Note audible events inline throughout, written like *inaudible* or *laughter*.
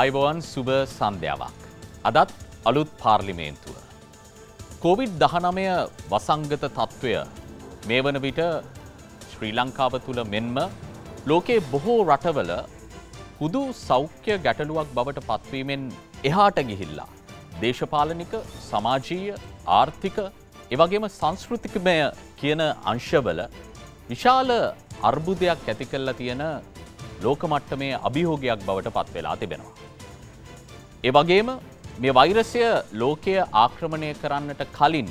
අයිබෝවන් සුභ සන්ධ්‍යාවක්. අදත් අලුත් පාර්ලිමේන්තුව. කොවිඩ් දහනමය වසංගත තත්ත්වය මේ වන විට ශ්‍රී ලංකාව තුළ මෙන්ම ලෝකයේ බොහෝ රටවල හුදු සෞඛ්‍ය ගැටලුවක් බවට පත්වීමෙන් එහාට ගිහිල්ලා. දේශපාලනික සමාජීය ආර්ථික එවගේම සංස්කෘතිකමය කියන අංශවල විශාල අර්බුදයක් ඇති කල්ලා තියෙන ලෝකමට්ටමේ අභිහෝගයක් බවට පත්වෙලා තිබෙනවා. ඒ වගේම මේ වෛරසය ලෝකය ආක්‍රමණය කරන්නට කලින්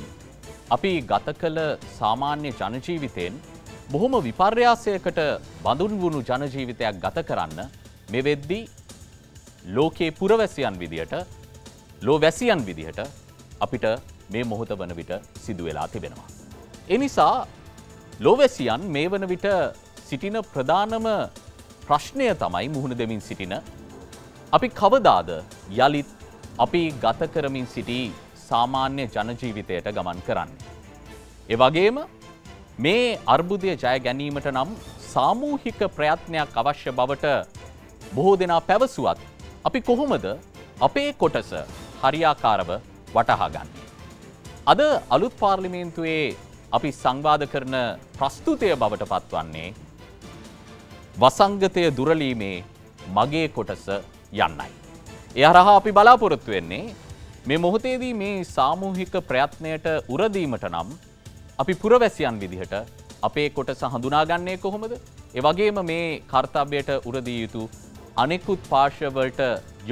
අපි ගත කළ සාමාන්‍ය ජනජීවිතයෙන් බොහොම විපර්යාසයකට බඳුන් වුණු ජනජීවිතයක් ගත කරන්න මෙ වෙද්දී ලෝකයේ පුරවැසියන් විදිහට ලෝ වැසියන් විදිහට අපිට මේ මොහොත වන විට සිදුවෙලා තිබෙනවා. එනිසා ලෝවැසියන් මේ වන විට සිටින ප්‍රධානම ප්‍රශ්නය තමයි මුහුණ දෙමින් සිටින අපි කවදාද යළිත් අපි ගත කරමින් සිටි සාමාන්‍ය ජනජීවිතයට ගමන් කරන්න. එවගේම මේ අර්බුදය ජය ගැනීමට නම් සාමූහික ප්‍රයත්නයක් අවශ්‍ය බවට බොහෝ දෙනා පැවසුවත් අපි කොහොමද අපේ කොටස හරියාකාරව වටහාගන්න. අද අලුත් පාර්ලිමේන්තුවේ අපි සංවාද කරන ප්‍රස්තුතය බවට පත්වන්නේ වසංගතය දුරලීමේ මගේ කොටස යන්නයි. එය හරහා අපි බලාපොරොත්තු වෙන්නේ මේ මොහොතේදී මේ සාමූහික ප්‍රයත්නයට උරදීමට නම් අපි පුරවැසියන් විදිහට අපේ කොට සහඳුනාගන්නේ කොහොමද එවගේම මේ කර්තබ්‍යයට උරදී යුතු අනෙකුත් පාර්ශවලට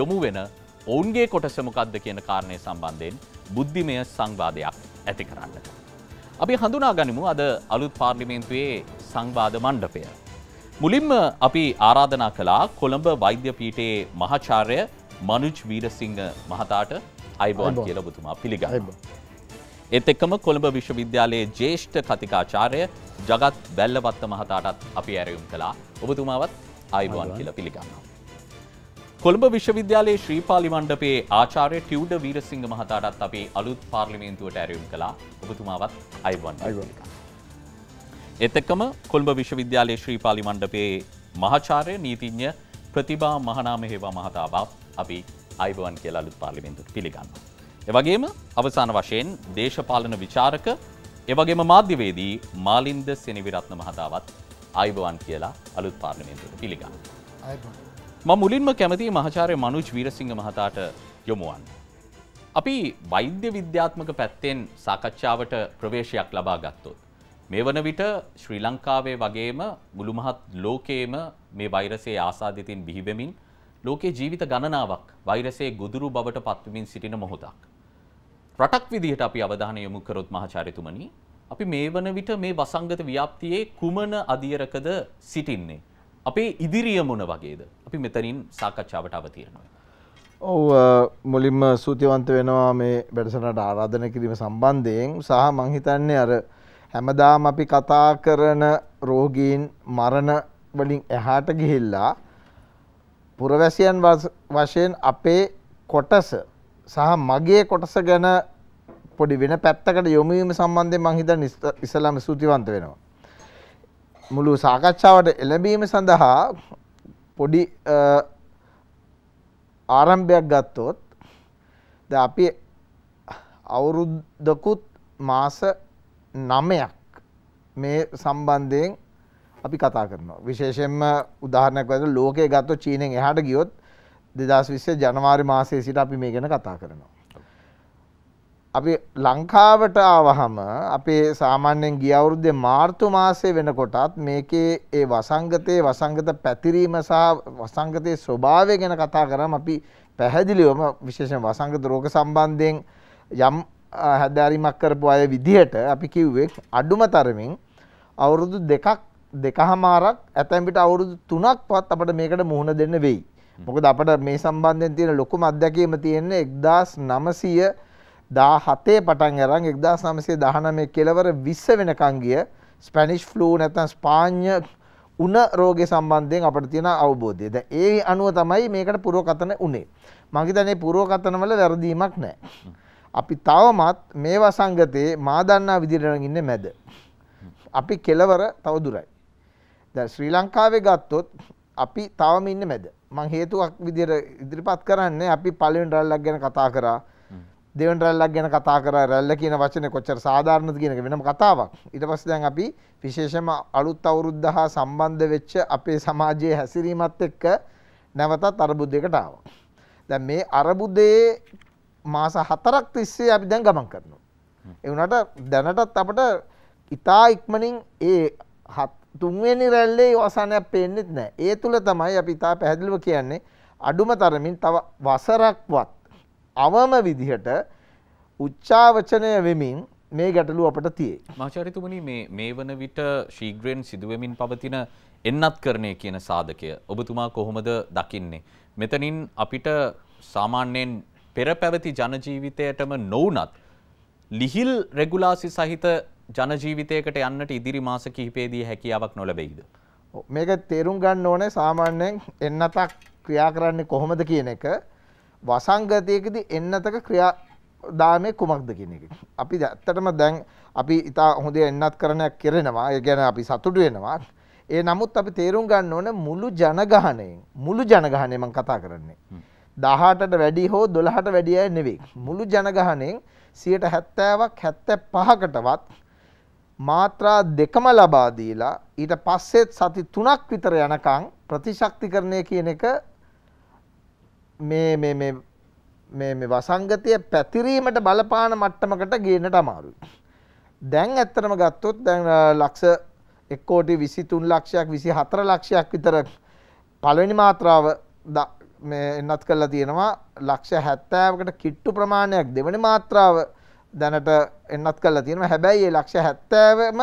යොමු වෙන ඔවුන්ගේ කොටසමකක්ද කියන කාරණය සම්බන්ධයෙන් බුද්ධිමය සංවාධයක් ඇති කරන්න. අපි හඳුනාගනිමු අද අලුත් පාර්ලිමේන්තුවේ සංවාධ මණ්ඩපය. මුලින්ම අපි ආරාධනා කළා කොළඹ වෛද්‍යපීටේ මහාචාර්ය මනුජ් වීරසිංහ මහතාට අයිබෝන් කියල බතුමා පිළිගන්න. එත් එක්කම කොළඹ විශ්වවිද්‍යාලයේ ජේෂ්ඨ කතිකාචාරය ජගත් බැල්ලවත්ත මහතාටත් අපි ඇරයුම් කළා ඔබතුමාවත් අයිබෝන් කියල පිළිගන්න. කොළඹ විශ්වවිද්‍යාලයේ ශ්‍රීපාලි මණ්ඩපේ ආචාරය ටියවඩ වීරසිංහ මහතාටත් අපි අලුත් පාර්ලිමේන්තුවට ඇරයුම් කලා ඔබතුමාවත් අයිබෝන් අයිබෝනිකා. එතකම කොළඹ විශ්වවිද්‍යාලයේ ශ්‍රීපාලි මණ්ඩපයේ මහාචාර්ය නීතිඥ ප්‍රතිබා මහනාම හේවා මහතාවක් අපි අයිබවන් කියලා අලුත් පාර්ලිමෙන්තුට පිළිගන්න. එවගේම අවසාන වශයෙන් දේශපාලන විචාරක එවගේම මාධ්‍යවේදී මාලින්ද සෙනවිරත්න මහතාවත් අයිබවන් කියලා අලුත් පාර්ලිමෙන්තුට පිළිගන්න. ම මුලින්ම කැමති මහාචාරය මනුජ් වීරසිංහ මහතාට යොමුවන්න. අපි වෛද්‍ය විද්‍යාත්මක පැත්තෙන් සාකච්ඡාවට ප්‍රවේශයක් ලබා ගත්තොත්. මේ වන විට ශ්‍රී ලංකාවේ වගේම මුළු මහත් ලෝකයේම මේ වෛරසයේ ආසාදිතින් බිහිවෙමින් ලෝකයේ ජීවිත ගණනාවක් වෛරසයේ ගොදුරු බවට පත්වමින් සිටින මොහොතක්. රටක් විදිහට අපි අවධානය යොමු කරොත් මහාචාර්යතුමනි අපි මේ වන විට මේ වසංගත ව්‍යාප්තියේ කුමන අධියරකද සිටින්නේ අපේ ඉදිරිය මොන වගේද අපි මෙතනින් සාකච්ඡාවට අවතීර්ණය ඔව් මුලින්ම සූතිවන්ත වෙනවා මේ වැඩසටහනට ආරාධනා කිරීම සම්බන්ධයෙන් සහ මං හිතන්නේ අර හැමදාම අපි කතා කරන රෝගීන් මරණ වලින් එහාට ගිහිල්ලා පුරවැසියන් වශයෙන් අපේ කොටස සහ මගේ කොටස ගැන පොඩි වෙන පැත්තකට යොමු වීම සම්බන්ධයෙන් මම හිතන්නේ ඉස්ලාම ස්තුතිවන්ත වෙනවා. මුළු සාකච්ඡාවට එළඹීම සඳහා පොඩි ආරම්භයක් ගත්තොත් දැන් අපි අවුරුද්දකුත් මාස නමයක් මේ සම්බන්ධයෙන් අපි කතා කරනවා. විශේෂයෙන්ම උදාහරණයක් වශයෙන් ලෝකයේ ගත්තොත් චීනෙන් එහාට ගියොත් 2020 ජනවාරි මාසයේ සිට අපි මේ ගැන කතා කරනවා. අපි ලංකාවට ආවහම අපේ සාමාන්‍යයෙන් ගිය අවුරුද්දේ මාර්තු මාසයේ වෙනකොටත් මේකේ ඒ වසංගතයේ වසංගත පැතිරීම සහ වසංගතයේ ස්වභාවය ගැන කතා කරාම අපි පැහැදිලිවම විශේෂයෙන් වසංගත රෝග සම්බන්ධයෙන් යම් හැදෑරීමක් කරපු අය විදිහට අපි කිව්වේ අඩුම තරමින් අවුරුදු දෙකක් දෙකහමාරක් ඇතැම්පිට අවුරුදු තුනක් පත් අපට මේකට මුහුණ දෙන්න වෙයි. මොකද අපට මේ සම්බන්ධයෙන් තියෙන ලොකුම අත්දැකීම තියෙන්නේ එක්දස් නමසීය දා හතේ පටන් අරන් එක්දස් නමසේ දහනමේ කෙලවර විස්ස වෙනකං ගිය ස්පැනිෂ් ෆ්ලූ නැතන් ස්පාඤ්ඤ උන රෝගය සම්බන්ධයෙන් අපට තියෙන අවබෝධය. දැන් ඒ අනුව තමයි මේකට පුරව කතන උනේ. මං හිතන්නේ පුරව කතනවල වැරදීමක් නැහැ. අපි තවමත් මේ වසංගතයේ මා දන්නා විදිහට නම් ඉන්නේ මැද. අපි කෙලවර තව දුරයි. දැන් ශ්‍රී ලංකාවේ ගත්තොත් අපි තවම ඉන්නේ මැද. මං හේතුවක් විදිහට ඉදිරිපත් කරන්නේ අපි පළවෙනි රැල්ලක් ගැන කතා කරා. දෙවෙනි රැල්ලක් ගැන කතා කරා. රැල්ල කියන වචනේ කොච්චර සාධාරණද කියන එක වෙනම කතාවක්. ඊට පස්සේ දැන් අපි විශේෂයෙන්ම අලුත් අවුරුද්ද හා සම්බන්ධ වෙච්ච අපේ සමාජයේ හැසිරීමත් එක්ක නැවතත් අරබුද්දයකට ආවා. දැන් මේ අරබුදේ මාස හතරක් තිස්සේ අපි දැන් ගමන් කරනවා. එවනට දැනටත් අපට ඉතා ඉක්මනින් ඒ තුන්වෙනි රැල්ලේ වසනයක් පෙන්න්නෙත් නෑ ඒ තුළ තමයි අපි ඉතා පැහැදිලිව කියන්නේ අඩුම තරමින් තව වසරක්වත් අවම විදිහට උච්චාවචනය වෙමින් මේ ගැටලු අපට තියේ. මාචරිතුමනි මේ වන විට ශීග්‍රයෙන් සිදුවමින් පවතින එන්නත් කරණය කියන සාධකය ඔබතුමා කොහොමද දකින්නේ. මෙතනින් අපිට සාමාන්‍යයෙන් පෙර පැවති ජනජීවිතයටම නොවනත් ලිහිල් රෙගුලාසි සහිත ජනජීවිතයකට යන්නට ඉදිරි මාස කිහිපේදී හැකියාවක් නොලබෙයිද. මේක තේරුම් ගන්න ඕනේ සාමාන්‍යයෙන් එන්නතක් ක්‍රියා කරන්නේ කොහොමද කියන එක වසංගතයකද එන්නතක ක්‍රියාදාමය කුමක්ද කියන එක. අපි ඇත්තටම දැන් අපි ඉතා හොඳේ එන්නත් කරනයක් කෙරෙනවා ඒ ගැන අපි සතුටු වෙනවා. ඒ නමුත් අපි තේරුම් ගන්න ඕන මුළු ජනගහනයෙන් මුළු ජනගහනය මං කතා කරන්නේ. දහටට වැඩි හෝ දොළහට වැඩිය අය නෙවෙයි. මුළු ජනගහනෙන් සියයට හැත්තෑවක් හැත්තැ පහකටවත් මාත්‍රා දෙකම ලබා දීලා ඊට පස්සෙත් සති තුනක් විතර යනකං ප්‍රතිශක්තිකරණය කියන එක මේ වසංගතය පැතිරීමට බලපාන මට්ටමකට ගේනට අමාරුයි. දැන් ඇත්තරම ගත්තොත් දැන් ලක්ස එක්කෝටි විසි තුන් ලක්ෂයක් විසි හතර ලක්ෂයක් විතර පලනි මාත්‍රාව මේ එන්නත් කරලා තියෙනවා ලක්ෂ 70කට කිට්ටු ප්‍රමාණයක් දෙවන මාත්‍රාව දැනට එන්නත් කරලා තියෙනවා. හැබැයි මේ ලක්ෂ 70ම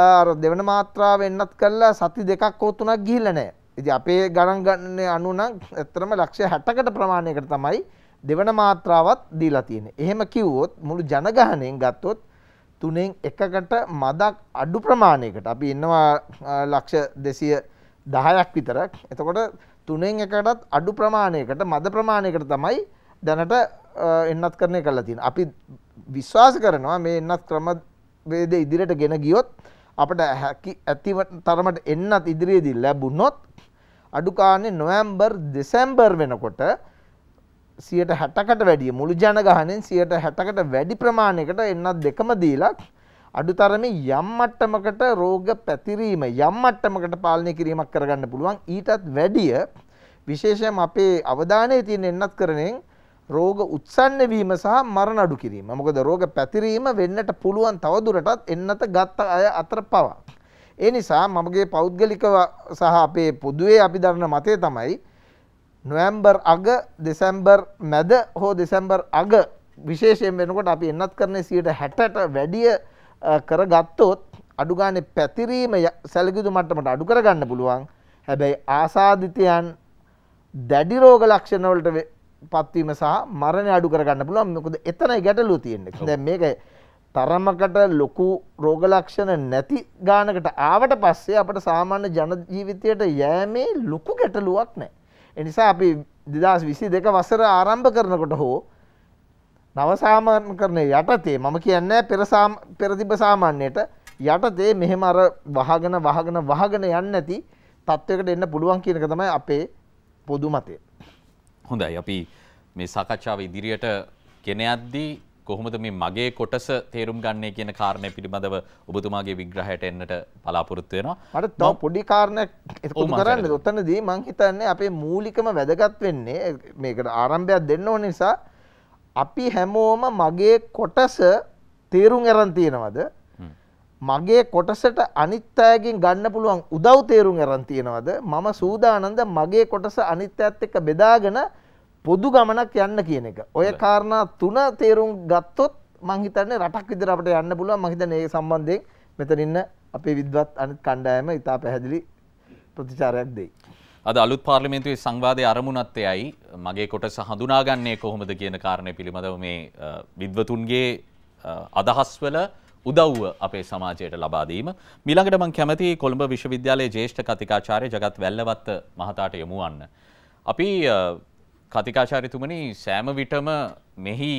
අර දෙවන මාත්‍රාව එන්නත් කරලා සති දෙකක් හෝ තුනක් ගිහිල්ලා නැහැ. ඉතින් අපේ ගණන් ගන්න අනුව නම් ඇත්තටම ලක්ෂ 60කට ප්‍රමාණයකට තමයි දෙවන මාත්‍රාවත් දීලා තියෙන්නේ. එහෙම කිව්වොත් මුළු ජනගහණයෙන් ගත්තොත් තුනෙන් එකකට මදක් අඩු ප්‍රමාණයකට අපි ඉන්නවා ලක්ෂ 210ක් විතර. එතකොට තුනෙන් එකටත් අඩු ප්‍රමාණයකට මද ප්‍රමාණයකට තමයි දැනට එන්නත් කරණය කරලා තියෙන. අපි විශ්වාස කරනවා මේ එන්නත් ක්‍රමවේද ඉදිරියට ගෙන ගියොත් අපට හැකි ඇති තරමට එන්නත් ඉදිරියේදී ලැබුණොත් අඩු කාලේ නොවැම්බර් දෙසැම්බර් වෙනකොට 160කට වැඩිය මුළු ජනගහණයෙන් 160කට වැඩි ප්‍රමාණයකට එන්නත් දෙකම දීලා අඩුතරමේ යම් මට්ටමකට රෝග පැතිරීම යම් මට්ටමකට පාලනය කිරීමක් කරගන්න පුළුවන් ඊටත් වැඩිය විශේෂයෙන් අපේ අවධානය තියෙන එන්නත් කරණයෙන් රෝග උත්සන්න වීම සහ මරණ අඩු කිරීම. මොකද රෝග පැතිරීම වෙන්නට පුළුවන් තවදුරටත් එන්නත ගත්ත අය අතර පවා. ඒ නිසා මමගේ පෞද්ගලිකව සහ අපේ පොදුවේ අපි දරන මතය තමයි නොවැම්බර් අග දෙසැම්බර් මැද හෝ දෙසැම්බර් අග විශේෂයෙන් වෙනකොට අපි එන්නත් කරන්නේ සියයට හැටට වැඩිය කරගත්තොත් අඩු ගානේ පැතිරීම සැලකිලි මට්ටමට අඩු කරගන්න පුළුවන්. හැබැයි ආසාදිතයන් දැඩි රෝග ලක්ෂණ වලට පත්වීම සහ මරණය අඩු කරගන්න පුළුවන්. මොකද එතනයි ගැටලුව තියෙන්නේ. දැන් මේක තරමකට ලොකු රෝග ලක්ෂණ නැති ගානකට ආවට පස්සේ අපට සාමාන්‍ය ජන ජීවිතයට යෑමේ ලොකු ගැටලුවක් නැහැ. ඒ නිසා අපි 2022 වසර ආරම්භ කරනකොට හෝ නවසාමාන්කරණය යටතේ මම කියන්න පෙරතිබ සාමාන්‍යයට යටතේ මෙහෙම අර වහගෙන වහගෙන වහගෙන යන්න ඇති තත්ත්වකට එන්න පුළුවන් කියනක තමයි අපේ පොදු මතය. හොඳයි අපි මේ සාකච්ඡාව ඉදිරියට ගෙනයද්දී කොහොමද මේ මගේ කොටස තේරුම් ගන්නේ කියන කාරණය පිළිබඳව ඔබතුමාගේ විග්‍රහයට එන්නට බලාපොරොත්තු වෙනවා. මට තව පොඩි කාරණයක් කරන්න ඔතනදී මං හිතන්නේ අපේ මූලිකම වැදගත් වෙන්නේ මේකට ආරම්භයක් දෙන්න ඕන නිසා අපි හැමෝම මගේ කොටස තේරුම් ඇරන් තියෙනවද මගේ කොටසට අනිත්තායගෙන් ගන්න පුළුවන් උදව් තේරුම් ඇරන් තියෙනවද මම සූදානන්ද මගේ කොටස අනිත්‍යත් එක්ක බෙදාගෙන පොදු ගමනක් යන්න කියන එක ඔය කාරණා තුන තේරුම් ගත්තොත් මංහිතන්නේ රටක් විදිර අපට යන්න පුළුවන් මහිතන ඒ සම්බන්ධයෙන් මෙතනින්න අපේ විද්වත් අනිත් කණ්ඩායම ඉතා පැහැදිලි ප්‍රතිචාරයක් දෙයි අද අලුත් පාර්ලිමේන්තුවේ සංවාදයේ අරමුණත්තයයි මගේ කොටස හඳුනාගන්නේ කොහොමද කියන කාරණය පිළිබඳව මේ විද්වතුන්ගේ අදහස්වල උදව්ව අපේ සමාජයට ලබාදීම මිළඟට මං කැමති කොළඹ විශ්වවිද්‍යාලයේ ජේෂ්ඨ කතිකාචාර්ය ජගත් වැල්ලවත්ත මහතාට යොමු වන්න. අපි කතිකාචාරිතුමනි සෑම විටම මෙහි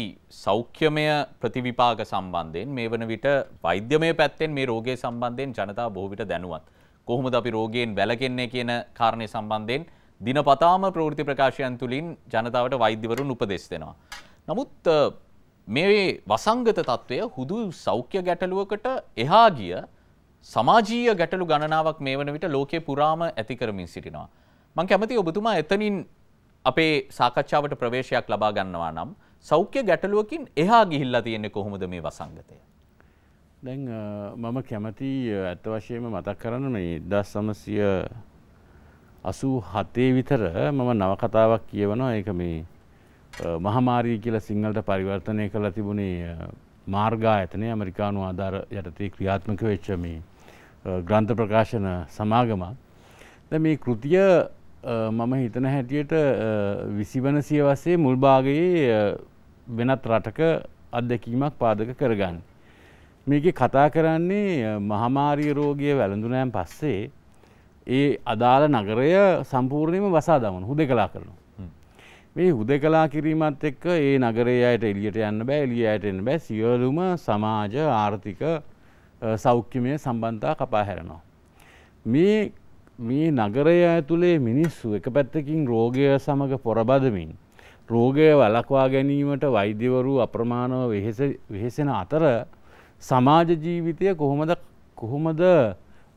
සෞඛ්‍යමය ප්‍රතිවිපාක සම්බන්ධයෙන් මේ වන විට වෛද්‍යමය පැත්තෙන් මේ රෝගය සම්බන්ධයෙන් ජනතා බොහෝ විට දැනුවත්. කොහොමද අපි රෝගයෙන් වැළකෙන්නේ කියන කාරණය සම්බන්ධයෙන් දිනපතාම ප්‍රවෘත්ති ප්‍රකාශයන් තුළින් ජනතාවට වෛද්‍යවරුන් උපදෙස් දෙනවා. නමුත් මේ වසංගත තත්ත්වය හුදු සෞඛ්‍ය ගැටලුවකට එහා ගිය සමාජීය ගැටලු ගණනාවක් මේ වන විට ලෝකයේ පුරාම ඇති කරමින් සිටිනවා. මං කැමති ඔබතුමා එතනින් අපේ සාකච්ඡාවට ප්‍රවේශයක් ලබා ගන්නවා නම් සෞඛ්‍ය ගැටලුවකින් එහා ගිහිල්ලා තියෙන්නේ කොහොමද මේ වසංගතය? දැන් මම කැමති ඇත්ත වශයෙන්ම මතක් කරන්න මේ දස් සමසිය අසූ හතේ විතර මම නවකතාවක් කියවනවා ඒක මේ මහමාරී කියලා සිංහලට පරිවර්තනය කළ තිබුණේ මාර්ගා ඇතනය ඇමරිකානු ආධාර යටතේ ක්‍රියාත්මක වෙච්ච මේ ග්‍රන්ථ ප්‍රකාශන සමාගමක් ද මේ කෘතිය මම හිතන හැටියට විසිවන සියවස්සේ මුල්භාගයේ වෙනත් රටක අත්දැකීමක් පාදක කරගන්න මේක කතා කරන්නේ මහමාරිය රෝගය වැළඳුනෑම් පස්සේ ඒ අදාළ නගරය සම්පූර්ණයම වසා දමන හුද කලා කරනවා. මේ හුද කලා කිරීමත් එක්ක ඒ නගරේ අයට එලියට යන්න බෑ එලිය අයට එන්න බෑ සියලුම සමාජ ආර්ථික සෞඛ්‍යමය සම්බන්තා කපා හැරනවා. මේ මේ නගරය ඇතුළේ මිනිස්සු එක පැත්තකින් රෝගය සමඟ පොරබදමින් රෝගය වලක්වා ගැනීමට වෛද්‍යවරු අප්‍රමාණව වෙහෙසෙන අතර සමාජ ජීවිතය කොහොමද කොහොමද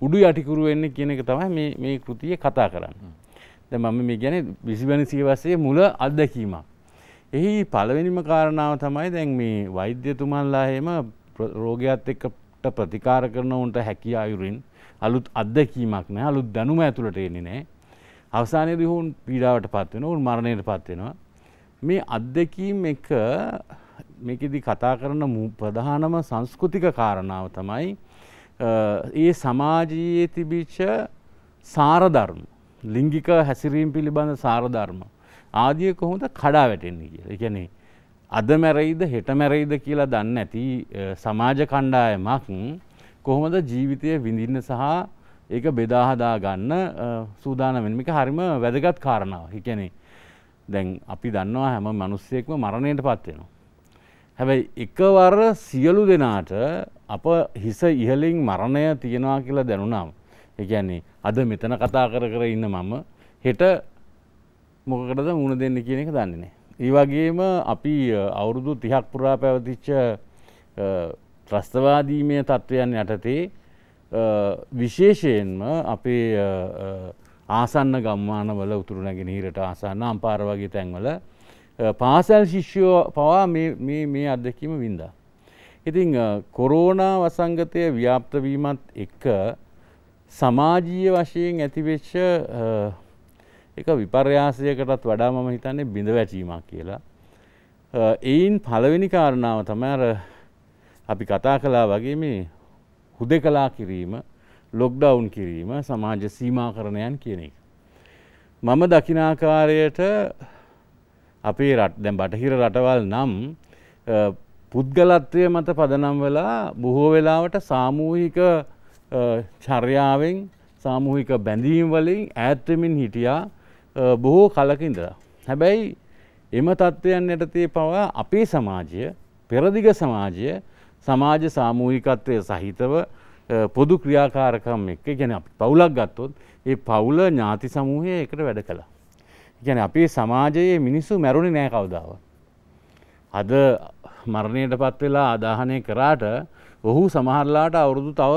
උඩු යටිකුරු වෙන්න කියන එක තමයි මේ කෘතිය කතා කරන්න. ද මම මේ ගැන විසිවැනි සියවසේ මුල අත්දැකීමක්. එහි පළවෙනිම කාරණාව තමයි දැන් මේ වෛද්‍යතුමන්ලා එහෙම රෝගයත් එක්කට ප්‍රතිකාර කරන උන්ට හැකි අයුරින් අලුත් අත්දැකීමක් නෑ අලුත් දැනුම ඇතුළට එන්නේ නෑ. අවසානයේදී ඔවුන් පීඩාවට පත් වෙනවා, ඔවුන් මරණයට පත් වෙනවා. මේ අත්දැකීම් එක මේකෙදි කතා කරන ප්‍රධානම සංස්කෘතික කාරණාව තමයි ඒ සමාජයේ තිබිච්ච සාරධර්ම ලිංගික හැසිරීම් පිළිබඳ සාරධර්ම ආදිය කොහොමද කඩා වැටෙන්නේ කියලා. ඒ කියන්නේ අද මැරෙයිද හෙට මැරෙයිද කියලා දන්නේ නැති සමාජ කණ්ඩායමක් කොහොමද ජීවිතය විඳින්න සහ ඒක බෙදා හදා ගන්න සූදානම් වෙන මේක හරිම වැදගත් කාරණාවක්. ඒ කියන්නේ දැන් අපි දන්නවා හැම මිනිස්සෙක්ම මරණයට පත් වෙනවා. හැබැයි එකවර සියලු දෙනාට අප හිස ඉහලින් මරණය තියෙනවා කියලා දැනුනම් එකන්නේ අද මෙතන කතා කර කර ඉන්න මම හෙට මොකකටද මුණ දෙන්න කියන එක දන්නේ. ඒවගේම අපි අවුරුදු තිහක් පුරා පැවතිච්ච ත්‍රස්තවාදීමය තත්ත්වයන් යටතේ විශේෂයෙන්ම අපේ ආසන්න ගම්මානවල උතුරු නැගෙන හිරට ආසන්න අම්පාර වගේ තැන්වල පාසල් ශිෂ්‍යෝ පවා මේ අත්දැකීම වින්දා. ඉතිං කොරෝනා වසංගතය ව්‍යාප්තවීමත් එක්ක සමාජීය වශයෙන් ඇතිවෙච්ච එක විපර්යාසයකටත් වඩා මම හිතන්නේ බිඳ වැටීමක් කියලා. එයින් පළවෙනි කාරණාව තමර අපි කතා කලා වගේ මේ හුද කලා කිරීම ලොක්ඩවුන් කිරීම සමාජ සීමා කරණයන් කියන එක. මම දකිනාකාරයට අපේ රට දැන් බටහිර රටවල් නම් පුද්ගලත්වය මත පදනම් වෙලා බොහෝ වෙලාවට සාමූහික චර්යාවෙන් සාමූහික බැඳීම් වලින් ඈත්වෙමින් හිටියා බොහෝ කලක ඉඳලා. හැබැයි එම තත්ත්වයන් යටතේ පවා අපේ සමාජය පෙරදිග සමාජය සමාජ සාමූහිකත්වය සහිතව පොදු ක්‍රියාකාරකම් එක්ක ගැන පවුලක් ගත්තොත් ඒ පවුල ඥාති සමූහය එකට වැඩ කලා. ගැන අපේ සමාජයේ මිනිස්සු මැරුණි නෑ කවදාව. අද මරණයට පත් වෙලා ආදාහනය කරාට ඔහු සමහරලාට අවුරුදු තව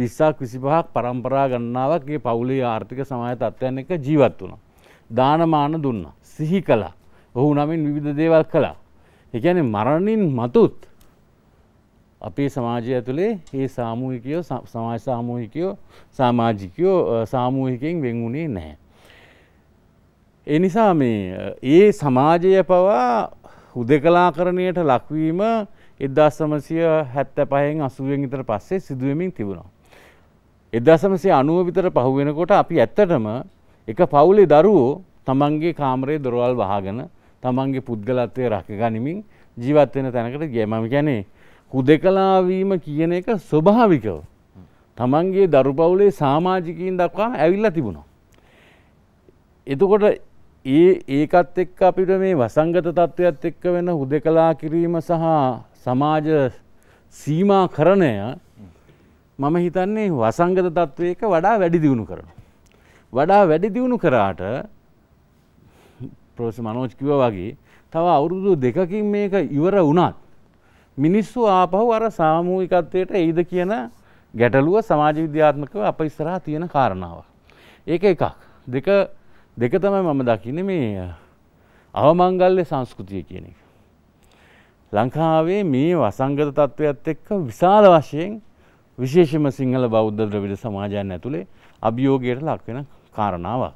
විස්සක් විසිපහක් පරම්පරා ගන්නාවක්ගේ පවුලේ ආර්ථික සමාය තත්ත්වයන් එක ජීවත් වුණා. දානමාන දුන්න. සිහි කලා ඔහු නමින් විවිධ දේවල් කළා. එකැන මරණින් මතුත් අපේ සමාජය ඇතුළේ ඒ සාමූහිකයෝ සමාජ සාමූහිකයෝ සාමාජිකයෝ සාමූහිකයෙන් වෙන්වුණේ නැහැ. ඒ නිසා මේ ඒ සමාජය පවා හුදකලාකරණයට ලක්වීම එදදා සමසය හැත්ත පහෙන් අසුවෙන් ඉතර පස්සේ සිදුවමින් තිබුණා. එදසමසේ අනුව විතර පහුවෙනකොට අපි ඇත්තටම එක පවුලේ දරුවෝ තමන්ගේ කාමරේ දොරවල් වහගෙන තමන්ගේ පුද්ගලත්වය රැකගනිමින් ජීවත්වෙන තැනකට ගෑමම ගැනේ හුදකලාවීම කියන එක ස්වභාවිකව තමන්ගේ දරු පවුලේ සාමාජිකීන් දක්වාම ඇවිල්ලා තිබුණා. එතකොට ඒ ඒකත් එක්ක අපිට මේ වසංගත තත්ත්වයක් එක්ක වෙන හුදකලා කිරීම සහ සමාජ සීමාකරණය මම හිතන්නේ වසංගත තත්ත්වයක වඩා වැඩි දියුණු කරනවා. වඩා වැඩි දියුණු කරාට ප්‍රොෆෙසර් මනෝජ් කිව්වා වගේ තව අවුරුදු දෙකකින් මේක ඉවර වුණත් මිනිස්සු ආපහු අර සාමූහිකත්වයට එයිද කියන ගැටලුව සමාජ විද්‍යාත්මකව අප ඉස්සරහා තියෙන කාරණාවක්. ඒක එකක්. දෙක දෙක තමයි මම දකින මේ අවමංගල්‍ය සංස්කෘතිය කියන එක. ලංකාවේ මේ වසංගත තත්ත්වයක්ත් එක්ක විශාල වශයෙන් විශේෂම සිංහල බෞද්ධ ද්‍රවිඩ සමාජයන් ඇතුළේ අභියෝගයට ලක්වෙන කාරණාවක්.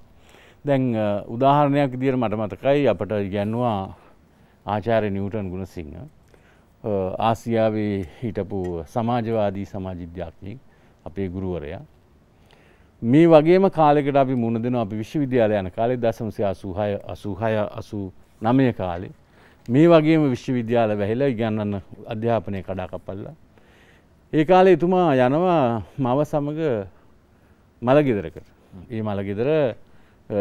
දැන් උදාහරණයක් විදියට මට මතකයි අපට ඉගැන්වුවා ආචාර්ය නිව්ටන් ගුණසිංහ ආසියාවේ හිටපු සමාජවාදී සමාජිද්‍යාඥයෙක් අපේ ගුරුවරයා මේ වගේම කාලෙකට අපි මුණ දෙනවා අපි විශ්වවිද්‍යාලය යන කාලේ 1986 86 89 කාලේ මේ වගේම විශ්වවිද්‍යාල වැහිලා ඉගන්නන අධ්‍යාපනය කඩාකප්පල්ලා ඒ කාලේ එතුමා යනවා මව සමග මලගෙදරකට. ඒ මලගෙදර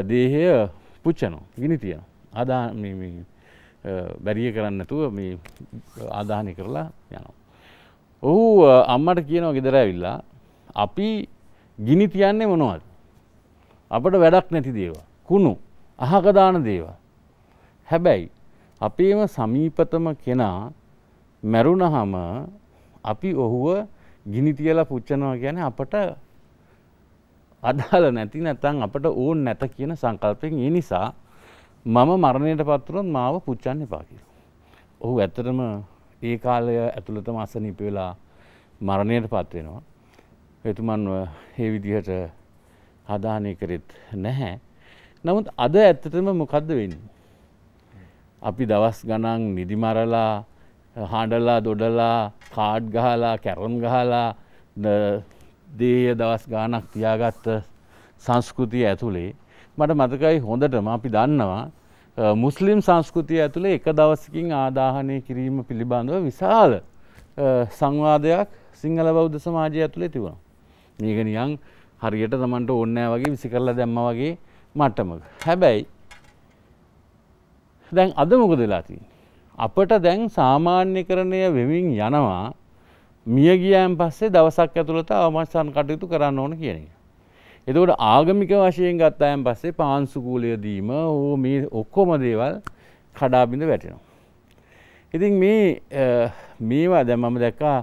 දේහය පුච්චනෝ ගිනි තියනවා. ආදා බැරිය කරන්නතුව මේ ආදාහනය කරලා යනවා. ඔහු අම්මට කියනව ගෙදර ඇවිල්ලා අපි ගිනි තියන්නේ මොනවද. අපට වැඩක් නැති දේවා. කුණු අහකදාන දේවා. හැබැයි අපේම සමීපතම කෙනා මැරුණහම අපි ඔහුව ගිනිතියලා පුච්චනවා ගැන අපට අදාළ නැති නැතන් අපට ඕන් නැත කියන සංකල්පයෙන් ඒ නිසා මම මරණයට පත්තුරොත් මාව පුච්චන්න පාකිර. ඔහු ඇතරම ඒ කාලය ඇතුළතම අසනීපවෙලා මරණයට පත්වෙනවා එතුමන්ව ඒ විදිහට හදානය කරෙත් නැහැ. නමුත් අද ඇත්තටම මොකක්ද වෙන්න. අපි දවස් ගණන් නිදිමරලා හාඩලා දොඩලා කාඩ් ගහලා කැරුම් ගහලා දේය දවස් ගානක් තියාගත්ත සංස්කෘතිය ඇතුළේ මට මතකයි හොඳටම අපි දන්නවා මුස්ලිම් සංස්කෘතිය ඇතුළේ එක දවසකින් ආදාහනය කිරීම පිළිබඳව විශාල සංවාදයක් සිංහල බෞද්ධ සමාජය ඇතුළේ තිබුණා. මේක නිකන් හරියට Tamanට ඕනේ නැහැ වගේ විසි කරලා දැම්මා වගේ මට්ටමක. හැබැයි දැන් අද මොකද වෙලා තියෙන්නේ? අපට දැන් සාමාන්‍යකරණය වෙමින් යනවා මිය ගියන් පස්සේ දවසක් ඇතුළත අවමස්සන් කටයුතු කරන්න ඕන කියන එක. එතකොට ආගමික වශයෙන් ගත්ත අයන් පස්සේ පාංශුකූලය දීම ඕ මේ ඔක්කොම දේවල් කඩාබිඳ වැටෙනවා. ඉතින් මේ මේවා දැන් මම දැක්කා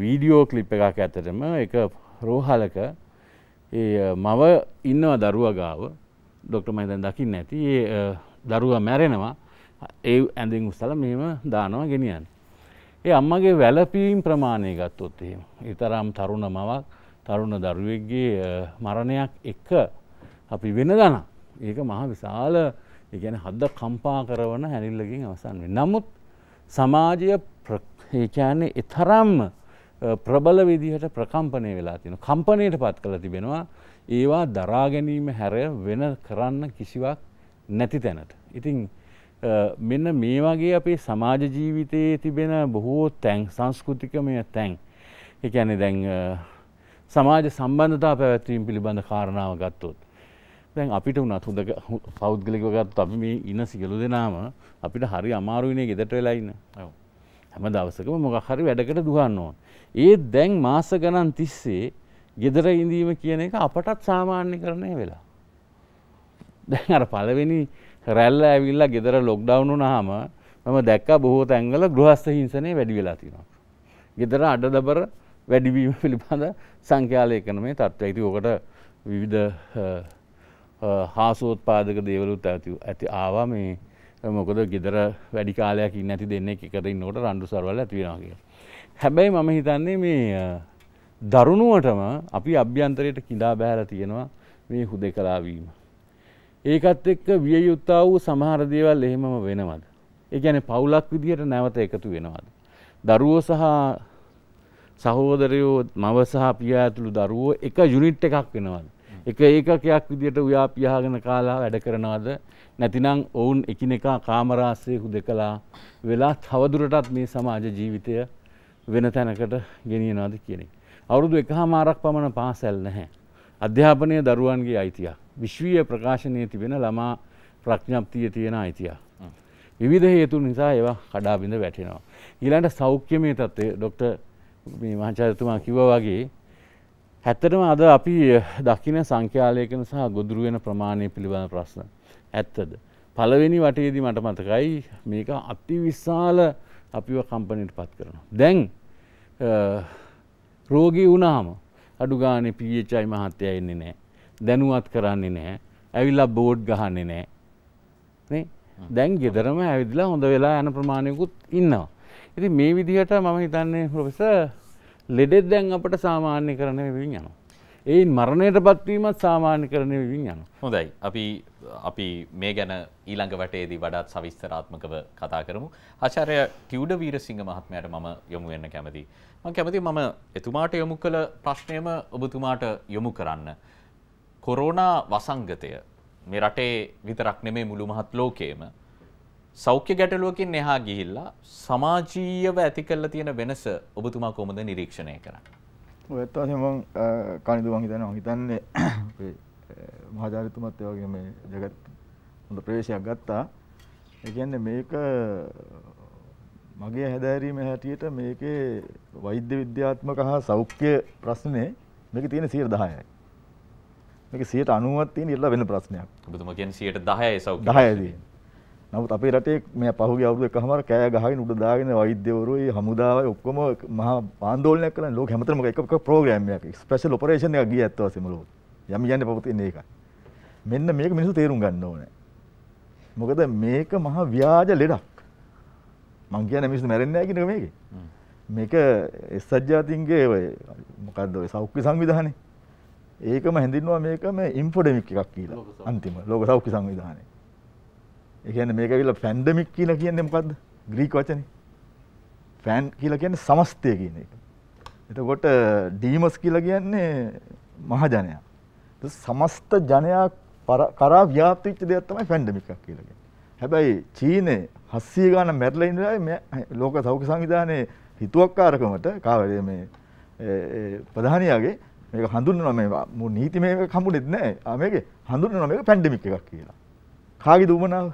වීඩියෝ ක්ලිප් එකක් ඇතරම එක රෝහලක මව ඉන්නව දරුව ගාව ඩොක්ට මහිතන් දකින්න ඇති ඒ දරුව මැරෙනවා ඒ ඇඳින් උස්සල මෙම දානවා ගෙනියන්. ඒ අම්මගේ වැලපීම් ප්‍රමාණය ගත්තොත් එහෙම. ඊතරම් තරුණ මවක් තරුණ දරුවෙක්ගේ මරණයක් එක අපි වෙන දන. ඒක මහ විශාල ගැන හද්ද කම්පා කරවන හැනිල්ලකින් අවසන් වේ. නමුත් සමාජය ඒකෑන්නේ එතරම්ම ප්‍රබල විදිහට ප්‍රකම්පනය වෙලා තියෙන කම්පනයට පත් කළ තිබෙනවා ඒවා දරාගැනීම හැරය වෙන කරන්න කිසිවක් නැති තැනට. ඉතිං මෙන්න මේ වගේ අපේ සමාජ ජීවිතයේ තිබෙන බොහෝ තැන් සංස්කෘතිකමය තැන් එකඇනෙ දැන් සමාජ සම්බන්ධතා පැවැත්වීම් පිළිබඳ කාරණාව ගත්තොත්. දැන් අපිට වනත් හොඳ පෞද්ගලිකගත් අපි මේ ඉන්න සිගලු දෙනාම අපිට හරි අමාරුවනේ ගෙදට වෙලායින්න හැම දවසකම මොක හරි වැඩකට දුහන්න ඕන ඒත් දැන් මාස ගණන් තිස්සේ ගෙදර ඉඳීම කියන එක අපටත් සාමාන්‍ය කරණය වෙලා. දැන් අර පළවෙනි රැල්ල ඇවිල්ලා ගෙදර ලොක්ඩවුන් වුණාම මම දැක්ක බොහෝ තැන්වල ගෘහස්ත හිංසනය වැඩි වෙලා තියෙනවා. ගෙදර අඩදබර වැඩිවීම පිළිබඳ සංඛ්‍යාලේඛන මේ තත්ත්වය. ඉතින් ඔකට විවිධ හාසෝත්පාදක දේවලුත් ඇති ඇති ආවා මේ මොකද ගෙදර වැඩි කාලයක් ඉන්න ඇති දෙන්නේ එකට ඉන්නකොට රණ්ඩු සරවල ඇති වෙනවා කියලා. හැබැයි මම හිතන්නේ මේ දරුණුවටම අපි අභ්‍යන්තරයට කිඩා බෑල තියෙනවා මේ හුද කලාවීම. ඒකත් එක්ක විය යුත්තා වූ සමහර දේවල් එහෙමම වෙනවද. ඒගැන පවුලක් විදිහට නැවත එකතු වෙනවාද. දරුවෝ සහ සහෝදරයෝ මව සහ පියා ඇතුළු දරුවෝ එක යුනිට් එකක් වෙනවද. එක ඒකකයක් විදිහට උයා පියාගෙන කාලා වැඩ කරනවද නැතිනම් ඔවුන් එකිනෙකා කාමරාසය හුදෙකලා වෙලා තවදුරටත් මේ සමාජ ජීවිතය වෙන තැනකට ගෙනියනවාද කියන එක. අවුරුදු එකහමාරක් පමණ පාසැල් නැහැ. අධ්‍යාපනය දරුවන්ගේ අයිතියක්. විශ්වීය ප්‍රකාශනයේ තිබෙන ළමා ප්‍රඥප්තිය තියෙන අයිතියක්. විවිධ හේතු නිසා ඒවා කඩාබිඳ වැටෙනවා. ඊළඟට සෞඛ්‍යමය තත්ත්වය ડોක්ටර් මේ මහාචාර්යතුමා කිව්වා වගේ ඇත්තටම අද අපි දකින සංඛ්‍යාලයකන සහ ගොදුරු වෙන ප්‍රමාණය පිළිබඳ ප්‍රශ්න. ඇත්තද. පළවෙනි වටයේදී මට මතකයි මේක අතිවිශාල අපිව කම්පනයට පත් කරනවා. දැන් රෝගී වුණාම අඩු ගානේ පීචයි මහත්තයා එන්නේ නැහැ. දැනුවත් කරන්නේ නැහැ. ඇවිල්ලා බෝඩ් ගහන්නේ නැහැ. නේ? දැන් ගෙදරම ඇවිදලා හොඳ වෙලා යන ප්‍රමාණයකුත් ඉන්නවා. ඉතින් මේ විදිහට මම හිතන්නේ ප්‍රොෆෙසර් ලෙඩෙත් දැන් අපට සාමාන්‍යකරණය වෙමින් යනවා. ඒයින් මරණයට පත්වීමත් සාමාන්‍යකරණය වෙමින් යනවා. හොඳයි. අපි අපි මේ ගැන ඊළඟ වැටේදී වඩාත් සවිස්තරාත්මකව කතා කරමු. ආචාර්ය ටියුඩ වීරසිංහ මහත්මයාට මම යොමු වෙන්න කැමතියි. මං කැමති මම එතුමාට යොමු කළ ප්‍රශ්නයම ඔබතුමාට යොමු කරන්න. කොරෝනා වසංගතය මේ රටේ විතරක් නෙමේ මුළු මහත් ලෝකයේම සෞඛ්‍ය ගැටලුවකින් එහා ගිහිල්ලා සමාජීයව ඇති කරලා තියෙන වෙනස ඔබතුමා කොහොමද නිරීක්ෂණය කරන්නේ? ඔයත් වශයෙන් මම කණිදු මං හිතනවා හිතන්නේ *coughs* අපේ මහාචාර්යතුමත් ඒ වගේ මේ ජගත් හොඳ ප්‍රවේශයක් ගත්තා. ඒ කියන්නේ මේක මගේ හැදෑරීම හැටියට මේකේ වෛද්‍ය විද්‍යාත්මක හා සෞඛ්‍ය ප්‍රශ්නේ මේක තියෙන සියයට දහයයි. මේක සියයට අනුවත් තියෙන ඉරලා වෙන ප්‍රශ්නයක්. ඔබතුමා කියන්නේ සියයට 10යි සෞඛ්‍ය. 10යි. නමුත් අපේ රටේ මේ පහුගිය අවුරුදු එකමාර කෑ ගහගෙන උඩ දාගෙන වෛද්‍යවරුයි හමුදාවයි ඔක්කොම මහා ආందోලනයක් කරලා ලෝක හැමතැනම එක එක ප්‍රෝග්‍රෑම් එකක් ස්පෙෂල් ඔපරේෂන් එකක් ගියේ ඇත්ත වශයෙන්ම ලෝකෙ. යම් යන්නේ පවතින එකයි. මෙන්න මේක මිනිස්සු තේරුම් ගන්න ඕනේ. මොකද මේක මහා ව්‍යාජ ලෙඩක්. මං කියන මිස්ු මැරෙන්නේ කියන මේක මේක එස්සජ්ජාතින්ගේ ඔය මොකක්ද ඔය සෞඛ්‍ය සංවිධානය ඒකම හැඳින්වා මේක මේ ඉම්පොඩමික් එකක් කියලා අන්තිම ලෝක සෞඛ්‍ය සංවිධානය එකන මේක විල පැන්ඩමික් කියල කියන්නේ මොකක්ද ග්‍රීක වචන ෆෑන් කියල කියන්නේ සමස්තය කියන එක එතකොට ඩීමස් කියල කියන්නේ මහජනයා සමස්ත ජනයා කරා ව්‍යාපතිච්ච දෙයක් තමයි ෆැන්ඩමික් කියලග හැබැයි චීනය හස්සිය ගාන මැරලා ඉඳලා මේ ලෝක සෞඛ්‍ය සංවිධානයේ හිතුවක්කාරකමට කාවලේ මේ ප්‍රධානියාගේ මේක හඳුන්වනවා මේ මු නීති මේක හම්බුනේත් නෑ. ආ මේකේ හඳුන්වනවා මේක පැන්ඩමික් එකක් කියලා. කාගේද උමනාව?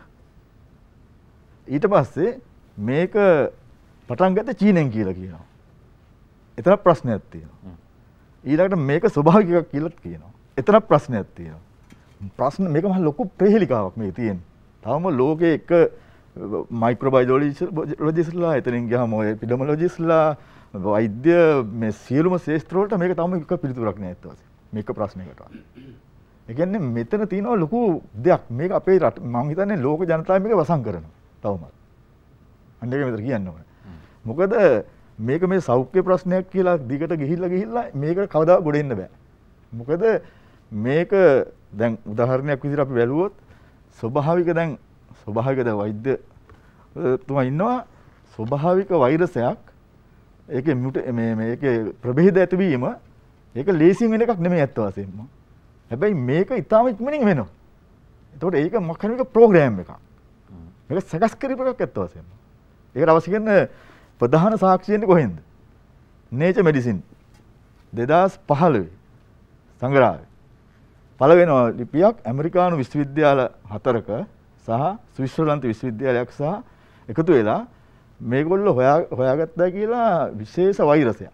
ඊට පස්සේ මේක පටන් ගත්තේ චීනෙන් කියලා කියනවා. එතන ප්‍රශ්නයක් තියෙනවා. ඊළඟට මේක ස්වභාවික එකක් කියලා කියනවා. එතන ප්‍රශ්නයක් තියෙනවා. ප්‍රශ්න මේක මහ ලොකු ප්‍රහේලිකාවක් මේ තියෙන්නේ. තවම ලෝකයේ එක මයික්‍රබයිඩෝලෝජිස්ලා එතනින් ගහම ඔය පිඩමලෝජිස්ලා වෛද්‍ය මේ සියලුම ශේෂ්ත්‍රවලට මේක තම එක පිළිතුරක් නෑ ඇත්ත වශයෙන්ම මේක ප්‍රශ්නයකට. ඒ කියන්නේ මෙතන තියෙනවා ලොකු දෙයක් මේක අපේ රට මම හිතන්නේ ලෝක ජනතාව මේක වසන් කරනවා තවමත්. අන්න ඒක මෙතන කියන්න ඕනේ. මොකද මේක මේ සෞඛ්‍ය ප්‍රශ්නයක් කියලා දිගට ගිහිල්ලා ගිහිල්ලා මේකට කවදා ගොඩ එන්න බෑ. මොකද මේක දැන් උදාහරණයක් විදිහට අපි බැලුවොත් ස්වභාවික දැන් ස්වභාවිකද වෛද්‍ය තුමා ඉන්නවා ස්වභාවික වෛරසයක් ඒකේ මියුට මේ මේකේ ප්‍රභේද ඇතිවීම ඒක ලේසියෙන් වෙන එකක් නෙමෙයි අත්ත වශයෙන්ම. හැබැයි මේක ඊටාම ඉක්මනින් වෙනවා. එතකොට ඒක මොකක් හරි ප්‍රෝග්‍රෑම් එකක්. මේක සකස් කරපු එකක් අත්ත වශයෙන්ම. ඒකට අවශ්‍ය කරන ප්‍රධාන සාක්ෂියන්නේ කොහෙන්ද? නේචර් මෙඩිසින් 2015 සංග්‍රහය. පළ වෙනවා ලිපියක් ඇමරිකානු විශ්වවිද්‍යාල හතරක සහ ස්විස්වලන්ත විශ්වවිද්‍යාලයක් සහ එකතු වෙලා මේගොල්ල හොයා හොයාගත්තා කියලා විශේෂ වෛරසයක්.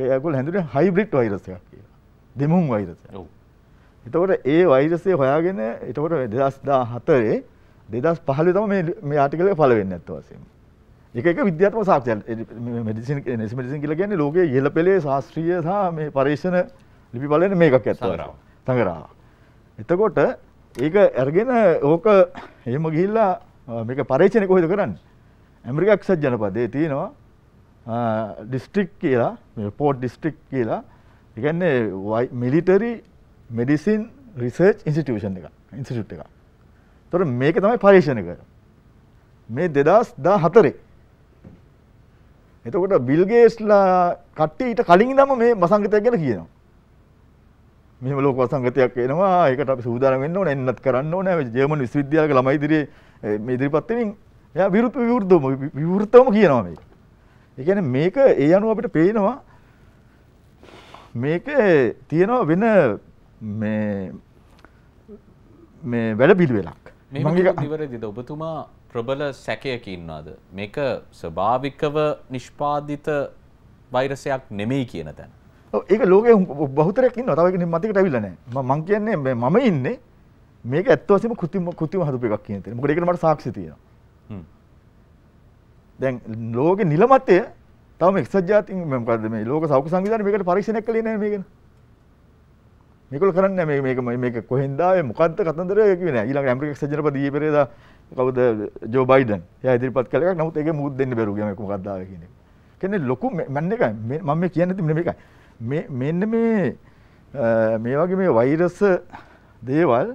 ඒ ඇගොල් හැඳුනේ හයිබ්‍රිඩ් වෛරසයක් කියලා. දෙමුම් වෛරසයක්. ඔව්. එතකොට ඒ වෛරසය හොයාගෙන එතකොට 2014 2015 තමයි මේ මේ ආටිකල් එක පළ වෙන්නේ නැත්ත වශයෙන්. ඒක එක විද්‍යාත්මක සාක්ෂියක්. මෙඩිසින් මෙඩිසින් කියලා කියන්නේ ලෝකයේ ඉහළ පෙළේ ශාස්ත්‍රීය සහ මේ පරීක්ෂණ ලිපි බලන මේකක් ඇත්ත. සංගරාව. එතකොට ඒක ඇරගෙන ඕක එහෙම ගිහිල්ලා මේක පරීක්ෂණය කොහෙද කරන්නේ? ඇමරිකා එක්සත් ජනපදයේ තියෙනවා ඩිස්ට්‍රික් කියලා පෝට් ඩිස්ට්‍රික් කියලා. ඒ කියන්නේ මිලිටරි මෙඩිසින් රිසර්ච් ඉන්ස්ටිටියුෂන් එක. ඉන්ස්ටිටියුට් එක. ඒතර මේක තමයි පරීක්ෂණ කරන්නේ. මේ 2014 එතකොට බිල් ගේට්ස්ලා කට්ටිය ඊට කලින් ඉඳන්ම මේ වසංගතයක් ගැන කියනවා. මෙහෙම ලෝක වසංගතයක් වෙනවා. ඒකට අපි සූදානම් වෙන්න ඕනේ. එන්නත් කරන්න ඕනේ. ජර්මන් විශ්වවිද්‍යාලයක ළමයි ඉදිරියේ මේ ඉදිරිපත් වෙමින් එයා විරුද්ධ විවෘතවම විවෘතවම කියනවා මේක. ඒ කියන්නේ මේක ඒ අනුව අපිට පේනවා මේක තියෙනවා වෙන මේ මේ වැඩ පිළිවෙලක්. මේක නිවැරදිද ඔබතුමා ප්‍රබල සැකයක ඉන්නවද? මේක ස්වභාවිකව නිෂ්පාදිත වෛරසයක් නෙමෙයි කියන තැන. ඒක ලෝකේ බහුතරයක් ඉන්නවා. තව එකෙන් මතකට ඇවිල්ලා නැහැ. මම කියන්නේ මම ඉන්නේ මේක ඇත්ත වශයෙන්ම કૃතිම કૃතිම හදපු එකක් කියන තැන. මොකද ඒකට මට සාක්ෂි තියෙනවා. දැන් ලෝකේ නිලමතය තවම එක්සත් ජාතීන් මොකද මේ ලෝක සෞඛ්‍ය සංවිධානය මේකට පරීක්ෂණයක් කළේ නැහැ මේකන. මේකල කරන්නේ නැහැ මේක මේක මේක කොහෙන්ද ආවේ මොකද්ද කතන්දරය කිව්වේ නැහැ. ඊළඟ ඇමරිකා එක්සත් ජනපද ඊයේ පෙරේදා කවුද ජෝ බයිඩන්. එයා ඉදිරිපත් කළ එකක්. නමුත් ඒකේ මුකුත් දෙන්න බැරුව ගියා මේක මොකද්ද ආවේ කියන එක. කියන්නේ ලොකු මන්නේ එකයි. මම මේ කියන්නේ මේකයි. මෙන්න මේ මේ වගේ මේ වෛරස දේවල්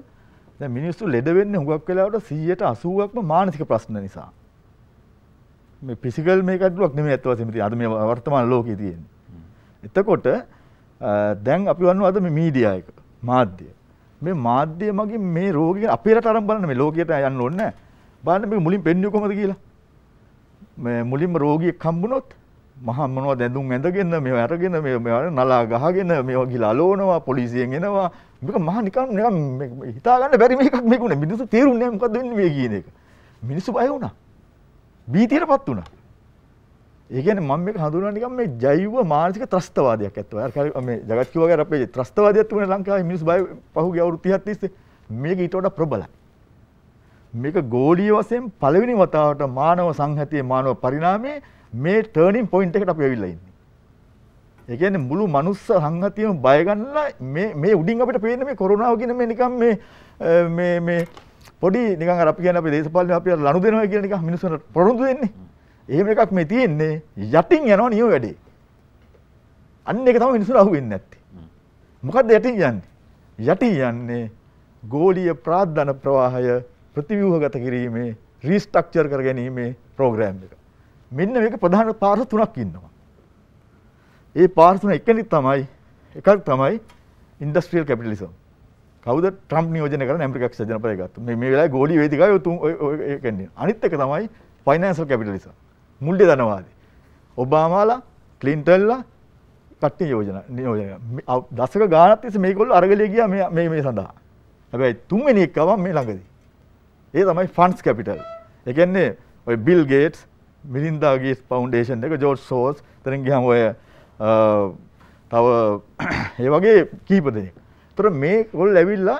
දැන් මිනිස්සු ලෙඩ වෙන්නේ හුඟක් වෙලාවට 180%ක්ම මානසික ප්‍රශ්න නිසා. මේ ෆිසිකල් මේක අඩුවක් නෙමෙයි අත්ත වශයෙන්ම තියෙන්නේ. අද මේ වර්තමාන ලෝකයේ තියෙන්නේ. එතකොට දැන් අපි වන්නව අද මේ මීඩියා එක මාධ්‍ය. මේ මාධ්‍ය මගින් මේ රෝගී අපේ රට අරන් බලන්න මේ ලෝකයට යන්න ඕනේ නැහැ. බලන්න මේ මුලින් පෙන්වන්නේ කොහොමද කියලා. මේ මුලින්ම රෝගියෙක් හම්බුනොත් මහා මොනවද ඇඳුම් ඇඳගෙන මේව අරගෙන මේ මේව නලා ගහගෙන මේව ගිහලා අලවනවා පොලිසියෙන් එනවා මේක මහා නිකන් නිකන් හිතා ගන්න බැරි මේකක් මේකුනේ මිනිස්සු තේරුන්නේ නැහැ මොකද්ද වෙන්නේ මේ කියන එක මිනිස්සු බය වුණා බීතියටපත් වුණා ඒ කියන්නේ මම මේක හඳුනන නිකන් මේ ජෛව මානසික ත්‍රස්තවාදයක් ඇත්තම අර මේ జగත් කිව්වා වගේ අපේ ත්‍රස්තවාදයක් තිබුණේ ලංකාවේ මිනිස්සු බය පහුගිය අවුරුදු 30ක් තිස්සේ මේක ඊට වඩා ප්‍රබලයි මේක ගෝලීය වශයෙන් පළවෙනි වතාවට මානව සංහතියේ මානව පරිණාමයේ මේ ටර්නින් පොයින්ට් එකට අපි ඇවිල්ලා ඉන්නේ. ඒ කියන්නේ මුළු මනුස්ස සංහතියම බය ගන්නලා මේ මේ උඩින් අපිට පේන්නේ මේ කොරෝනාව කියන මේ නිකන් මේ මේ මේ පොඩි නිකන් අර අපි කියන්නේ අපේ දේශපාලනේ අපි ලනු දෙනවා කියන එක මිනිස්සුන්ට පොරොන්දු දෙන්නේ. එහෙම එකක් මේ තියෙන්නේ යටින් යනවා නියෝ වැඩේ. අන්න ඒක තමයි මිනිස්සුන්ට අහුවෙන්නේ නැත්තේ. මොකද්ද යටින් යන්නේ? යටින් යන්නේ ගෝලීය ප්‍රාද්ධන ප්‍රවාහය ප්‍රතිව්‍යුහගත කිරීමේ රීස්ට්‍රක්චර් කර ගැනීමේ ප්‍රෝග්‍රෑම් එක. මෙන්න මේක ප්‍රධාන පාර්ශව තුනක් ඉන්නවා. ඒ පාර්ශව තුන එකනි තමයි එකක් තමයි ඉන්ඩස්ට්‍රියල් කැපිටලිසම්. කවුද ට්‍රම්ප් නියෝජනය කරන ඇමරිකාක්ෂ ජනපදය ගත්ත මේ මේ වෙලාවේ ගෝලීය වේදිකාවේ තුන් ඔය කියන්නේ. අනිත් එක තමයි ෆයිනෑන්ෂල් කැපිටලිසම්. මුල්ලේ ධනවාදී. ඔබාමාලා, ක්ලින්ටන්ලා කට්ටිය යෝජනා නියෝජනය. දශක ගානක් තිස්සේ මේගොල්ලෝ අරගලිය ගියා මේ මේ මේ සඳහා. හැබැයි තුන්වෙනි එක ආවා මේ ළඟදී. ඒ තමයි ෆන්ඩ්ස් කැපිටල්. ඒ කියන්නේ ඔය බිල් ගේට්ස් මිලින්දාගේ පවන්ඩේෂන් එක ජෝඩ් සෝස් තරෙන් ගහම ඔය තව *clears throat* ඒ වගේ කීප දෙනෙක් තොර මේ ගොල් ඇවිල්ලා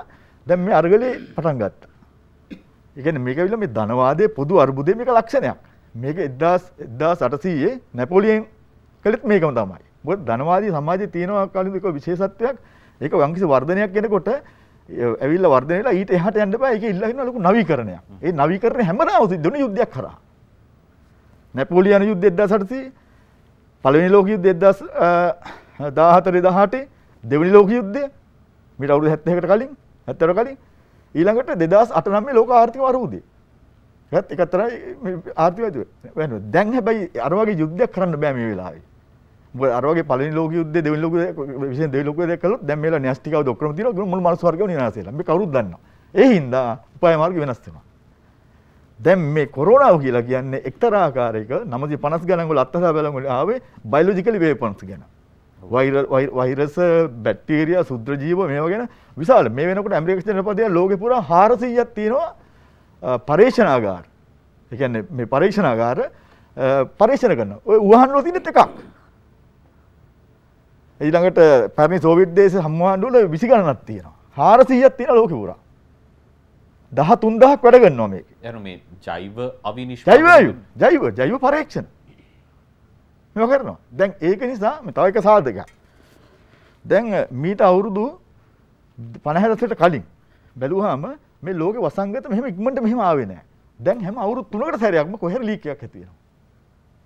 දැම් මේ අර්ගලේ පටන් ගත්ත එකන මේකවිල මේ ධනවාදය පොදු අර්බුදය මේක ලක්ෂණයක් මේක එදදාස් එදදා සටසයේ නැපොලියෙන් කළෙත් මේකම තමයි බොත් ධනවාදී සමාජය තියෙනවා කාලික විශේෂත්වයක් ඒක වංකිසි වර්ධනයක් කෙනකොට ඇවිල්ල වර්ධනලා ඊට එහට යන්න බෑ එක ඉල්ලගෙන ලොකු නවීකරණයක් ඒ නවීකරණ හැමදාම සිද්ධ වෙන යුද්ධයක් කරා නැපෝලියන යුද්ධ 1800 පළවෙනි ලෝක යුද්ධ 2014 18 දෙවෙනි ලෝක යුද්ධය මීට අවුරුදු 70කට කලින් 70කට කලින් ඊළඟට 2008 9 ලෝක ආර්ථික වරුදේ. ඒත් එක තරයි ආර්ථිකවේදී වෙනවා. දැන් හැබැයි අර වගේ යුද්ධයක් කරන්න බෑ මේ වෙලාවේ. මොකද අර වගේ පළවෙනි ලෝක යුද්ධේ දෙවෙනි ලෝක විශේෂයෙන් දෙවෙනි ලෝක යුද්ධයක් කළොත් දැන් මේලා න්‍යෂ්ටිකවද ඔක්කොම තියෙනවා මුළු මනුස්ස වර්ගයම විනාශ වෙලා. මේ කවුරුත් දන්නවා. ඒ හින්දා උපාය මාර්ග වෙනස් වෙනවා. දැන් මේ කොරෝනාව කියලා කියන්නේ එක්තරා ආකාරයක 950 ගණන් වල අත්හදා බලන් වල ආවේ බයොලොජිකල් වේපන්ස් ගැන. වෛරස් බැක්ටීරියා සුද්‍ර ජීව මේවා ගැන විශාල මේ වෙනකොට ඇමරිකා ජනපදයේ ලෝකේ පුරා 400ක් තියෙනවා පරීක්ෂණාගාර. ඒ කියන්නේ මේ පරීක්ෂණාගාර පරීක්ෂණ කරනවා. ඔය වුහාන් වල තියෙනත් එකක්. ඊළඟට පැරණි සෝවියට් දේශ සම්මාන වල 20 ගණනක් තියෙනවා. 400ක් තියෙනවා ලෝකේ පුරා. දහතුන් දහක් වැඩගන්නවා මේක යන මේ ජෛව අවිනිශ් ජෛවයු ජෛව ජෛව පරීක්ෂණ මෙ කරනවා දැන් ඒක නිසා තව එක සාධක දැන් මීට අවුරුදු පණහැදසට කලින් බැලුවාම මේ ලෝක වසංගත මෙහම ඉක්මට මෙහම ආවේ නෑ දැන් හැම අවුරුත් තුනකට සැරයක්ම කොහෙර ලීකයක් ඇතිවෙනවා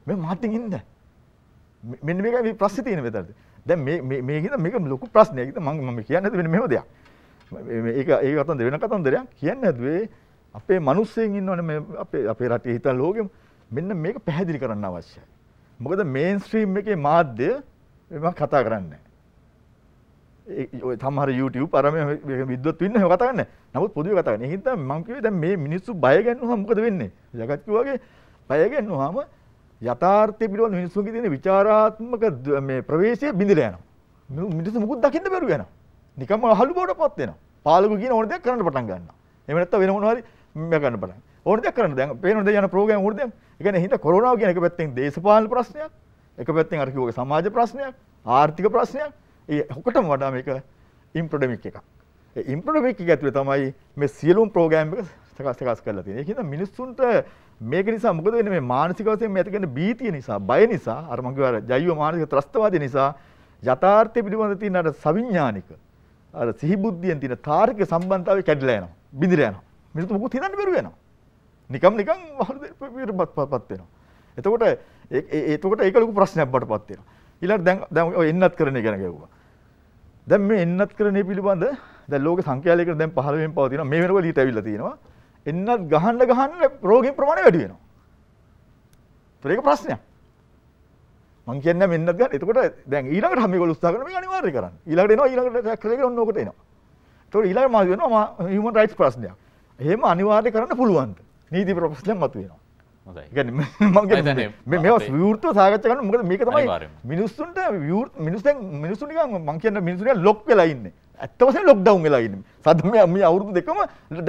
මේ මාතින් ඉන්න මෙන්න මේක ප්‍රශ්න තියෙන වෙතරද දැන් මේ මේක මේක ලොකු ප්‍රශ්නයක්ද මම මම කියන්නේ වෙන මෙහෙම දෙයක් ඒක ඒ කතන්ද වෙන කතන්දරයක් කියන්න හැදුවේ අපේ මනුස්සයෙන් ඉන්නවනේ මේ අපේ අපේ රටේ හිතන ලෝකෙම මෙන්න මේක පැහැදිලි කරන්න අවශ්‍යයි. මොකද මේන් ස්ට්‍රීම් එකේ මාධ්‍ය මම කතා කරන්නේ ඔය සමහර YouTube අර මේ විද්වත් වෙන්න කතා කරන්නේ. නමුත් පොදුවේ කතා කරන්නේ. ඒ හින්දා මම කිව්වේ දැන් මේ මිනිස්සු බය ගන්නවා මොකද වෙන්නේ? ජගත් කිව්වාගේ බය ගන්නවා යථාර්ථය පිළිබඳ මිනිස්සුන්ගේ තියෙන විචාරාත්මක මේ ප්‍රවේශය බිඳිලා යනවා. මිනිස්සු මොකුත් දකින්න බැරුව යනවා. නිකම්ම අහලු බවට පත් වෙනවා. පාලකු කියන ඕන දෙයක් කරන්න පටන් ගන්නවා. එහෙම නැත්නම් වෙන මොනවා හරි මෙයා ගන්න පටන්. ඕන දෙයක් කරන්න දැන් පේන දේ යන ප්‍රෝග්‍රෑම් ඕන දෙයක්. ඒ කියන්නේ හින්දා කොරෝනාව කියන එක පැත්තෙන් දේශපාලන ප්‍රශ්නයක්, එක පැත්තෙන් අර කිව්වගේ සමාජ ප්‍රශ්නයක්, ආර්ථික ප්‍රශ්නයක්. ඒ ඔකටම වඩා මේක ඉම්ප්‍රොඩමික් එකක්. ඒ ඉම්ප්‍රොඩමික් එක ඇතුලේ තමයි මේ සියලුම ප්‍රෝග්‍රෑම් එක සකස් සකස් කරලා තියෙන්නේ. ඒ හින්දා මිනිස්සුන්ට මේක නිසා මොකද වෙන්නේ මේ මානසික වශයෙන් මේ ඇතිකෙන බීතිය නිසා, බය නිසා, අර මම කිව්වා ජෛව මානසික ත්‍රස්තවාදී නිසා යථාර්ථය පිළිබඳ තියෙන අර සවිඥානික අර සිහිබුද්ධියෙන් තියෙන තාර්කික සම්බන්ධතාවය කැඩිලා යනවා. බිඳිලා යනවා. මිනිත්තු මොකුත් හිතන්න බැරුව යනවා. නිකම් නිකම් වහරදපත් වෙනවා. එතකොට එතකොට ඒක ලොකු ප්‍රශ්නයක් බටපත් වෙනවා. ඊළඟ දැන් දැන් ඔය එන්නත් කරන එක ගැන කියවුවා. දැන් මේ එන්නත් කරන්නේ පිළිබඳ දැන් ලෝක සංඛ්‍යාලයකට දැන් 15 වෙනි පව තියෙනවා. මේ වෙනකොට ඊට ඇවිල්ලා තියෙනවා. එන්නත් ගහන්න ගහන්න රෝගී ප්‍රමාණය වැඩි වෙනවා. ඒක ප්‍රශ්නයක්. මං කියන්නේ මෙන්න ගන්න. එතකොට දැන් ඊළඟට හැම ඒගොල්ලෝ උත්සාහ කරන මේක අනිවාර්ය කරන්න. ඊළඟට එනවා ඊළඟට ටැක්ස් එකේ ඔන්න ඕකට එනවා. ඒතකොට ඊළඟ මාස වෙනවා human rights ප්‍රශ්නයක්. එහෙම අනිවාර්ය කරන්න පුළුවන්. නීති ප්‍රශ්නයක් මතුවෙනවා. හොඳයි. ඒ කියන්නේ මම කියන්නේ මේ මේවා විවෘතව සාකච්ඡා කරන්න මොකද මේක තමයි මිනිස්සුන්ට විවෘත මිනිස්සු දැන් මිනිස්සු නිකන් මං කියන්නේ මිනිස්සු නිකන් ලොක් වෙලා ඉන්නේ. ඇත්ත වශයෙන්ම ලොක්ඩවුන් වෙලා ඉන්නේ. සද්ද මේ අවුරුදු දෙකම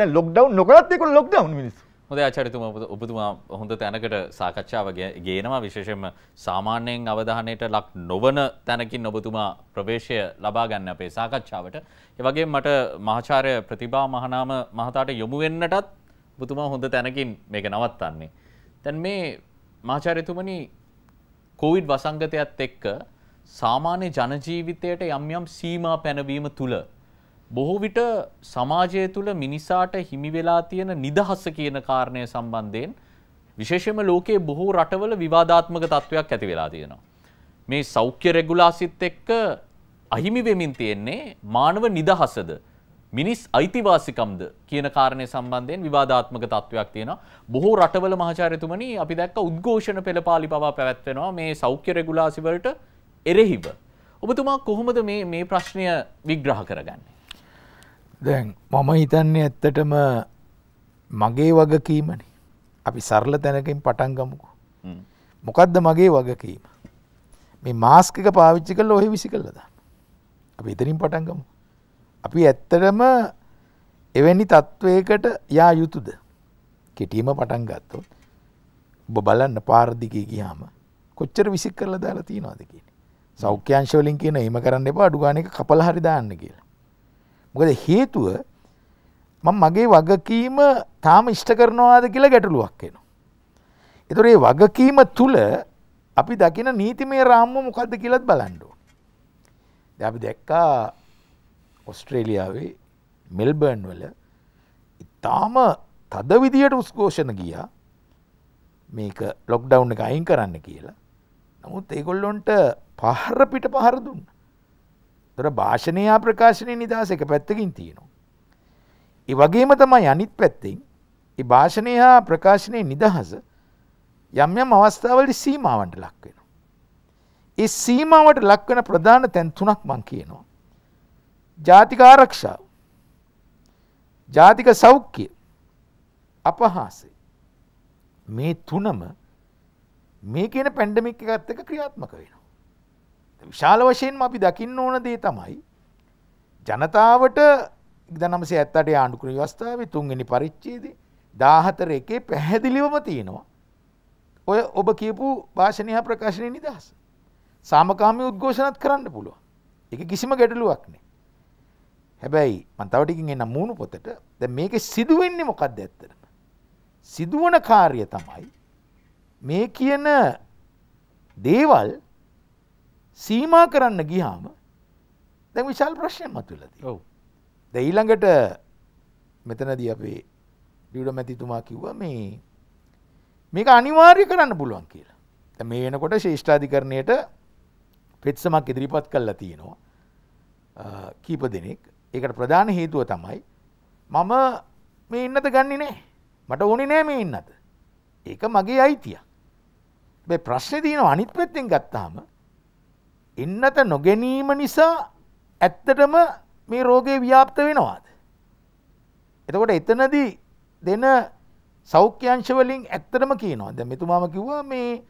දැන් ලොක්ඩවුන් නොකරත් ඒක ලොක්ඩවුන් මිනිස්සු. හොඳ ආචාර්යතුම ඔබතුමා හොඳ තැනකට සාකච්ඡාව ගේනවා විශේෂයෙන්ම සාමාන්‍යයෙන් අවධානයට ලක් නොවන තැනකින් ඔබතුමා ප්‍රවේශය ලබා ගන්න අපේ සාකච්ඡාවට. ඒ වගේම මට මහාචාර්ය ප්‍රතිභා මහනාම මහතාට යොමු වෙන්නටත් ඔබතුමා හොඳ තැනකින් මේක නවත්තන්නේ. දැන් මේ මහාචාර්යතුමනි කොවිඩ් වසංගතයත් එක්ක සාමාන්‍ය ජන ජීවිතයට යම් යම් සීමා පැනවීම තුල බොහෝ විට සමාජය තුළ මිනිසාට හිමි වෙලා තියෙන නිදහස කියන කාරණය සම්බන්ධයෙන් විශේෂම ලෝකයේ බොහෝ රටවල විවාදාත්මක තත්ත්වයක් ඇති වෙලා තියෙනවා. මේ සෞඛ්‍ය රෙගුලාසිත් එක්ක අහිමි වෙමින් තියෙන්නේ මානව නිදහසද මිනිස් අයිතිවාසිකම්ද කියන කාරණය සම්බන්ධයෙන් විවාදාත්මක තත්ත්වයක් තියෙනවා. බොහෝ රටවල මහාචාර්යතුමනි අපි දැක්ක උද්ඝෝෂණ පෙළපාලි පවා පැවැත්වෙනවා මේ සෞඛ්‍ය රෙගුලාසි වලට එරෙහිව. ඔබතුමා කොහොමද මේ මේ ප්‍රශ්නය විග්‍රහ කරගන්නේ? දැන් මම හිතන්නේ ඇත්තටම මගේ වගකීමන අපි සරල තැනකින් පටන්ගමුකු. මොකක්ද මගේ වගකීම. මේ මාස්කක පාවිච්චි කල ඔහි විසි කල්ලද. අපි එතනින් පටන්ගමු. අපි ඇත්තටම එවැනි තත්ත්වයකට යා යුතුද. කෙටීම පටන්ගත්තොත් ඔබ බලන්න පාර්දිකය ගියාම කොච්චර විසික් කරල දාලා තියනවාද කියන. සෞඛ්‍යංශවලින් කියන එම කරන්න එපා අඩුගානක කපල හරිදාන්න කියලා. මොකද හේතුව මම මගේ වගකීම තාම ඉෂ්ට කරනවාද කියලා ගැටලුවක් එනවා. එතකොට මේ වගකීම තුල අපි දකින නීතිමය රාමුව මොකද්ද කියලාත් බලන්න ඕනේ. දැන් අපි දැක්කා ඕස්ට්‍රේලියාවේ මෙල්බර්න් වල ඉතාම තද විදියට උස්ඝෝෂණ ගියා. මේක ලොක්ඩවුන් එක අයින් කරන්න කියලා. නමුත් ඒගොල්ලොන්ට පහර පිට පහර දුන්නා. තොර භාෂණයා ප්‍රකාශනය නිදහස එක පැත්තකින් තියෙනවා. ඒ වගේම තමයි අනිත් පැත්තෙන් ඒ භාෂණය හා ප්‍රකාශනය නිදහස යම් යම් අවස්ථාවල සීමාවන්ට ලක්වෙනවා. ඒ සීමාවට ලක්වන ප්‍රධාන තැන් තුනක් මං කියනවා. ජාතික ආරක්ෂාව ජාතික සෞඛ්‍ය අපහාසේ මේ තුනම මේ කියන පැන්ඩමික් එකත් එක ක්‍රියාත්මක වෙන. විශාල වශයෙන්ම අපි දකින්න ඕන දේ තමයි ජනතාවට ඉදනමසේ ඇත්තට ආණ්ඩුකර වස්ථාව තුන්ගනි පරිච්චේද දාහතර එකේ පැහැදිලිවම තියෙනවා. ඔය ඔබ කියපු භාෂණය ප්‍රකාශනය නිදහස්. සාමකාමය උද්ඝෝෂණත් කරන්න පුළුව. එක කිසිම ගැටලුවක්නේ. හැබැයි මන්තවටිකින් එන්න මූුණු පොතට ද මේක සිදුවෙන්නේ මොකක්ද ඇත්තරන. සිදුවන කාර්ය තමයි මේ කියන දේවල් සීමා කරන්න ගිහාම දැ විශාල් ප්‍රශ්නය මතුලද ද ඊළඟට මෙතනද අපේ ඩියඩ මැතිතුමා කිව්ව මේ මේක අනිවාර්ය කරන්න පුළුවන් කියලා මේ එනකොට ශේෂ්ඨාධිකරණයට පෙත්සමක් ඉදිරිපත් කල්ලා තියෙනවා කීප දෙනෙක් ඒකට ප්‍රධාන හේතුව තමයි මම මේ ඉන්නත ගන්නේ නෑ මට ඕනි නෑ මේ ඉන්නත ඒක මගේ අයිතිය ප්‍රශ්න තියන අනිත් පැත්තෙන් ගත්තාම එන්නත නොගැනීම නිසා ඇත්තටම මේ රෝගය ව්‍යාප්ත වෙනවාද. එතකොට එතනදී දෙන සෞඛ්‍යංශවලින් ඇත්තටම කියනවා දැ මෙතුමාම කිව්වා මේ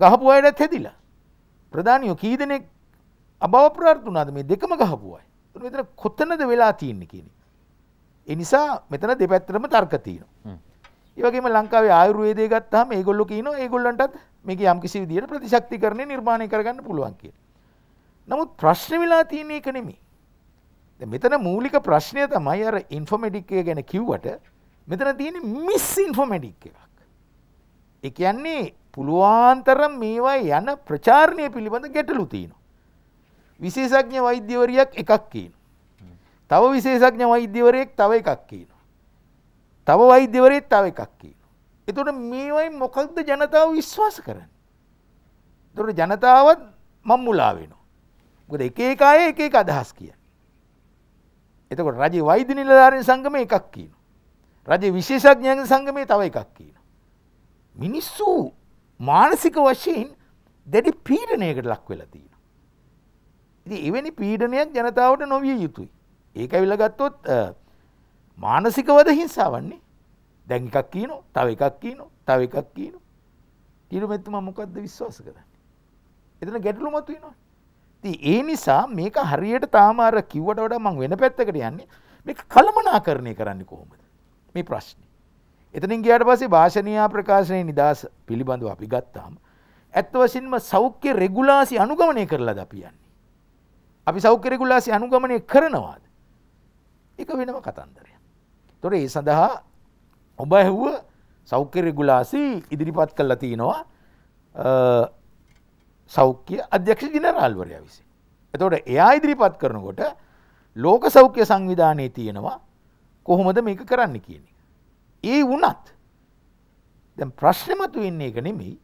ගහපු අයටත් හැදිලා. ප්‍රධානියෝ කීදනෙක් අභව ප්‍රාර්ථනාද මේ දෙකම ගහපුුවයි. මෙතන කොත්තනද වෙලා තියන්න කියනෙ. එනිසා මෙතන දෙපැත්තරම තර්කතියනවා. ඒවගේම ලංකාවේ ආයුරුවේදේ ගත්තාම ඒගොල්ලො කියනවා ඒගොල්ලන්ටත් මේක යම් කිසි විදිහට ප්‍රතිශක්තිකරණය නිර්මාණය කරගන්න පුළුවන් කියලා. නමුත් ප්‍රශ්න වෙලා තියෙන එක නෙමෙයි. දැන් මෙතන මූලික ප්‍රශ්නය තමයි අර ඉන්ෆොමැටික් එක ගැන කිව්වට මෙතන තියෙන මිස් ඉන්ෆොමැටික් එකක්. ඒ කියන්නේ පුළුවන් තරම් මේවා යන ප්‍රචාරණය පිළිබඳ ගැටලු තියෙනවා. විශේෂඥ වෛද්‍යවරියක් එකක් කියනවා. තව විශේෂඥ වෛද්‍යවරයෙක් තව එකක් කියනවා. තව වෛද්‍යවරයෙක් තව එකක් කියනවා. එතොට මේවයි මොකක්ද ජනතාව විශ්වාස කරන්න. තොට ජනතාවත් මංමුලා වෙනවා. ගොද එකකාය එක අදහස් කිය. එතකොට රජ වෛද නිලධාරෙන් සංගම එකක් කියන. රජ විශේෂඥයන් සංගමය තව එකක් කියන. මිනිස්සු මානසික වශයෙන් දැඩි පීඩනයකට ලක් වෙලතින. එවැනි පීඩනයක් ජනතාවට නොවිය යුතුයි. ඒක විලගත්තොත් මානසිකවද හිංසා වන්නේ දැන් එකක් කියන තව එකක් කියන තව එකක් කියන තිරමැත්තුම මොකක්ද විශ්වාස කරන්න. එතන ගැටලු මතු වෙනවා. ති ඒ නිසා මේක හරියට තාමාර කිව්වට වඩා මං වෙන පැත්තකට යන්නේ මේ කළමනාකරණය කරන්න කොහොමද මේ ප්‍රශ්නය. එතනින් ගියාට පස්සේ භාෂණයා ප්‍රකාශනය නිදහස පිළිබඳව අපි ගත්තාම ඇත්ත වශයෙන්ම සෞඛ්‍ය රෙගුලාසි අනුගමනය කරලා දපියන්නේ. අපි සෞඛ්‍ය රෙගුලාසි අනුගමනය කරනවාද. එක වෙනම කතන්දරය. තොර ඒ සඳහා ඔබ ඇහුව සෞඛ්‍ය රෙගුලාසි ඉදිරිපත් කල්ලා තියෙනවා සෞඛ්‍ය අධ්‍යක්ෂ ජිනරාල්වරය විසි. එතවට එයා ඉදිරිපත් කරනකොට ලෝක සෞඛ්‍ය සංවිධානය තියෙනවා කොහොමද මේක කරන්න කියන එක. ඒ වනත් දැ ප්‍රශ්නමතු වෙන්නේ එක නෙමෙයි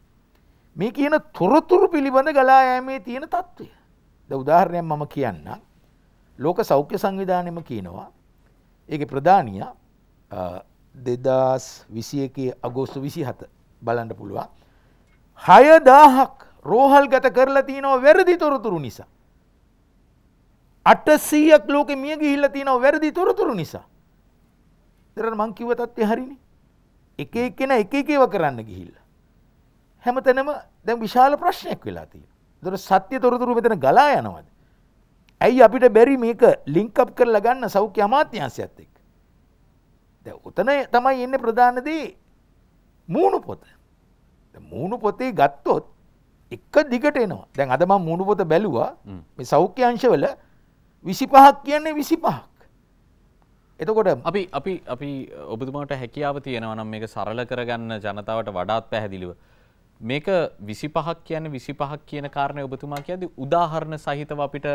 මේ කියන තොරතුරු පිළිබඳ ගලා යෑමේ තියෙන තත්ත්වය. ද උදාහරණයක් මම කියන්න ලෝක සෞඛ්‍ය සංවිධානයම කියනවා ඒ ප්‍රධානිය දෙදස් විසියකේ අගෝස්තු විසි හත බලන්න පුළුවන්. හයදාහක් රෝහල් ගත කරලා තියනව වැරදි තොරතුරු නිසා. අටසීයක් ලෝක මිය ගිහිල්ල තියනව වැරදි තොරතුරු නිසා. දර මංකිවතත්ය හරිනි එක එක්කෙන එක එකව කරන්න ගිහිල්ල. හැමතැනම දැන් විශාල ප්‍රශ්නයක් වෙලා තිය. දොර සත්‍ය තොරතුරු මෙතන ගලා යනවද. ඇයි අපිට බැරි මේක ලිංකප් කරලා ගන්න සෞඛ්‍ය අමාත්‍යංශයත් එක්. උතන තමයි එන්න ප්‍රධානදී මූුණු පොත මූුණු පොතේ ගත්තොත් එක දිගට එනවා දැන් අදම මූුණු පොත බැලවා මේ සෞඛ්‍ය අංශවල විසිපහක් කියන්නේ විසිපහක් එතකොට අපි අපි අපි ඔබතුමාට හැකියාව තියෙනවා නම් මේක සරල කරගන්න ජනතාවට වඩාත් පැහැදිලිව මේක විසි පහක් කියන විසි පහක් කියන කාරණය ඔබතුමා කියද උදාහරණ සහිතව අපිට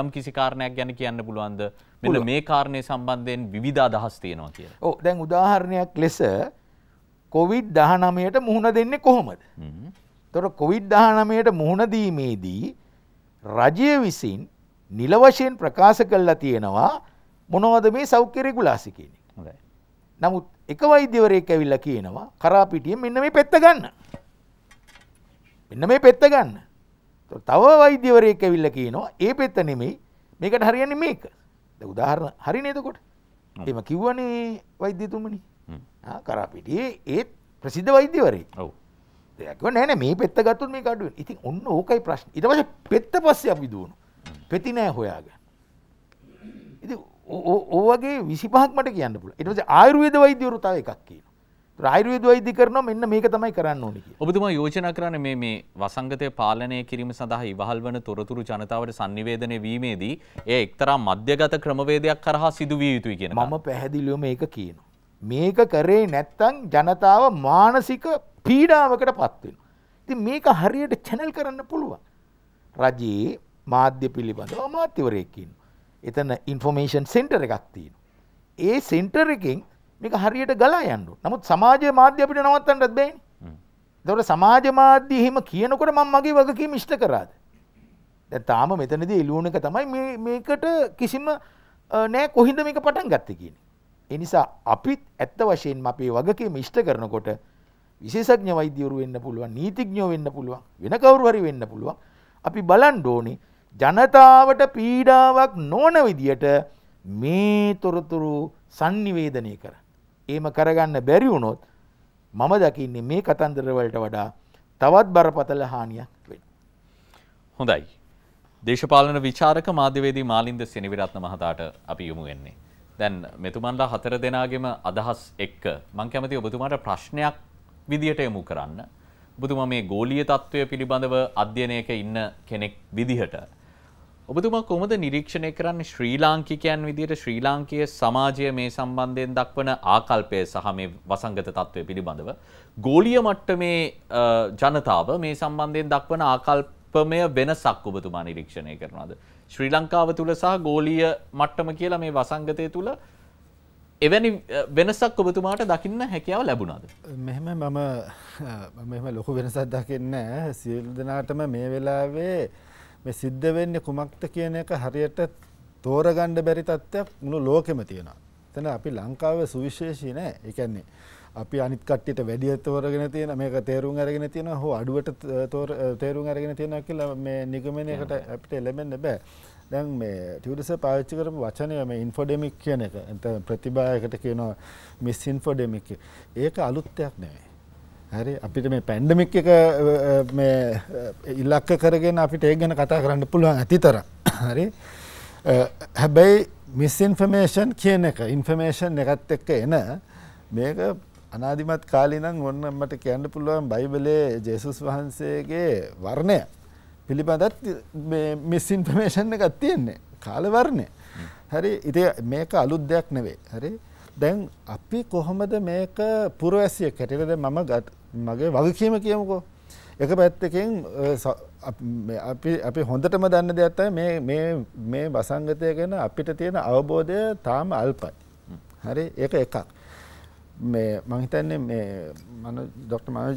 යම් කිසි කාරණයක් ගැන කියන්න පුළුවන්ද මෙ මේ කාරණය සම්බන්ධයෙන් විධා දහස් තියෙනවා කිය ඕ දැන් උදාහරණයක් ලෙස කොවිඩ් දහනමයට මුහුණ දෙන්නේ කොහොමද. තොර කොවිඩ් දහනමයට මුහුණදීමේදී රජය විසින් නිලවශයෙන් ප්‍රකාශ කල්ලා තියෙනවා මොනවද මේ සෞඛ්‍ය රෙගුලාසි කියනෙ. නමුත් එක වෛද්‍යවරයෙක් ඇවිල්ල කියනවා කරාපිටිය මෙන්න මේ පෙත්ත ගන්න. මෙන්න මේ පෙත්ත ගන්න තව වෛද්‍යවරයෙක් ඇවිල්ල කියනවා ඒ පෙත්ත නෙමෙයි මේකට හරියන්න මේක උදාහරණ හරි නේතකොට එම කිව්වනේ වෛද්‍යතුමනි කරාපිටියේ ඒත් ප්‍රසිද්ධ වෛද්‍යවරේ ඔවු දෙයක් නැන මේ පෙත්ත ගත්තුන් මේ කඩුවෙන් ඉතින් ඔන්න ඕකයි ප්‍රශ්න ඉටවශ පෙත්ත පස්සේ අපි දුවුණු පෙති නෑ හොයාගන්න ඉති ඕවගේ විසිපහක් මට කියන්න පුල එටස ආයුර්වේද වෛද්‍යවරුතාව එකක් කියන රායුර්වේද වෛද්‍ය කරනවා මෙන්න මේක තමයි කරන්න ඕනේ කියලා. ඔබතුමා යෝජනා කරන්නේ මේ මේ වසංගතය පාලනය කිරීම සඳහා ඉවහල් වන තොරතුරු ජනතාවට sannivedanaya වීමේදී එය එක්තරා මධ්‍යගත ක්‍රමවේදයක් කරහා සිදු විය යුතුයි කියන මම පැහැදිලිවම ඒක කියනවා. මේක කරේ නැත්තම් ජනතාව මානසික පීඩාවකට පත් වෙනවා. ඉතින් මේක හරියට channel කරන්න පුළුවන්. රජයේ මාධ්‍ය පිළිබඳව අමාත්‍යවරයෙක් ඉන්නවා. එතන information center එකක් තියෙනවා. ඒ center එකෙන් මේක හරියට ගලා යන්නු. නමුත් සමාජ මාධ්‍ය අපිට නවත්තන්නත් බෑනේ. ඒතකොට සමාජ මාධ්‍ය එහෙම කියනකොට මම මගේ වගකීම ඉෂ්ට කරාද? දැන් තාම මෙතනදී එළුණ එක තමයි මේ මේකට කිසිම නෑ කොහින්ද මේක පටන් ගත්තේ කියන්නේ. ඒ නිසා අපිත් ඇත්ත වශයෙන්ම අපේ වගකීම ඉෂ්ට කරනකොට විශේෂඥ වෛද්‍යවරු වෙන්න පුළුවන්, නීතිඥයෝ වෙන්න පුළුවන්, වෙන කවුරු හරි වෙන්න පුළුවන්. අපි බලන්න ඕනේ ජනතාවට පීඩාවක් නොවන විදියට මේ තොරතුරු sannivedanaya කරන්න. ඒම කරගන්න බැරි වුණොත් මම දකින්නේ මේ කතන්දරවලට වඩා තවත් බරපතල හානියක් වෙන. හොඳයි. දේශපාලන විචාරක මාධ්‍යවේදී මාලින්ද සෙනවිරත්න මහතාට අපි යොමු වෙන්නේ. දැන් මෙතුමන්ලා හතර දෙනාගෙම අදහස් එක්ක මං කැමති ඔබතුමාට ප්‍රශ්නයක් විදියට යොමු කරන්න. ඔබතුමා මේ ගෝලීය තත්ත්වය පිළිබඳව අධ්‍යයනයක ඉන්න කෙනෙක් විදිහට ඔබතුමා කොමද නිරීක්ෂණය කරන්න ශ්‍රී ලාංකිකයන් විදියට ශ්‍රී ලාංකීය සමාජය මේ සම්බන්ධයෙන් දක්වන ආකල්පය සහ මේ වසංගත තත්ත්වය පිළිබඳව ගෝලීය මට්ටමේ ජනතාව මේ සම්බන්ධයෙන් දක්වන ආකල්පමය වෙනසක් ඔබතුමා නිරීක්ෂණය කරනවාද ශ්‍රී ලංකාව තුළ සහ ගෝලීය මට්ටම කියලා මේ වසංගතය තුළ එවැනි වෙනසක් ඔබතුමාට දකින්න හැකියාව ලැබුණාද. මෙහෙම මම මෙම ලොකු වෙනසක් දකින්න සියලු දෙනාටම මේ වෙලාවේ මේ සිද්ධ වෙන්නේ කුමක්ද කියන එක හරියට තෝරගන්න බැරි තත්ත්වයක් මුළු ලෝකෙම තියෙනවා. එතන අපි ලංකාවේ සුවිශේෂී නෑ. ඒ කියන්නේ අපි අනිත් කට්ටියට වැඩිය තෝරගෙන තියෙන මේක තේරුම් අරගෙන තියෙනවා හෝ අඩුවට තේරුම් අරගෙන තියෙනවා කියලා මේ නිගමනයකට අපිට එළඹෙන්න බෑ. දැන් මේ ටියුරිස පාවිච්චි කරපු වචනය මේ ඉන්ෆොඩෙමික් කියන එක. එතන ප්‍රතිභායකට කියනවා මිස් ඉන්ෆොඩෙමික්. ඒක අලුත් දෙයක් නෙවෙයි. හරි අපිට මේ පැන්ඩමික් එක ඉල්ලක්ක කරගෙන අපිට ඒ ගැන කතා කරන්න පුළුවන් ඇතිතර හරි හැබැයි මිස්ඉන්ෆර්මේෂන් කියන එක ඉන්ෆර්මේෂන් එකත් එක්ක එන මේක අනාධිමත් කාලිනම් ඔන්න මට කියන්න පුළුවන් බයිබලේ ජෙසුස් වහන්සේගේ වර්ණය පිළිබඳත් මිස්ඉන්ෆර්මේෂන් එකත් තියෙන්නේ කාලවර්ණය හරි ඉති මේක අලුත් දෙයක් නෙවේ හරි දැන් අපි කොහොමද මේක පුරවැසිය කැටිල දැන් මම මගේ වගකීම කියමුකෝ. එක පැත්තකින් අපි අපි හොඳටම දන්න දෙයක් තමයි මේ මේ මේ වසංගතය ගැන අපිට තියෙන අවබෝධය තාම අල්පයි. හරි ඒක එකක්. මේ මම හිතන්නේ මේ මම ડોක්ටර් මනෝජ්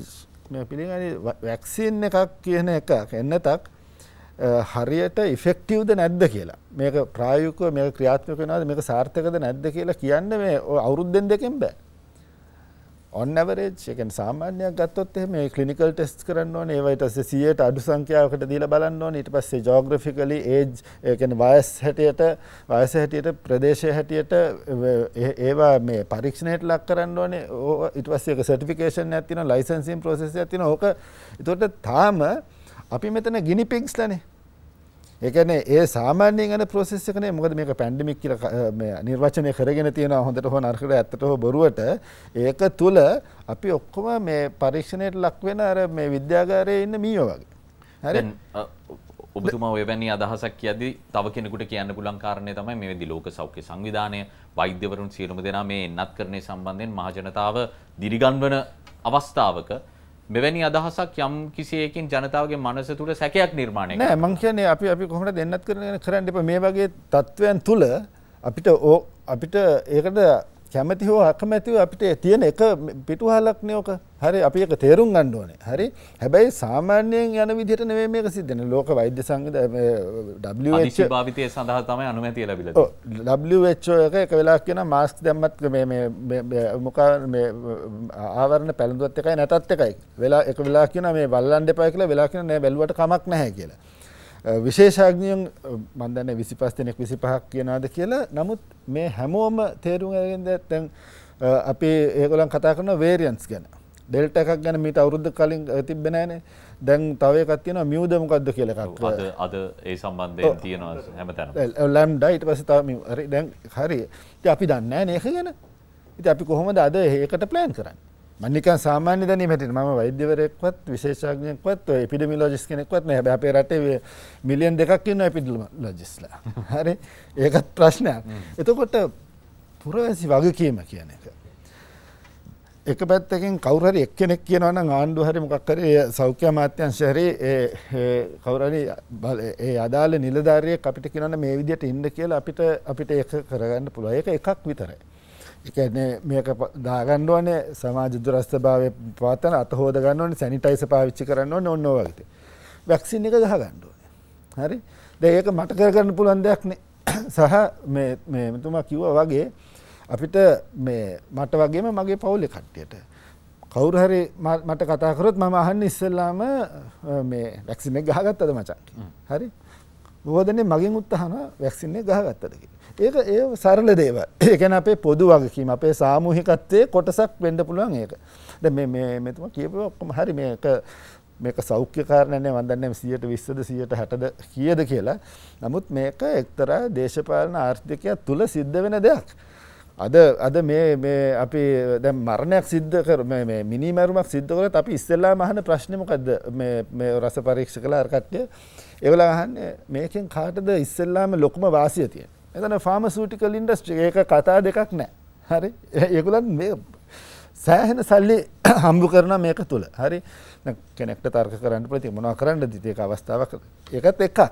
මේ පිළිගන්නේ වැක්සින් එකක් කියන එකක් එන්නතක් හරියට ඉෆෙක්ටිව්ද නැද්ද කියලා මේක ප්‍රායෝගිකව මේක ක්‍රියාත්මක වෙනවද මේක සාර්ථකද නැද්ද කියලා කියන්න මේ අවුරුද්දෙන් දෙකෙන් බෑ on average ඒ කියන්නේ සාමාන්‍යයක් ගත්තොත් එහෙම මේ ක්ලිනිකල් ටෙස්ට් කරන්න ඕනේ ඒවා ඊට පස්සේ 100ට අඩු සංඛ්‍යාවකට දීලා බලන්න ඕනේ ඊට පස්සේ geographically age ඒ කියන්නේ වයස් හැටියට වයස හැටියට ප්‍රදේශය හැටියට ඒවා මේ පරීක්ෂණයට ලක් කරන්න ඕනේ ඊට පස්සේ ඒක සර්ටිෆිකේෂන් එකක් තියෙනවා licensing process එකක් තියෙනවා ඕක ඒතකොට තාම අපි මෙතන ගිනි පික්ස්ලනේ. ඒ කියන්නේ ඒ සාමාන්‍යයෙන් යන process එක නේ මොකද මේක pandemic කියලා මේ නිර්වචනය කරගෙන තියෙනවා හොඳට හෝ නරකට ඇත්තට හෝ බොරුවට ඒක තුල අපි ඔක්කොම මේ පරීක්ෂණයට ලක් වෙන අර මේ විද්‍යාගාරයේ ඉන්න මීයෝ වගේ. හරි. ඔබතුමා ඔයවැනි අදහසක් කියද්දි තව කෙනෙකුට කියන්න පුළුවන් කාරණේ තමයි මේ වෙද්දි ලෝක සෞඛ්‍ය සංවිධානය වෛද්‍යවරුන් සියලුම දෙනා මේ එන්නත්කරණය සම්බන්ධයෙන් මහජනතාව දිරිගන්වන අවස්ථාවක මෙවැනි අදහසක් යම් කිසියකින් ජනතාවගේ මනස තුළ සැකයක් නිර්මාණය නෑ මං කියන්නේ අපි අපි කොහොමද දෙන්නත් කරන කරන්න එපා මේ වගේ තත්වයන් තුල අපිට ඕ අපිට ඒකට කැමති හෝ අකමැතිව අපිට තියෙන එක පිටුහලක් නයෝක හරි අපි එක තේරුම් ගන්න ඕනේ. හරි. හැබැයි සාමාන්‍යයෙන් යන විදිහට නෙමෙයි මේක සිද්ධ වෙන්නේ. ලෝක වෛද්‍ය සංගධානය WHO අනිශ්චිත භාවිතය සඳහා තමයි අනුමැතිය ලැබිලා තියෙන්නේ. WHO එක එක වෙලාවක් කියනවා මාස්ක් දැම්මත් මේ මේ මොකා මේ ආවරණ පැළඳුවත් එකයි නැතත් එකයි. වෙලා එක වෙලාවක් කියනවා මේ වල්ලන්න එපා කියලා වෙලාවක් කියනවා නෑ බැලුවට කමක් නැහැ කියලා. විශේෂඥයන් මන් දන්නේ 25 දෙනෙක් 25ක් කියනවාද කියලා. නමුත් මේ හැමෝම තේරුම් අරගෙන දැන් අපි ඒගොල්ලන් කතා කරන variance ගැන. ඩෙල්ටා එකක් ගැන මීට අවුරුද්ද කලින් තිබ්බේ නැහනේ. දැන් තව එකක් තියෙනවා මියුද මොකද්ද කියලා එකක්. අද අද ඒ සම්බන්ධයෙන් තියෙනවා හැමතැනම. ලැම්ඩා ඊට පස්සේ තව හරි දැන් හරි. ඉතින් අපි දන්නේ නැහැ නේ ඒක ගැන. ඉතින් අපි කොහොමද අද ඒකට plan කරන්නේ? මනිකන් සාමාන්‍ය දැනීම හැටියට මම වෛද්‍යවරයෙක්වත් විශේෂඥයෙක්වත් ඔය එපිඩෙමියොලොජිස්ට් කෙනෙක්වත් නෑ. හැබැයි අපේ රටේ මිලියන් දෙකක් ඉන්නවා එපිඩෙමියොලොජිස්ට්ලා. *laughs* හරි? ඒකත් ප්‍රශ්නයක්. එතකොට පුරවැසි වගකීම කියන එක. එක පැත්තකින් කවුරු හරි එක්කෙනෙක් කියනවා නම් ආණ්ඩුව හරි මොකක් හරි සෞඛ්‍ය අමාත්‍යාංශය හරි ඒ කවුරු හරි ඒ අදාළ නිලධාරියෙක් අපිට කියනවා මේ විදිහට ඉන්න කියලා අපිට අපිට ඒක කරගන්න පුළුවන්. ඒක එකක් විතරයි. එකන්නේ මේක දාගන්න ඕනේ සමාජ දුරස්ථභාවය පවත්වන අත හොද ගන්න ඕනේ සැනිටයිසර් පාවිච්චි කරන්න ඕනේ ඔන්න ඔය වගේ. වැක්සින් එක ගහ ගන්න ඕනේ. හරි? දැන් ඒක මට කරගන්න පුළුවන් දෙයක් නේ. *coughs* සහ මේ මේ මෙතුමා කිව්වා වගේ අපිට මේ මට වගේම මගේ පවුලේ කට්ටියට කවුරු හරි මට කතා කරොත් මම අහන්නේ ඉස්සෙල්ලාම මේ වැක්සින් එක ගහගත්තද මචං? හරි? බොහෝ දෙනෙක් මගෙන් උත් අහනවා වැක්සින් එක ගහගත්තද කියලා. ඒක ඒ සරල දේව ඒකන අපේ පොදු වගකීම අපේ සාමූහිකත්තේ කොටසක් වෙන්ඩ පුළුවන් ඒක ද මෙතුම කියප ඔක්කොම හරි මේක මේක සෞඛ්‍ය කාරණය වදන්න සියට විස්සද සියට හැටද කියද කියලා නමුත් මේක එක්තරා දේශපාලන ආර්ථිකයක් තුළ සිද්ධ වෙන දෙයක් අද අද මේ අපි දැ මරණයක් සිද්ධ කර මිනිමැරුමක් සිද්ධකරත් අපි ඉස්සල්ලා මහන ප්‍රශ්නමකක්ද රස පරීක්ෂ කලා අර්කට්ටය එවලා අහන්න මේකෙන් කාටද ඉස්සල්ලාම ලොකුම වාසිය තියෙන මෙතන ෆාමසූටිකල් ඉන්ඩස්ට්‍රි ඒක කතා දෙකක් නෑ හරි ඒගුලන් මේ සෑහෙන සල්ලි හම්බු කරන මේක තුළ හරි කෙනෙක්ට තර්ක කරන්න ප්‍රති මොනා කරන්න දිතයක අවස්ථාවක් ඒකත් එක්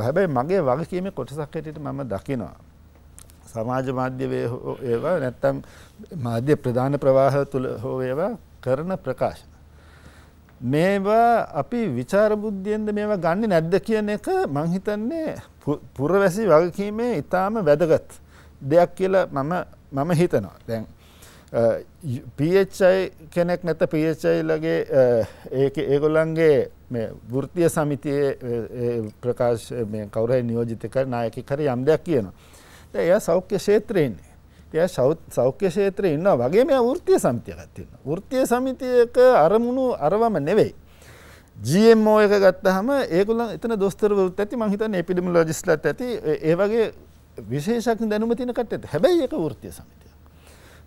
හැබැයි මගේ වගකීම කොටසක්කටට මම දකිනවා සමාජ මාධ්‍ය වේ ඒවා නැත්තම් මාධ්‍ය ප්‍රධාන ප්‍රවාහ තුළ හෝ ඒවා කරන ප්‍රකාශ මේවා අපි විචාර බුද්ධියෙන්ද මේවා ගන්න නැද්ද කියන එක මං හිතන්නේ පුරවැසි වගකීමේ ඊටාම වැදගත් දෙයක් කියලා මම මම හිතනවා. දැන් PHI කෙනෙක් නැත PHI ලගේ ඒක ඒගොල්ලන්ගේ මේ වෘත්තීය සමිතියේ ප්‍රකාශ මේ කවුරු හරි නියෝජිත කර නායකයෙක් හරි යම් දෙයක් කියනවා. දැන් එයා සෞඛ්‍ය ක්ෂේත්‍රයේ ඉන්නේ. එයා සෞඛ්‍ය ක්ෂේත්‍රයේ ඉන්නවා වගේ මේ වෘත්තීය සමිතියක් තියෙනවා. වෘත්තීය සමිතියක අරමුණු අරවම නෙවෙයි. GMO එක ගත්තහම ඒගොල්ලන් එතන දොස්තර වෘත්ත ඇති මං හිතන්නේ එපිඩෙමියොලොජිස්ට්ලාත් ඇති ඒ වගේ විශේෂඥ දැනුම තියෙන කට්ටියත්. හැබැයි ඒක වෘත්තීය සමිතියක්.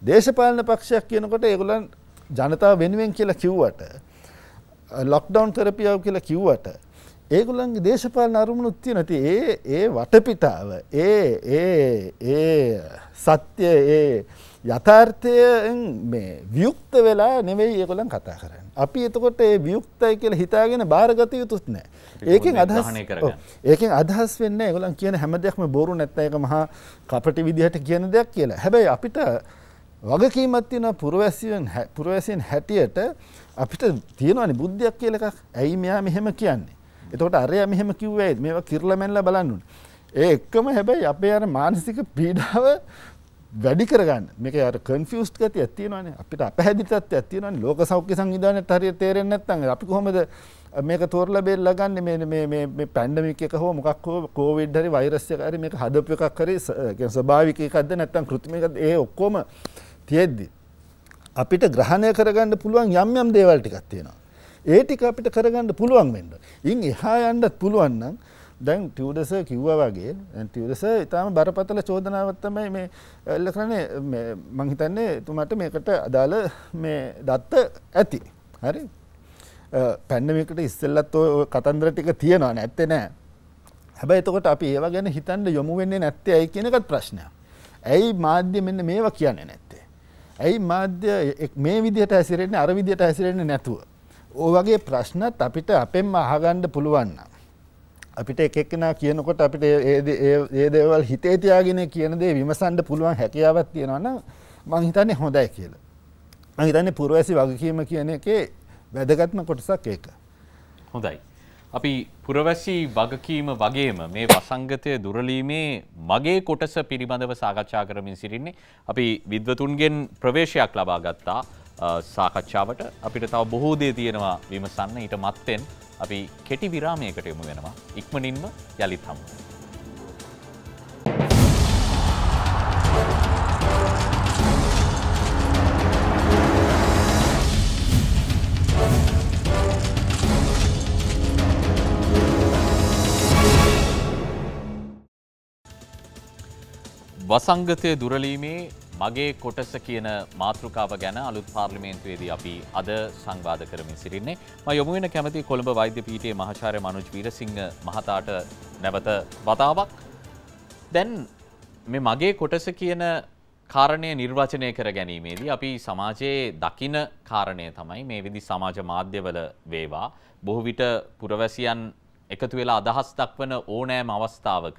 දේශපාලන පක්ෂයක් කියනකොට ඒගොල්ලන් ජනතාව වෙනුවෙන් කියලා කිව්වට ලොක්ඩවුන් තෙරපියව කියලා කිව්වට ඒගොල්ලන්ගේ දේශපාලන අරමුණුත් තියෙන ති ඒ ඒ වටපිටාව ඒ ඒ ඒ සත්‍ය ඒ යථාර්ථයෙන් මේ ව්‍යුක්ත වෙලා නෙවෙයි ඒගොල්ලන් කතා කරන්න. අපි එතකොට ඒ ව්‍යුක්තයි කියලා හිතාගෙන බාරගත යුතුත් නෑ. ඒකෙන් අදහස් ඒකෙන් අදහස් වෙන්නේ ඒගොල්ලන් කියන හැම දෙයක්ම බොරු නැත්නම් ඒක මහා කපටි විදිහට කියන දෙයක් කියලා. හැබැයි අපිට වගකීමක් තියෙනවා පුරවැසියෙන් පුරවැසියෙන් හැටියට අපිට තියෙනවානේ බුද්ධියක් කියලා එකක්. ඇයි මෙයා මෙහෙම කියන්නේ? එතකොට අරය මෙහෙම කිව්වයි මේවා කිරලමැල්ල බලන්නුන්. ඒ එක්කම හැබැයි අපේ අර මානසික පීඩාව වැඩි කරගන්න මේක අර කන්ෆියස්ට් ගති ඇතිවෙනවානේ අපිට අපහැදිලිත්වයක් ඇතිවෙනවානේ ලෝක සෞඛ්‍ය සංවිධානයේත් හරියට තේරෙන්නේ නැත්නම් අපි කොහොමද මේක තෝරලා බෙල්ලා ගන්න මේ මේ මේ මේ පැන්ඩමික් එක හෝ මොකක් හෝ කොවිඩ් හරි වෛරස් එක හරි මේක හදපු එකක් හරි කියන්නේ ස්වභාවික එකක්ද නැත්නම් කෘත්‍රිම එකක්ද ඒ ඔක්කොම තියෙද්දි අපිට ග්‍රහණය කරගන්න පුළුවන් යම් යම් දේවල් ටිකක් තියෙනවා ඒ ටික අපිට කරගන්න පුළුවන් වෙන්න. ඉන් එහා යන්නත් පුළුවන් නම් දැන් ටියුඩස කිව්වා වගේ ටියුඩස ඉතාම බරපතල චෝදනාවක් තමයි මේ එල්ල කරන්නේ මං හිතන්නේ එතුමාට මේකට අදාළ මේ දත්ත ඇති. හරි. පැන්නමකට ඉස්සල්ලත් ඔය කතන්දර ටික තියෙනවා නැත්තේ නෑ. හැබැයි එතකොට අපි ඒවා ගැන හිතන්න යොමු වෙන්නේ නැත්තේ ඇයි කියන එකත් ප්‍රශ්නයක්. ඇයි මාධ්‍ය මෙන්න මේවා කියන්නේ නැත්තේ. ඇයි මාධ්‍ය මේ විදිහට හැසිරෙන්නේ අර විදිහට හැසිරෙන්නේ නැතුව. ඕවගේ ප්‍රශ්නත් අපිට අපෙන්ම අහගණ්ඩ පුළුවන්න. අපිට එකක්නා කියනකොට අපිට ඒ දේවල් හිතේ තියාගෙන කියන දේ විමසන්ඩ පුළුවන් හැකියාවත් තියෙනවන මං හිතන්නේ හොඳයි කියලා. මං හිතන්නේ පුරවැසි වගකීම කියන එකේ වැදගත්ම කොටසක් ඒක. හොඳයි. අපි පුරවැසි වගකීම වගේම මේ වසංගතය දුරලීමේ මගේ කොටස පිළිබඳව සාකච්ඡා කරමින් සිරින්නේ. අපි විද්වතුන්ගෙන් ප්‍රවේශයක් ලබා ගත්තා. සාකච්ඡාවට අපිට තව බොහෝදේ තියෙනවා විමසන්න ඊට මත්තෙන් අපි කෙටි විරාමයකට යමු වෙනවා ඉක්මනින්ම යළිත් හමුුව. වසංගතය දුරලීමේ මගේ කොටස කියන මාතෘකාව ගැන අලුත් පාර්ලිමේන්තුවේදී අපි අද සංවාද කරමින් සිටින්නේ. මම යොමු වෙන කැමති කොළඹ වෛද්‍ය පීඨයේ මහාචාර්ය මනුජ් වීරසිංහ මහතාට නැවත වතාවක්. දැන් මේ මගේ කොටස කියන කාරණය නිර්වචනය කර ගැනීමේදී අපි සමාජයේ දකින කාරණය තමයි මේ විදි සමාජ මාධ්‍යවල වේවා බොහෝ විට පුරවැසියන් එකතු වෙලා අදහස් දක්වන ඕනෑම අවස්ථාවක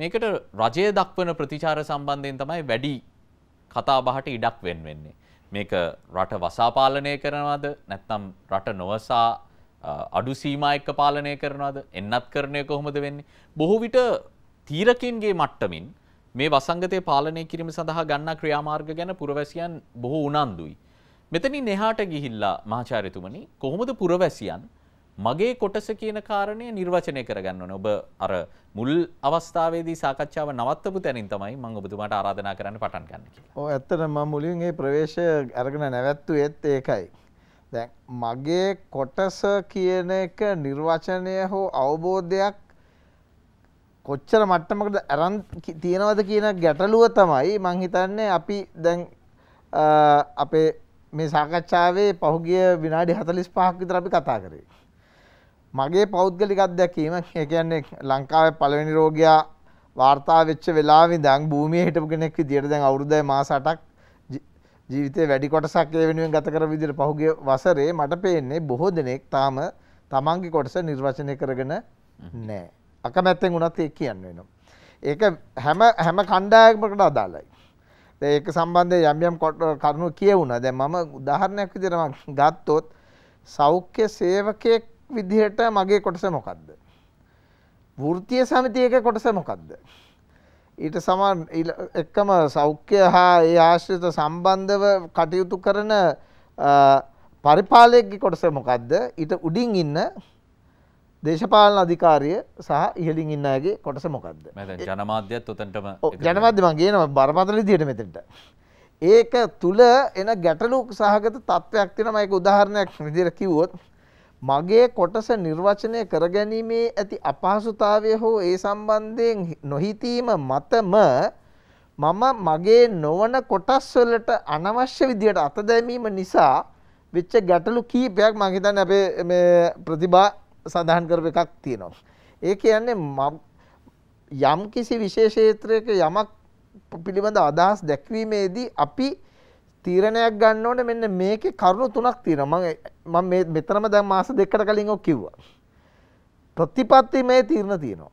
මේකට රජය දක්වන ප්‍රතිචාර සම්බන්ධයෙන් තමයි වැඩි කතා බහට ඉඩක් වෙන් වෙන්නේ. මේක රට වසා පාලනය කරනවද නැත්නම් රට නොවසා අඩු සීමා එක්ක පාලනය කරනවද එන්නත් කරණය කොහොමද වෙන්නේ. බොහෝ විට තීරකින්ගේ මට්ටමින් මේ වසංගතය පාලනය කිරීම සඳහා ගන්න ක්‍රියාමාර්ග ගැන පුරවැසියන් බොහෝ උනන්දුයි. මෙතනින් එහාට ගිහිල්ලා මහාචාර්යතුමනි කොහොමද පුරවැසියන් මගේ කොටස කියන කාරණය නිර්වචනය කරගන්න ඕන. ඔබ අර මුල් අවස්ථාවේදී සාකච්ඡාව නවත්තපු තැනින් තමයි මම ඔබතුමාට ආරාධනා කරන්න පටන් ගන්න කියලා. ඔව් ඇත්තටම මම මුලින් ඒ ප්‍රවේශය අරගෙන නැවැත්තුවේත් ඒකයි. දැන් මගේ කොටස කියන එක නිර්වචනය හෝ අවබෝධයක් කොච්චර මට්ටමකද අරන් තියනවද කියන ගැටලුව තමයි මං හිතන්නේ අපි දැන් අපේ මේ සාකච්ඡාවේ පහුගිය විනාඩි 45ක් විතර අපි කතා කරේ. මගේ පෞද්ගලික අත්දැකීම *laughs* ඒ කියන්නේ ලංකාවේ පළවෙනි රෝගියා වාර්තා වෙච්ච වෙලාවේ ඉඳන් භූමියේ හිටපු කෙනෙක් විදියට දැන් අවුරුද්දයි මාස 8ක් ජීවිතේ වැඩි කොටසක් ඒ වෙනුවෙන් ගත කරපු විදියට පහුගිය වසරේ මට පේන්නේ බොහෝ දෙනෙක් තාම තමන්ගේ කොටස නිර්වචනය කරගෙන නැහැ. අකමැත්තෙන් වුණත් ඒක කියන්න වෙනවා. ඒක හැම හැම කණ්ඩායමකට අදාළයි. ඒක සම්බන්ධයෙන් යම් යම් කරුණු කියවුණා. දැන් මම උදාහරණයක් විදිහට මම ගත්තොත් සෞඛ්‍ය සේවකයෙක් විදිහට මගේ කොටස මොකක්ද. වෘතිය සමිතියක කොටස මොකක්ද. ඊට සමන් එක්කම සෞඛ්‍ය හා ඒ ආශ්‍රිත සම්බන්ධව කටයුතු කරන පරිපාලයක්ගි කොටස මොකක්ද ඊට උඩින් ඉන්න දේශපාලන අධිකාරිය සහ ඉහලින් ඉන්න අයගේ කොටස මොකක්ද ජනමාධ්‍යත් උතන්ටම ජනමාධ්‍ය මගේ නම බරපතල දිට මෙතෙට ඒක තුළ එන ගැටලු සහගත තත්ත්වයක් තිනම එක උදාහරණයක් විදිර කිව්වොත් මගේ කොටස නිර්වචනය කරගැනීමේ ඇති අපහසුතාවය හෝ ඒ සම්බන්ධයෙන් නොහිතීම මතම මම මගේ නොවන කොටස් වලට අනවශ්‍ය විදියට අත දැමීම නිසා වෙච්ච ගැටලු කීපයක් මම හිතන්නේ අපේ මේ ප්‍රතිභා සඳහන් කරපු එකක් තියෙනවා. ඒ කියන්නේ යම් කිසි විශේෂ ක්ෂේත්‍රයක යමක් පිළිබඳ අදහස් දැක්වීමේදී අපි තීරණයක් ගන්න ඕනේ මෙන්න මේකේ කරුණු තුනක් තියෙනවා. මම මම මේ මෙතනම දැන් මාස දෙකකට කලින් ඔක් කිව්වා. ප්‍රතිපත්ති මේ තීරණ තියෙනවා.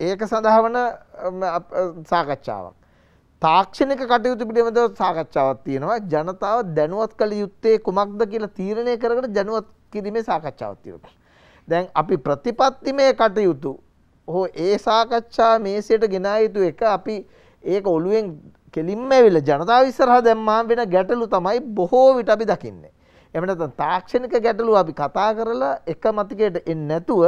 ඒක සඳහා වන සාකච්ඡාවක්. තාක්ෂණික කටයුතු පිළිබඳව සාකච්ඡාවක් තියෙනවා. ජනතාව දැනුවත් කළ යුත්තේ කුමක්ද කියලා තීරණය කරගෙන දැනුවත් කිරීමේ සාකච්ඡාවක් තියෙනවා. දැන් අපි ප්‍රතිපත්තිමය කටයුතු හෝ ඒ සාකච්ඡා මේසයට ගෙනා යුතු එක අපි ඒක ඔළුවෙන් කෙලින්ම ඇවිල්ලා ජනතාව ඉස්සරහා දැම්මා වෙන ගැටලු තමයි බොහෝ විට අපි දකින්නේ. එහෙම නැත්නම් තාක්ෂණික ගැටලු අපි කතා කරලා එක මතකයට එන්නේ නැතුව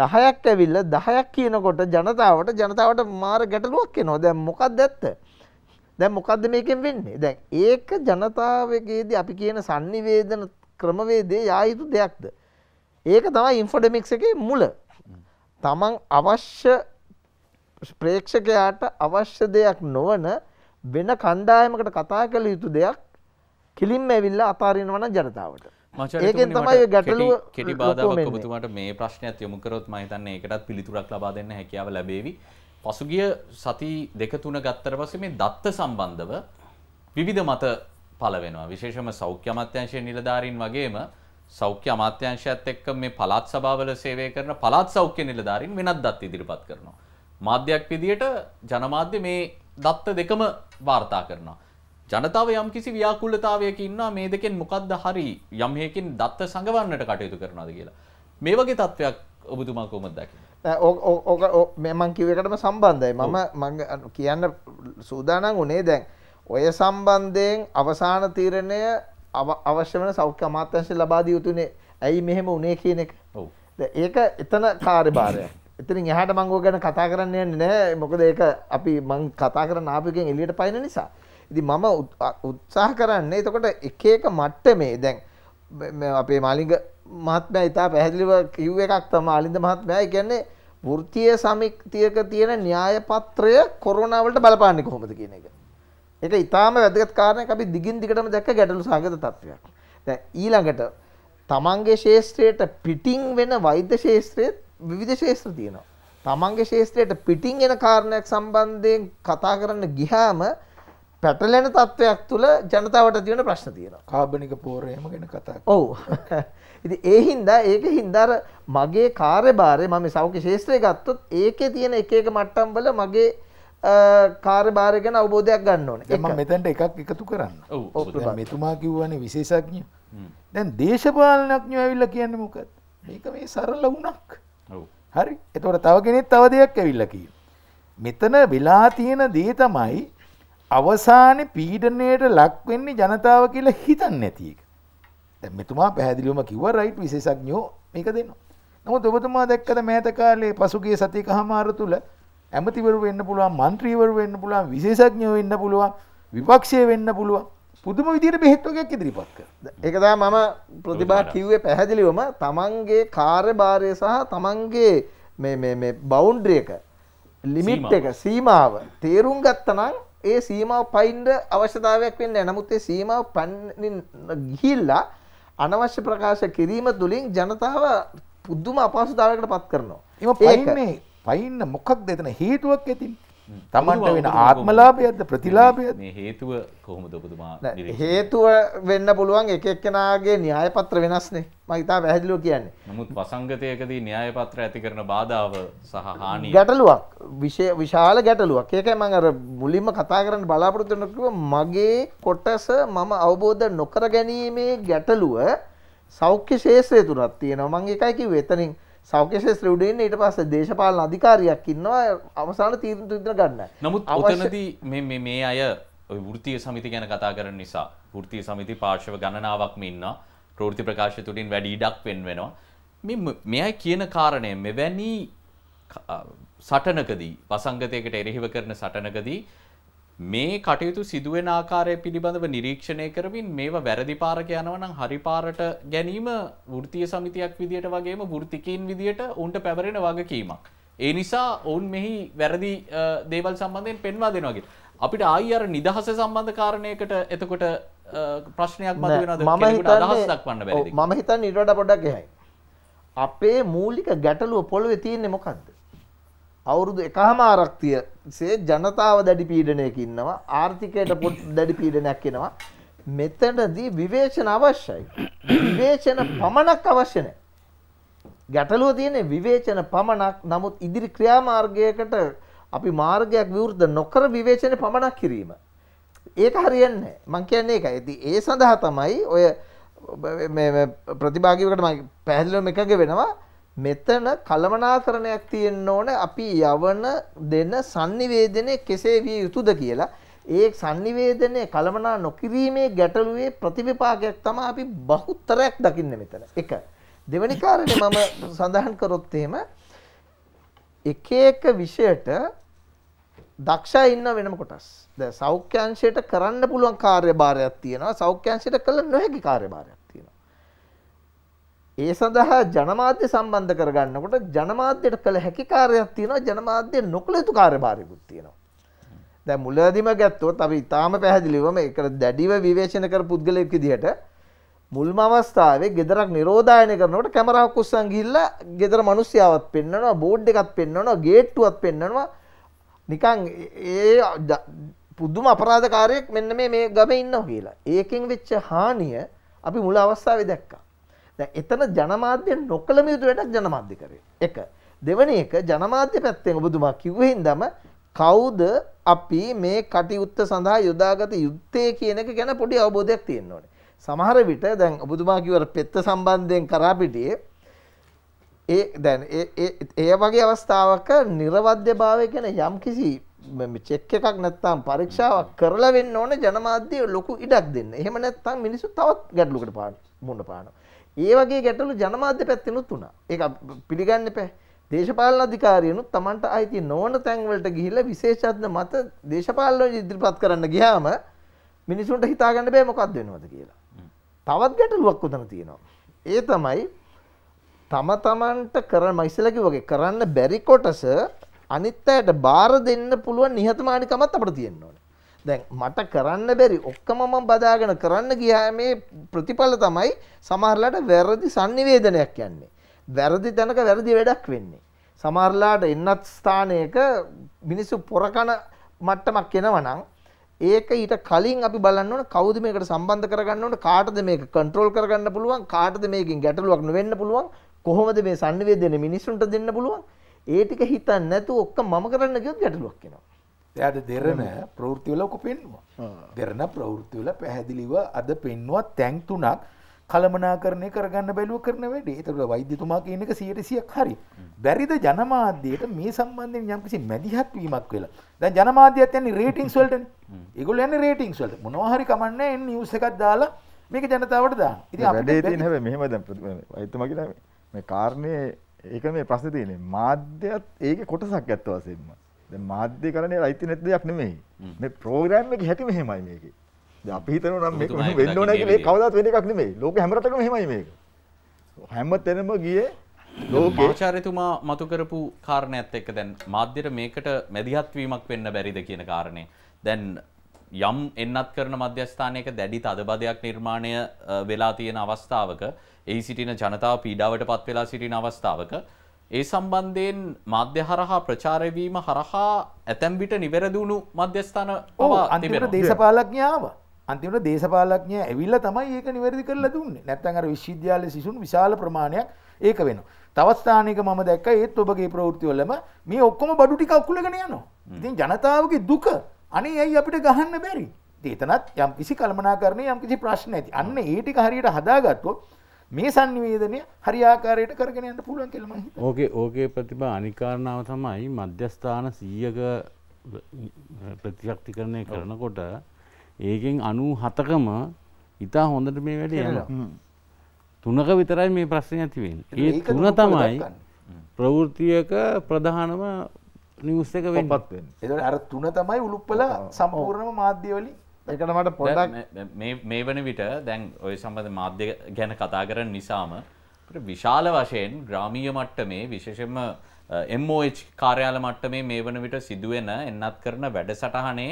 10ක් ඇවිල්ලා 10ක් කියනකොට ජනතාවට ජනතාවට මාර ගැටලුවක් එනවා. දැන් මොකක්ද ඇත්ත? දැන් මොකද්ද මේකෙන් වෙන්නේ? දැන් ඒක ජනතාවගේදී අපි කියන sannivedana ක්‍රමවේදයේ යා යුතු දෙයක්ද? ඒක තමයි ඉන්ෆොඩෙමික්ස් එකේ මුල. තමන් අවශ්‍ය ප්‍රේක්ෂකයාට අවශ්‍ය දෙයක් නොවන වෙන කණ්ඩායමකට කතා කළ යුතු දෙයක් කෙලින්ම ඇවිල්ලා අතාරිනවා නම් ජනතාවට. ඒකෙන් තමයි ගැටලුව කෙටි බාධාවක් ඔබතුමාට මේ ප්‍රශ්නයත් යොමු කරොත් මම හිතන්නේ ඒකටත් පිළිතුරක් ලබා දෙන්න හැකියාව ලැබේවි. පසුගිය සති දෙක තුන ගත්තට පස්සේ මේ දත්ත සම්බන්ධව විවිධ මත පළ වෙනවා. විශේෂම සෞඛ්‍ය අමාත්‍යාංශයේ නිලධාරීන් වගේම සෞඛ්‍ය අමාත්‍යංශයත් එක්ක මේ පළාත් සභාවල සේවය කරන පළාත් සෞඛ්‍ය නිලධාරීන් වෙනත් දත් ඉදිරිපත් කරනවා. මාධ්‍යයක් විදියට ජනමාධ්‍ය මේ දත්ත දෙකම වාර්තා කරනවා. ජනතාව යම්කිසි ව්‍යාකූලතාවයක ඉන්නවා මේ දෙකෙන් මොකද්ද හරි යම් හේකින් දත්ත සංගවන්නට කටයුතු කරනවාද කියලා. මේ වගේ තත්වයක් ඔබතුමා කොහොමද දකින්නේ? ඕක ඕක මම කිව්ව එකටම සම්බන්ධයි. මම මම කියන්න සූදානම් උනේ දැන් ඔය සම්බන්ධයෙන් අවසාන තීරණය අවශ්‍ය වෙන සෞඛ්‍ය අමාත්‍යාංශය ලබා දිය යුතුනේ. ඇයි මෙහෙම උනේ කියන එක. ඔව්. ඒක එතන කාර්යභාරයක්. එතනින් එහාට මම ඕක ගැන කතා කරන්න යන්නේ නැහැ. මොකද ඒක අපි මං කතා කරන ආපුවකින් එළියට පයින් නිසා. ඉති මම උත්සාහ කරන්න එතකොට එක එක මට්ටමේ දැන් අපේ මාලිග මහත්මය ඉතා පැහැදිලිව කිව් එකක් තම අලින්ද මහත්මය කියන්නේ ෘතිය සමික්තියක තියෙන න්‍යාය පත්‍රය කොරෝනාවලට බලපාන්නේ කොහොමද කියන එක. ඒක ඉතාම වැදගත් කාරණයක් අපි දිගින් දිගටම දැක්ක ගැටලු සහගත තත්ත්වයක්. දැන් ඊළඟට තමන්ගේ ශේෂ්ත්‍රයට පිටින් වෙන වෛද්‍ය ශේෂ්ත්‍රයේ විවිධ ශේෂ්ත්‍ර තියෙනවා. තමන්ගේ ශේෂ්ත්‍රයට පිටින් එන කාරණයක් සම්බන්ධයෙන් කතා කරන්න ගියාම පැටලෙන තත්ත්වයක් තුළ ජනතාවට තියන ප්‍රශ්න තියෙන කාබනික පෝරයම ගැන කතා ඔවු ඉති ඒ හින්දා ඒක හින්දර මගේ කාර්යභාරය මම සෞඛ්‍ය ශේත්‍රය ගත්තොත් ඒකේ තියෙන එක එක මට්ටම්බල මගේ කාර්භාරය ගැන අවබෝධයක් ගන්න ඕන එම මෙතැන්ට එකක් එකතු කරන්න මෙතුමා කිව්වන විශේෂඥ දැන් දේශපාලනඥ ඇවිල්ල කියන්න මොකත් මේක මේ සරල වුණක් හරි එතවට තව කෙනෙත් තව දෙයක් ඇවිල්ල කිය මෙතන වෙලා තියෙන දේ තමයි අවසාන පීඩනයට ලක්වෙන්නේ ජනතාව කියලා හිතන් නැතික. මෙතුමා පැහැදිලිවම කිව රයිට් විශේෂඥෝ මේක දෙන්න. නමුත් ඔබතුමා දැක්කද මෑත කාලේ පසුගිය සතියක හමාර තුල ඇමතිවරු වෙන්න පුළුවන් මන්ත්‍රීවරු වෙන්න පුළුවන් විශේෂඥයෝ වෙන්න පුළුවන් විපක්ෂය වෙන්න පුළුවන් පුදුම විදිර බෙහෙත්වගයක් ඉදිරිපත් කර එකදා මම ප්‍රතිබා කිව්වේ පැහැදිලිවම තමන්ගේ කාර්භාරය සහ තමන්ගේ බෞන්්ඩ්‍රියක ලිමිට් එක සීමාව තේරුම් ගත්තනම් ඒ සීමාව පයින්ඩ අවශ්‍යතාවයක් වෙන්න නමුත් ඒ සීමාව පන්න ගිහිල්ලා අනවශ්‍ය ප්‍රකාශ කිරීම තුළින් ජනතාව පුද්දුම අපහසුතාවකට පත් කරනවා. එම පයින්නේ පයින්න මොකක් දෙතන හේතුවක් ඇතින් තමන්ට වෙන ආත්මලාපයද ප්‍රතිලාපයද හේතුව කොහොම දොපතුමා හේතුව වෙන්න පුළුවන් එකක්කෙනගේ න්‍යායපත්‍ර වෙනස්නේ මහිතා පැහැදිලෝ කියන්න නමුත් වසංගතයකදී න්‍යායපත්‍ර ඇති කරන බාධාව සහ හානි ගැටලුවක් විෂය විශාල ගැටලුවක් ඒක මං අර මුලින්ම කතා කරන්න බලාපොරොත්තුනකුව මගේ කොටස මම අවබෝධ නොකර ගැනීමේ ගැටලුව සෞඛ්‍ය ශේෂය තුනත් තියෙනවා මං එකයි කිව්වේ එතනින් සෞකේශය ශ්‍රවඩයෙන් ඊට පස්ස දේශපාලන අධිකාරයක් ඉන්නවා අවසාන තීරණ තුන්දර ගන්න නමුත් අවතනදී මේ අය වෘතිය සමිති ගැන කතා කරන නිසා ෘතිය සමිති පාර්ශව ගණනාවක් මෙන්න ප්‍රෘති ප්‍රකාශ තුළින් වැඩි ඉඩක් පෙන් වෙනවා මෙයයි කියන කාරණය මෙවැනි සටනකදී පසංගතයකට එරෙහිව කරන සටනකදී මේ කටයුතු සිදුවෙන ආකාරය පිළිබඳව නිරීක්ෂණය කරමින් මේවා වැරදි පාරක යනවා නම් හරි පාරට ගැනීම වෘත්තීය සමිතියක් විදියට වගේම වෘත්තිකයින් විදියට උන්ට පැවරෙන වගකීමක්. ඒ නිසා ඔවුන් මෙහි වැරදි දේවල් සම්බන්ධයෙන් පෙන්වා දෙනවා කියලා. අපිට ආයි අර නිදහස සම්බන්ධ කාරණයකට එතකොට ප්‍රශ්නයක් මත වෙනවද? මම හිතන්නේ මම හිතන්නේ ඊට වඩා පොඩ්ඩක් එහායි. අපේ මූලික ගැටලුව පොළවේ තියෙන්නේ මොකද්ද? අවුරුදු එකහමාරක්තිය සේ ජනතාව දැඩි පීඩනයක ඉන්නවා ආර්ථිකයට පොත් දැඩි පීඩනයක් එෙනවා මෙතනදී විවේචන අවශ්‍යයි විවේචන පමණක් අවශ්‍යනය ගැටලුව තියෙන විවේචන පමණක් නමුත් ඉදිරි ක්‍රියාමාර්ගයකට අපි මාර්ගයක් විවෘද්ධ නොකර විවේචන පමණක් කිරීම ඒක හරියන්න මං කියන්නේ එක ඇති ඒ සඳහා තමයි ඔය ප්‍රතිභාගිවකට පැහදිලම එකඟ වෙනවා මෙතන කළමනාකරණයක් තියෙන්න ඕන අපි යවන දෙන sannivedane කෙසේ විය යුතුද කියලා ඒ sannivedane කළමනා නොකිරීමේ ගැටලුවේ ප්‍රතිවිපාකයක් තමයි අපි බහුතරයක් දකින්නේ මෙතන. එක දෙවෙනි කාරණේ මම සඳහන් කරොත් එහෙම එක එක විෂයට දක්ෂා ඉන්න වෙනම කොටස්. දැන් සෞඛ්‍ය අංශයට කරන්න පුළුවන් කාර්යභාරයක් තියෙනවා. සෞඛ්‍ය අංශයට කළ නොහැකි කාර්යභාරයක්. ඒ සඳහා ජනමාධ්‍ය සම්බන්ධ කරගන්නකොට ජනමාධ්‍යයට කළ හැකි කාර්යයක් තියෙනවා ජනමාධ්‍ය නොකළ යුතු කාර්යභාරයකුත් තියෙනවා. දැන් මුලදීම ගත්තොත් අපි ඊටාම පැහැදිලිවම ඒක දැඩිව විවේචන කර පුද්ගලයෙක් විදිහට මුල්ම අවස්ථාවේ ගෙදරක් නිරෝධායනය කරනකොට කැමරාවක් උස්සන් ගිහිල්ලා ගෙදර මිනිස්සුයවත් පෙන්වනවා බෝඩ් එකක් පෙන්වනවා ගේට්ටුවක් පෙන්වනවා නිකන් ඒ පුදුම අපරාධකාරයෙක් මෙන්න මේ මේ ගමේ ඉන්නවා කියලා. ඒකෙන් වෙච්ච හානිය අපි මුල අවස්ථාවේ දැක්කා. එතන ජනමාධ්‍ය නොකළ මියුතු වැඩක් ජනමාධ්‍ය කරේ. එක. දෙවනි එක ජනමාධ්‍ය පැත්තෙන් ඔබතුමා කිව්වෙහින්දම කවුද අපි මේ කටයුත්ත සඳහා යොදාගත යුත්තේ කියන එක ගැන පොඩි අවබෝධයක් තියෙන්න ඕනේ. සමහර විට දැන් ඔබතුමා කිව්වර පෙත්ත සම්බන්ධයෙන් කරා පිටියේ ඒ දැන් ඒ වගේ අවස්ථාවක නිර්වද්‍යභාවය ගැන යම්කිසි චෙක් එකක් නැත්තම් පරීක්ෂාවක් කරලා වෙන්න ඕනේ ජනමාධ්‍ය ලොකු ඉඩක් දෙන්න. එහෙම නැත්තම් මිනිස්සු තවත් ගැටලුකට පාන මුහුණ පානවා. ඒ වගේ ගැටලු ජනමාධ්‍ය පැත්තෙනුත් වුණා. ඒක පිළිගන්න එපා. දේශපාලන අධිකාරියනුත් Tamanට අයිති නොවන තැන්වලට ගිහිල්ලා විශේෂඥ මත දේශපාලන ඉදිරිපත් කරන්න ගියාම මිනිසුන්ට හිතාගන්න බෑ මොකක්ද වෙනවද කියලා. තවත් ගැටලුවක් උතන තියෙනවා. ඒ තමයි තම තමන්ට කරන මයිසලකි වගේ කරන්න බැරි කොටස අනිත් අයට බාර දෙන්න පුළුවන් නිහතමානිකමත් අපිට තියෙන්න ඕනේ. දැන් මට කරන්න බැරි ඔක්කම මම බදාගෙන කරන්න ගියා මේ ප්‍රතිඵල තමයි සමහරලාට වැරදි sannivedanayak යන්නේ. වැරදි තැනක වැරදි වැඩක් වෙන්නේ. සමහරලාට එන්නත් ස්ථානයක මිනිස්සු පොරකන මට්ටමක් එනවා නම් ඒක ඊට කලින් අපි බලන්න ඕන කවුද මේකට සම්බන්ධ කරගන්න ඕන කාටද මේක කන්ට්‍රෝල් කරගන්න පුළුවන් කාටද මේකෙන් ගැටලුවක් නොවෙන්න පුළුවන් කොහොමද මේ sannivedana මිනිසුන්ට දෙන්න පුළුවන් ඒ ටික හිතන්නේ නැතුව ඔක්ක මම කරන්න ගියොත් ගැටලුවක් එනවා එයාට දෙරන ප්‍රවෘතිවල ඔක පෙන්වා දෙරන ප්‍රවෘතිවල පැහැදිලිව අද පෙන්වා තැන්තුනක් කළමනාකරණය කරගන්න බැලුව කරන වැඩ ඒතකට වෛද්‍යතුමා කියන එක සියටසියක් හරි. බැරිද ජනමාධ්‍යයට මේ සම්බන්ධයෙන් යම්කිසි මැදිහත් වීමක් වෙලා දැන් ජනමාධ්‍යත් යන්නේ රේටිංස් වලටනේ. ඒගොල්ලෝ යන්නේ රේටිංස් වලට. මොනවා හරි කමන්නේ එන්නේ නිවුස් එකක් දාලා මේක ජනතාවට දාන්න. ඉතින් අපිට වැඩේ තියෙන හැබැයි මෙහෙම දැන් වෛද්‍යතුමා කියලා මේ කාරණේ ඒක මේ ප්‍රශ්නේ තියෙන්නේ. මාධ්‍යත් ඒකේ කොටසක් ඇත්ත වශයෙන්ම. දැන් මාධ්‍යකරණයේ අයිති නැති දෙයක් නෙමෙයි. මේ ප්‍රෝග්‍රෑම් එකේ හැටි මෙහෙමයි මේකේ. දැන් අපි හිතනවා නම් මේක මෙහෙම වෙන්න ඕනේ කියලා ඒක කවදාවත් වෙන එකක් නෙමෙයි. ලෝකෙ හැම රටකම මෙහෙමයි මේක. හැම තැනම ගියේ ලෝකේ ආචාර්යතුමා මතු කරපු කාරණයක් එක්ක දැන් මාධ්‍යර මේකට මැදිහත් වීමක් වෙන්න බැරිද කියන කාරණේ. දැන් යම් එන්නත් කරන මධ්‍යස්ථානයක දැඩි තදබදයක් නිර්මාණය වෙලා තියෙන අවස්ථාවක එහි සිටින ජනතාව පීඩාවට පත් වෙලා සිටින අවස්ථාවක ඒ සම්බන්ධයෙන් මාධ්‍ය හරහා ප්‍රචාරය වීම හරහා ඇතැම් විට නිවැරදුණු මධ්‍යස්ථාන අන්තිමට දේශපාලඥාව අන්තිමට දේශපාලඥය ඇවිල්ල තමයි ඒක නිවැරදි කරලා දුන්නේ නැත්තන් අර විශ්වවිද්‍යාල සිසුන් විශාල ප්‍රමාණයක් ඒක වෙන. තවස්ථානක මම දැක්ක ඒත් ඔබගේ ප්‍රවෘත්තිවලම මේ ඔක්කොම බඩු ටික අකුලගෙන යනවා. ඉතින් ජනතාවගේ දුක අනේ ඇයි අපිට ගහන්න බැරි. ඒතනත් යම් කිසි කළමනාකරණය යම් කිසි ප්‍රශ්න ඇති. අන්න ඒ ටික හරියට හදාගත්තොත් මේ සංනිවේදනය හරිආකාරයට කරගෙන යන්න පුළුවන් කෙලම ඕකේ ඕකේ ප්‍රතිබා අනිකාරණාව තමයි මධ්‍යස්ථාන සීයක ප්‍රතිශක්තිකරණය කරනකොට ඒකෙන් අනූ හතකම ඉතා හොඳට මේ වැඩ යන තුනක විතරයි මේ ප්‍රශ්නය ඇතිවෙන් ඒ තුන තමයි ප්‍රවෘතියක ප්‍රධානම නිවස්සක වෙන් පත්වෙන් එ අර තුන තමයි උළුප්පල සම්පූර්ණම මාධ්‍යවලින් එකට මට පොඩක් මේ වන විට දැන් ඔය සම්බඳ මාධ්‍ය ගැන කතා කරන නිසාම විශාල වශයෙන් ග්‍රාමීය මට්ටමේ විශේෂම MOH කාර්යාල මට්ටමේ මේ වන විට සිදුවෙන එන්නත් කරන වැඩසටහනේ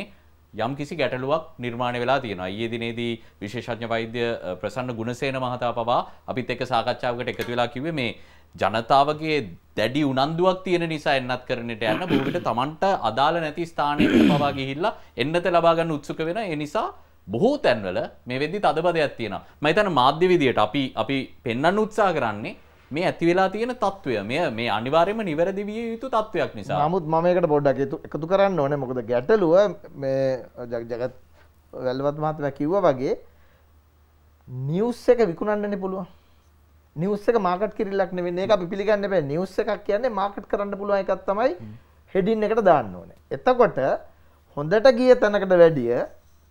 යම් කිසි ගැටලුවක් නිර්මාණය වෙලා තියෙනවා. ඊයේ දිනේදී විශේෂඥ වෛද්‍ය ප්‍රසන්න ගුණසේන මහතා පවා අපිත් එක්ක සාකච්ඡාවකට එකතු වෙලා කිව්වේ මේ ජනතාවගේ දැඩි උනන්දුවක් තියෙන නිසා එන්නත් කරන්නට යන්න බොහෝ විට Tamanට අදාළ නැති ස්ථානයකට පවා ගිහිල්ලා එන්නත ලබා ගන්න උත්සුක වෙන ඒ නිසා බොහෝ තැන්වල මේ වෙද්දි තදබදයක් තියෙනවා. මම හිතන්නේ මාධ්‍ය විදියට අපි අපි පෙන්වන්න උත්සාහ කරන්නේ මේ ඇති වෙලා තියෙන තත්ත්වය මෙය මේ අනිවාර්යයෙන්ම නිවැරදි විය යුතු තත්ත්වයක් නිසා. නමුත් මම ඒකට පොඩ්ඩක් එකතු කරන්න ඕනේ මොකද ගැටලුව මේ ජගත් වැල්වත් මහත්මයා කිව්වා වගේ නිවුස් එක විකුණන්නනේ පුළුවන්. නිවුස් එක මාකට් කිරිල්ලක් නෙවෙයි. ඒක අපි පිළිගන්න බෑ. නිවුස් එකක් කියන්නේ මාකට් කරන්න පුළුවන් එකක් තමයි හෙඩින් එකට දාන්න ඕනේ. එතකොට හොඳට ගිය තැනකට වැඩිය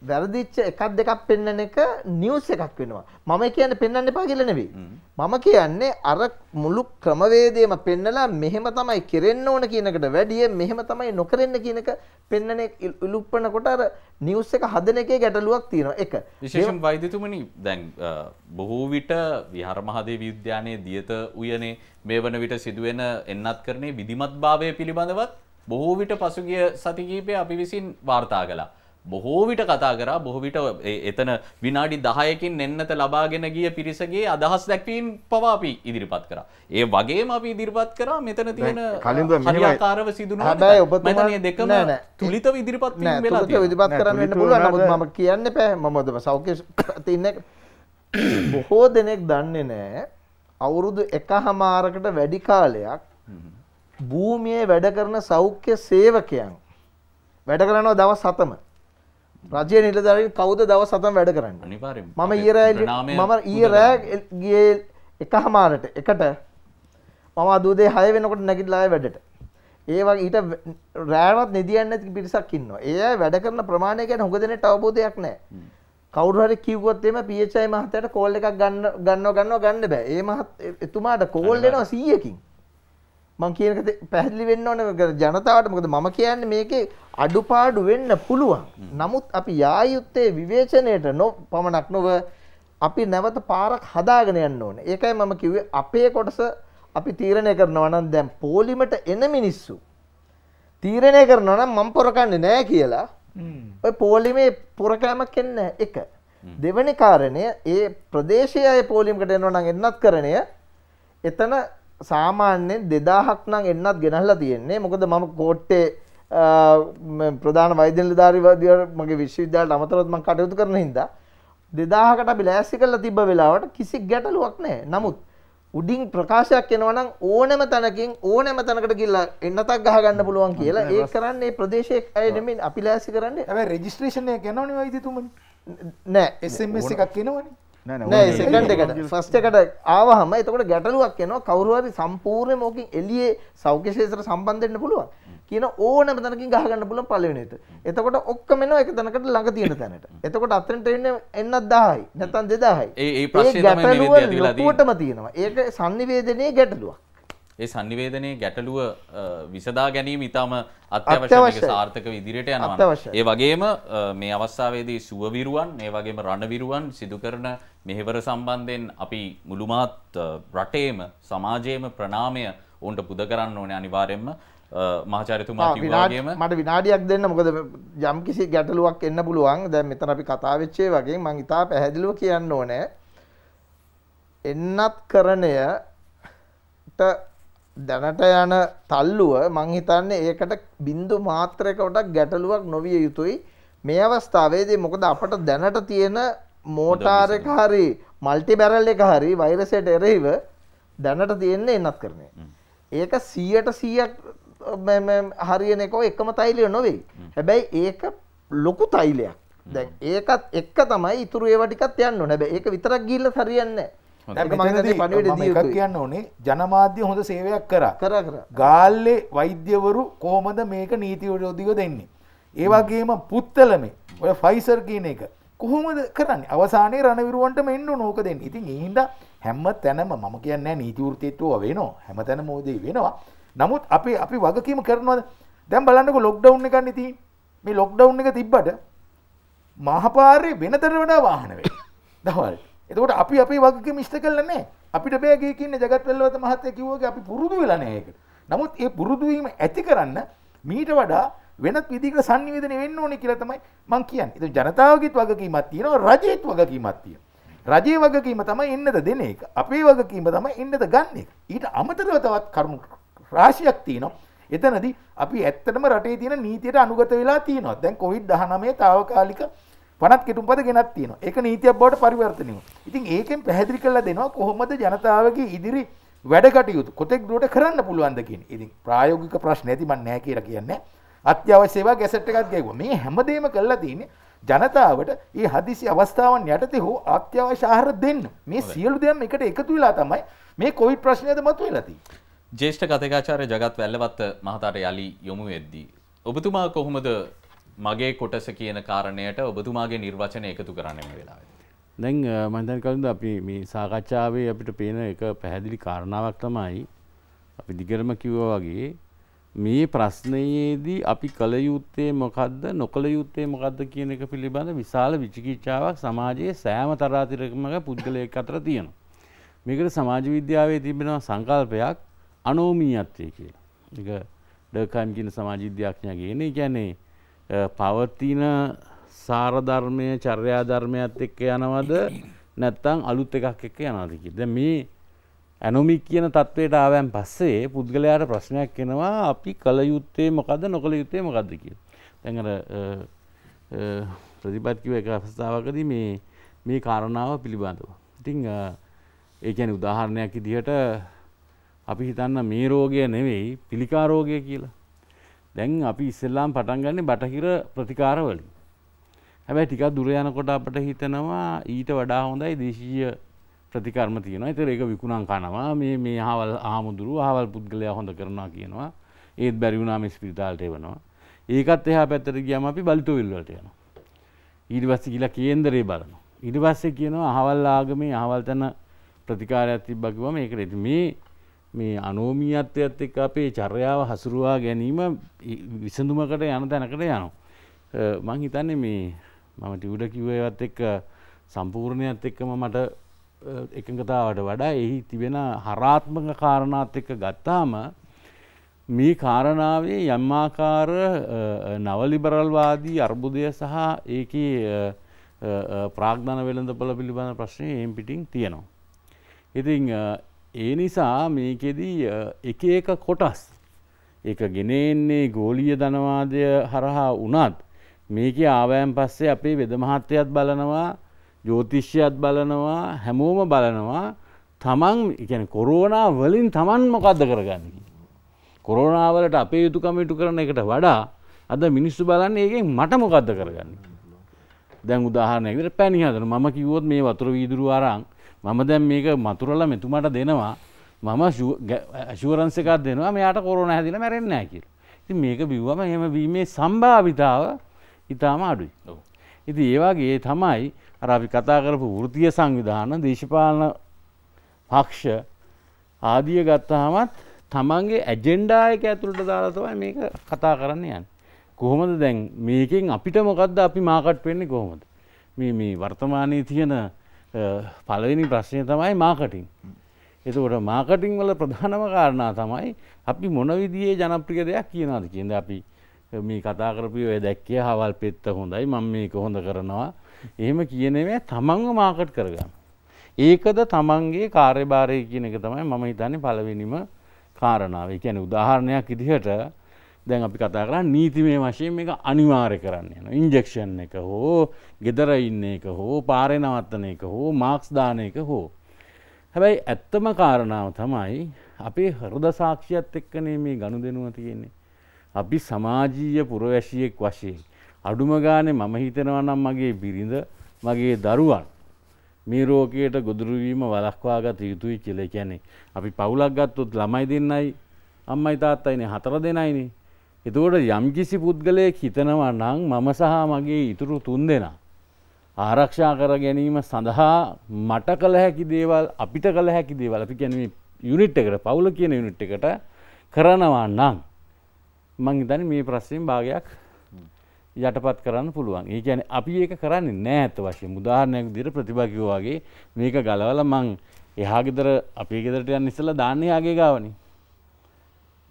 වැරදිච්ච එකක් දෙකක් පෙන්වන එක නිවුස් එකක් වෙනවා. මම කියන්නේ පෙන්වන්න එපා කියලා නෙවෙයි. මම කියන්නේ අර මුළු ක්‍රමවේදයම පෙන්නලා මෙහෙම තමයි කෙරෙන්න ඕන කියන එකට වැඩිය මෙහෙම තමයි නොකරන්න කියන එක පෙන්වන ඉලුප්පනකොට අර නිවුස් එක හදන එකේ ගැටලුවක් තියෙනවා. එක. විශේෂයෙන් වෛද්‍යතුමනි දැන් බොහෝ විට විහාර මහදේ විද්‍යාලයේ දියත උයනේ මේ වන විට සිදුවෙන එන්නත්කරණේ විධිමත්භාවය පිළිබඳවත් බොහෝ විට පසුගිය සති කිහිපයේ අපි විසින් වාර්තා කළා. බොහෝ විට කතා කරා බොහෝ විට එතන විනාඩි 10කින් එන්නත ලබාගෙන ගිය පිරිසගේ අදහස් දැක්වීම් පවා අපි ඉදිරිපත් කරා. ඒ වගේම අපි ඉදිරිපත් කරා මෙතන තියෙන හරියාකාරව සිදුන හැබැයි ඔබතුමා මේ දෙකම තුලිතව ඉදිරිපත් වීම වෙලා තියෙනවා. ඉදිරිපත් කරන්න වෙන්න පුළුවන්. නමුත් මම කියන්න බෑ මම සෞඛ්‍ය තියෙන බොහෝ දෙනෙක් දන්නේ නෑ අවුරුදු එකහමාරකට වැඩි කාලයක් භූමියේ වැඩ කරන සෞඛ්‍ය සේවකයන් වැඩ කරනවා දවස් 7ම රජය නිලධරරි කවුද දවස් සතම් වැඩ කරන්න මම ඒරෑ මම ඊරෑගේ එක හමාරට එකට මම අදූදේ හය වෙනකොට නැගිටලාය වැඩට ඒවා ඊට රෑවත් නිදියන්න ඇති පිරිසක් ඉන්න ඒ වැඩ කරන ප්‍රමාණය ගැන හොඟ දෙනට අවබෝධයක් නෑ කවුරුහරි කිව්වොත්තේම පිචයි මහතයට කෝල් එකක් ගන්න ගන්න ගන්න ගන්න බෑ ඒ මහත් එතුමාට කෝල් දෙනවා සීයකින් මං කියනකද පැහැදිලි වෙන්න ඕන ජනතාවට මොකද මම කියන්නේ මේකේ අඩුපාඩු වෙන්න පුළුවන්. නමුත් අපි යායුත්තේ විවේචනයට නො පමණක් නොව අපි නැවත පාරක් හදාගෙන යන්න ඕනේ. ඒකයි මම කිව්වේ අපේ කොටස අපි තීරණය කරනවා නම් දැන් පොලිමට එන මිනිස්සු තීරණය කරනවා නම් මම පොරකන්නේ නැහැ කියලා. ඔය පොලිමේ පොරකෑමක් එන්නේ එක. දෙවෙනි කාරණය ඒ ප්‍රදේශයේ අය පොලිමකට එනවා නම් එන්නත් කරණය එතන සාමාන්‍යෙන් දෙදාහක් නම් එන්නත් ගෙනහලා තියෙන්නේ මොකද මම කෝට්ටේ ප්‍රධාන වෛදල ධාරිවාදිය මගේ විශ්වවිද්‍යාලට අමතරොත්ම කටයුතු කරන හින්දා දෙදාහකට අපි ලෑස්ති කරලා තිබ්බ වෙලාවට කිසි ගැටලුවක් නැහැ. නමුත් උඩින් ප්‍රකාශයක් එනවා නම් ඕනෑම තැනකින් ඕනෑම තැනකට ගිහිල්ලා එන්නතක් ගහ ගන්න පුළුවන් කියලා ඒක කරන්නේ ඒ ප්‍රදේශයේ අය නෙමෙයි අපි ලෑස්ති කරන්නේ. හැබැයි රෙජිස්ට්‍රේෂන් එක යනවනේ වෛද්‍යතුමනි. නෑ SMS එකක් එනවනේ. නෑ සෙකන්ඩ එකට ෆස්ට එකට ආවහම එතකොට ගැටලුවක් එනවා කවරුහරි සම්පූර්ණය මෝකින් එලියේ සෞඛ්‍යශේත්‍ර සම්බන්ධෙන්න්න පුළුවන් කියන ඕන මෙතනකින් ගහගන්න පුළුවන් පලවෙනත එතකොට ඔක්ක මෙන එක තැනකට ළඟ තියෙන තැනට එතකොට අතරට එන්න එන්නත් දාහයි නැතන් දෙදාහයි ඒ ගැටලුව ලොකුවටම තියෙනවා ඒක සන්නිවේදනය ගැටලුවක් ඒ සංනිවේදනයේ ගැටලුව විසදා ගැනීම ඉතාම අත්‍යවශ්‍ය සාර්ථක විදිහට යනවා. ඒ වගේම මේ අවස්ථාවේදී සුවවිරුවන්, ඒ වගේම රණවිරුවන් සිදු කරන මෙහෙවර සම්බන්ධයෙන් අපි මුළුමහත් රටේම සමාජයේම ප්‍රණාමය උන්ට පුද කරන්න ඕනේ අනිවාර්යයෙන්ම. මහාචාර්යතුමා කිව්වා වගේම මට විනාඩියක් දෙන්න මොකද යම්කිසි ගැටලුවක් එන්න පුළුවන්. දැන් මෙතන අපි කතා වෙච්ච ඒ වගේ මම ඉතාල පැහැදිලිව කියන්න ඕනේ. එන්නත් කරණයට දැනට යන තල්ලුව මං හිතන්නේ ඒකට බින්දු මාත්‍රයකටක් ගැටලුවක් නොවිය යුතුයි මේ අවස්ථාවේදී මොකද අපට දැනට තියෙන මෝටාර එක හරි මල්ටි බැරල් එක හරි වෛරසයට එරෙහිව දැනට තියෙන්නේ එන්නත් කරන්නේ. ඒක 100ට 100ක් හරියන එකෝ එකම තෛලය නොවේ. හැබැයි ඒක ලොකු තෛලයක්. දැන් ඒකත් එක්ක තමයි ඉතුරු ඒවා ටිකක් යන්න ඕනේ. හැබැයි ඒක විතරක් ගිහිල්ලා හරියන්නේ නැහැ. පනිට කියන්න ඕනේ ජනමාධ්‍ය හොඳ සේවයක් කර කර ගාල්ලේ වෛද්‍යවරු කෝමද මේක නීතිවට යොදික දෙන්නේ. ඒවාගේම පුත්තලම ඔය ෆයිසර් කියන එක කොහොමද කරන්න අවසානයේ රණවිරුවන්ට මෙන්න නෝක දෙන්න ඉතින් ඒහින්ද හැම්ම තැනම මම කියන්න නීතිවෘතයත්තුව වෙනවා හැම තැන මෝදී වෙනවා නමුත් අපි අපි වගකීම කරනවද දැම් බලන්නක ලොක්්ඩව් එක නිති මේ ලොක්්ඩව් එක තිබ්බට මහපාරය වෙනතර වඩා වාහනවේ දවල්ට එතකොට අපි අපේ වගකීම ඉෂ්ට කළා නැහැ. අපිට බෑ ගියේ කියන්නේ జగත් වෙල්ලවත මහත්තයා කිව්වාගේ අපි පුරුදු වෙලා නැහැ ඒකට. නමුත් ඒ පුරුදු වීම ඇති කරන්න මීට වඩා වෙනත් විදිහකට sannivedana වෙන්න ඕනේ කියලා තමයි මම කියන්නේ. ඉතින් ජනතාවගේත් වගකීමක් තියෙනවා රජයේත් වගකීමක් තියෙනවා. රජයේ වගකීම තමයි එන්නද දෙන එක. අපේ වගකීම තමයි එන්නද ගන්න එක. ඊට අමතරව තවත් කරුණු රාශියක් තියෙනවා. එතනදී අපි ඇත්තටම රටේ තියෙන නීතියට අනුගත වෙලා තියෙනවා. දැන් COVID-19 තාවකාලික පනත් කෙටුම්පද ගෙනත් තියෙන එක නීතියක් බවට පරිවර්තනය ඉතින් ඒකෙන් පැහැදිලි කරලා දෙනවා කොහොමද ජනතාවගේ ඉදිරි වැඩකටයුතු කොතෙක් දුවට කරන්න පුළුවන්දකින් ඉතින් ප්‍රායෝගික ප්‍රශ්න ඇතිමන් නෑ කියර කියන්න අත්‍යවශ්‍යවා ගැසට් එකත් ගැව මේ හැමදේම කල්ලා තියන්නේ ජනතාවට ඒ හදිසි අවස්ථාවන් යටති හෝ අත්‍යවශාහර දෙන්න මේ සියලු දෙයම් එකට එකතු වෙලා තමයි මේ කොවිඩ් ප්‍රශ්නයද මතු වෙලති ජේෂ්ඨ කතකාචාරය ජගත් වැල්ලවත්ත මහතාට යලි යොමු වෙද්දී. ඔබතුමා කොහොමද මගේ කොටස කියන කාරණයට ඔබතුමාගේ නිර්වචන එකතු කරන්න මේ වෙලාවේ. දැන් මන්දන් කලුද අපි මේ සාකච්ඡාවේ අපිට පේන එක පැහැදිලි කාරණාවක් තමයි අපි දිගටම කිව්වා වගේ මේ ප්‍රශ්නයේදී අපි කළ යුත්තේ මොකද්ද නොකළ යුත්තේ මොකද්ද කියන එක පිළිබඳ විශාල විචිකිච්ඡාවක් සමාජයේ සෑම තරාතිරකමක පුද්ගලයෙක් අතර තියෙනවා. මේකට සමාජ විද්‍යාවේ තිබෙනවා සංකල්පයක් අනෝමීයත්වය කියලා. ඒක ඩර්කයිම් කියන සමාජ විද්‍යාඥයා කියන්නේ කියන්නේ පවතින සාරධර්මය චර්යාධර්මයත් එක්ක යනවද නැත්තං අලුත් එකක් එක්ක යනාදකි. ද මේ ඇනොමි කියන තත්වයට ආවෑන් පස්සේ පුද්ගලයාට ප්‍රශ්නයක් එෙනවා අපි කළ යුත්තේ මොකද නොකළ යුත්තේ මොකක්ද කිය. තැඟර ප්‍රතිපත්කිව එක අවස්ථාවකද මේ මේ කාරණාව පිළිබඳව. ඉතිං ඒකැන උදාහරණයක් ඉදිහට අපි හිතන්න මේ රෝගය නෙවෙයි පිළිකාරෝගය කියලා දැන් අපි ඉස්සෙල්ලාම් පටන් ගන්නේ බටහිර ප්‍රතිකාරවලින්. හැබැයි ටිකක් දුර යනකොට අපිට හිතෙනවා ඊට වඩා හොඳයි දේශීය ප්‍රතිකර්ම තියෙනවා. ඒතර ඒක විකුණන් කනවා. මේ මේ අහවල් ආමුදුරු අහවල් පුද්ගලයා හොඳ කරනවා කියනවා. ඒත් බැරි වුණාම ස්පිරිතාලට එවනවා. ඒකත් එහා පැත්තට ගියාම අපි බල්ටෝවිල් වලට යනවා. ඊට පස්සේ ගිහලා කේන්දරේ බලනවා. ඊට පස්සේ කියනවා අහවල් ආගමේ අහවල් තන ප්‍රතිකාරයක් තිබ්බා කිව්වම ඒකට මේ මේ අනෝමීත්වයත් එක් අපේ චර්යාව හසුරුවා ගැනීම විසඳුමකට යන තැනකට යනවා. මං හිතන්නේ මේ මම ටිවඩ කිව්වවත් එක්ක සම්පූර්ණයත් එක්කම මට එකඟතාවට වඩා එහි තිබෙන හරාත්මක කාරණාත් එක්ක ගත්තාම මේ කාරණාවේ යම්මාකාර නවලිබරල්වාදී අර්බුදය සහ ඒක ප්‍රාග්ධන වෙළඳපොළ පිළිබඳ ප්‍රශ්නය එම් පිටිං තියෙනවා. ඉතිං ඒ නිසා මේකෙදී එක එක කොටස් එක ගෙනෙන්නේ ගෝලිය ධනවාදය හරහා වුණත් මේක ආවයන් පස්සේ අපේ වෙදමහත්තයත් බලනවා ජෝතිෂ්‍යයත් බලනවා හැමෝම බලනවා තමන් එකන කොරෝනා වලින් තමන් මොකක්ද කරගන්න. කොරෝනාවලට අපේ යුතුකමිටු කරන එකට වඩා අද මිනිස්සු බලන්න ඒකෙන් මට මොකක්ද කරගන්න. දැන් උදාහරණයකට පැණි හදන මම කිව්වොත් මේ වතුර වීදුරු ආරං මම දැන් මේක මතුරල මෙතුමට දෙනවා මම ඇශූරන්ස එකක් දෙනවා මෙයාට කොරන හැදිල මැරෙන්න ඇකිල් ති මේක බිව්වම එම වීමේ සම්භාවිතාව ඉතාම අඩුයි ඉති ඒවාගේ තමයි අරි කතා කරපු වෘතිය සංවිධාන දේශපාලන පක්ෂ ආදිය ගත්තාමත් තමන්ගේ ඇජෙන්ඩායක ඇතුළට දාලතවයි මේක කතා කරන්න යන් කොහොමද දැන් මේකින් අපිට මොකක්ද අපි මාකට් වෙන්නේ කොහොමද මේ වර්තමානයේ තියෙන පලවෙනි ප්‍රශ්නය තමයි මාකටින්. එතකොට මාකටින් වල ප්‍රධානම කාරණා තමයි අපි මොන විදියේ ජනප්‍රිය දෙයක් කියනවාද කියද අපි මේ කතා කරපිය ඔය දැක්කේ හවල් පෙත්ත හොඳයි මම මේක හොඳ කරනවා එහෙම කියනවේ තමන්ව මාකට් කරගන්න. ඒකද තමන්ගේ කාර්යභාරය කියන එක තමයි මම හිතන්නේ පළවෙනිම කාරණාව. ඒ කියන්නේ උදාහරණයක් විදිහට දැන් අපි කතා කරා නීතිමය වශයෙන් මේක අනිවාර්ය කරන්න යන ඉන්ජෙක්ෂන් එක හෝ ගෙදර ඉන්න එක හෝ පාරේ නවත්තන එක හෝ මාක්ස් දාන එක හෝ හැබැයි ඇත්තම කාරණාව තමයි අපේ හෘද සාක්ෂියත් එක්කනේ මේ ගනුදෙනුව තියෙන්නේ අපි සමාජීය පුරවැසියෙක් වශයෙන් අඩුම ගානේ මම හිතනවා නම් මගේ බිරිඳ මගේ දරුවන් මේ රෝගයට ගොදුරු වීම වළක්වා ගත යුතුයි කියලා. ඒ කියන්නේ අපි පවුලක් ගත්තොත් ළමයි දෙන්නයි අම්මයි තාත්තයිනේ හතර දෙනයිනේ එතුකොට යම්කිසි පුද්ගලයෙක් හිතනවා නං මම සහ මගේ ඉතුරු තුන් දෙෙනා. ආරක්ෂා කර ගැනීම සඳහා මට කළ හැකි දේවල් අපිට කළ හැකි දේවල් අපි ගැනීම යුනිට් එකට පවුල කියන යුනිට් එකට කරනවා නම් මං ඉතන මේ ප්‍රශ්යෙන් භාගයක් යටපත් කරන්න පුළුවන් ඒ ගැන අපි ඒක කරන්නේ නෑ ඇත වශය මුදාහරණයක් දිර ප්‍රතිභාකිවවාගේ මේක ගලවල මං එහාගෙදර අපේ ගෙදරට යන්න ඉස්සල දාන්නේ ආගේ ගාවනේ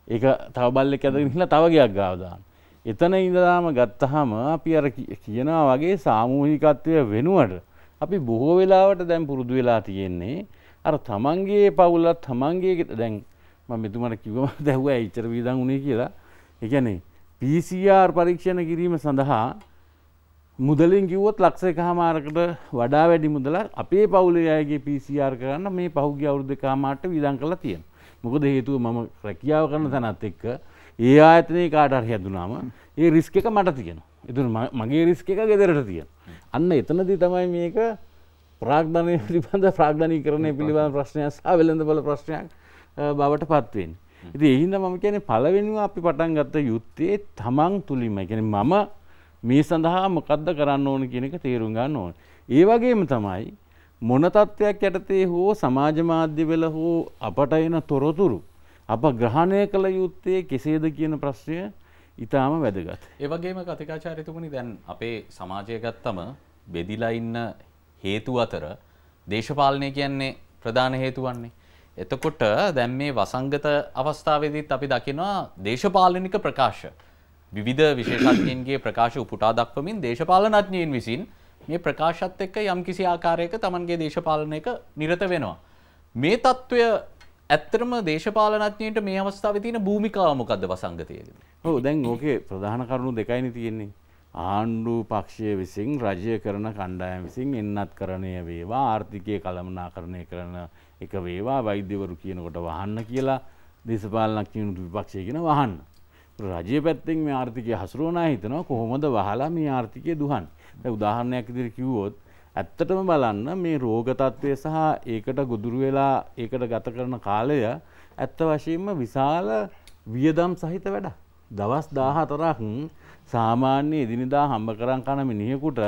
ඒක තව බල්ලෙක් ඇදගෙන හිලා තව ගයක් ගාව දාන. එතන ඉඳලාම ගත්තාම අපි අර කියනවා වගේ සාමූහිකත්වය වෙනුවට අපි බොහෝ වෙලාවට දැන් පුරුදු වෙලා තියෙන්නේ අර තමන්ගේ පවුලත් තමන්ගේ දැන් මම මෙතුමට කිව්වම *laughs* දැහුවා ඉච්චර වීදම් උනේ කියලා. ඒ කියන්නේ PCR පරීක්ෂණ කිරීම සඳහා මුදලින් කිව්වොත් ලක්ෂ එකහමාරකට වඩා වැඩි මුදලක් අපේ පවුලේ අයගේ PCR කරන්න මේ පහුගිය අවුරුද්දේ කාමාරට වියදම් කරලා තියෙනවා. මොකද හේතුව මම රැකියාව කරන තැනත් එක්ක ඒ ආයතනයේ කාටර හැදුනාම ඒ රිස්ක එක මට තියෙන. එතුන මගේ රිස්ක එක ගෙදරට තියෙන. අන්න එතනදී තමයි මේක ප්‍රාග්ධනය පිළිබඳ ප්‍රාග්ධනී කරණය පිළිබඳ ප්‍රශ්නයක් සහ වෙළඳ බල ප්‍රශ්නයක් බවට පත්වෙන්. ඉති එහින්ද මම කියන පලවෙනිව අපි පටන් ගත්ත යුත්තේ තමන් තුළින්ම එකෙන මම මේ සඳහා මොකක්ද කරන්න ඕන කියන එක තේරුම් ගන්න ඕන. ඒ වගේම තමයි මොන තත්ත්වයක් යටතේ හෝ සමාජ මාධ්‍යවල හෝ අපට එන තොරතුරු අප ග්‍රහණය කළ යුත්තේ කෙසේද කියන ප්‍රශ්නය ඉතාම වැදගත්. ඒවගේම කතිකාචාරිතුමනි දැන් අපේ සමාජය ගත්තම බෙදිලා ඉන්න හේතු අතර දේශපාලනය කියන්නේ ප්‍රධාන හේතු වන්නේ. එතකොට දැන් මේ වසංගත අවස්ථාවේදීත් අපි දකිනවා දේශපාලනික ප්‍රකාශ විවිධ විශේෂඥයන්ගේ ප්‍රකාශ උපුටා දක්වමින් දේශපාලනඥයින් විසින් මේ ප්‍රකාශත් එක්ක යම් කිසි ආකාරයක තමන්ගේ දේශපාලනයක නිරත වෙනවා. මේ තත්ත්වය ඇත්තරම දේශපාලනඥයට මේ අවස්ථාව තියෙන භූමිකාව මොකක්ද වසංගතයේද? ඔව් දැන් ඕකේ ප්‍රධාන කරුණු දෙකයිනේ තියෙන්නේ. ආණ්ඩු පක්ෂය විසින් රජය කරන කණ්ඩායම් විසින් එන්නත්කරණය වේවා ආර්ථිකය කළමනාකරණය කරන එක වේවා වෛද්‍යවරු කියනකොට වහන්න කියලා දේශපාලනඥයන්ට විපක්ෂය කියන වහන්න. රජය පැත්තෙන් මේ ආර්ථිකය හසුරුවනා හිතනවා කොහොමද වහලා මේ ආර්ථිකය දුහන්නේ? උදාහරණයක් ඉදිරි කිව්වොත් ඇත්තටම බලන්න මේ රෝග තත්ත්වය සහ ඒකට ගොදුරු වෙලා ඒකට ගත කරන කාලය ඇත්ත වශයෙන්ම විශාල වියදම් සහිත වැඩ. දවස් 14ක් සාමාන්‍ය එදිනෙදා හම්බ කරන් කන මිනිහෙකුට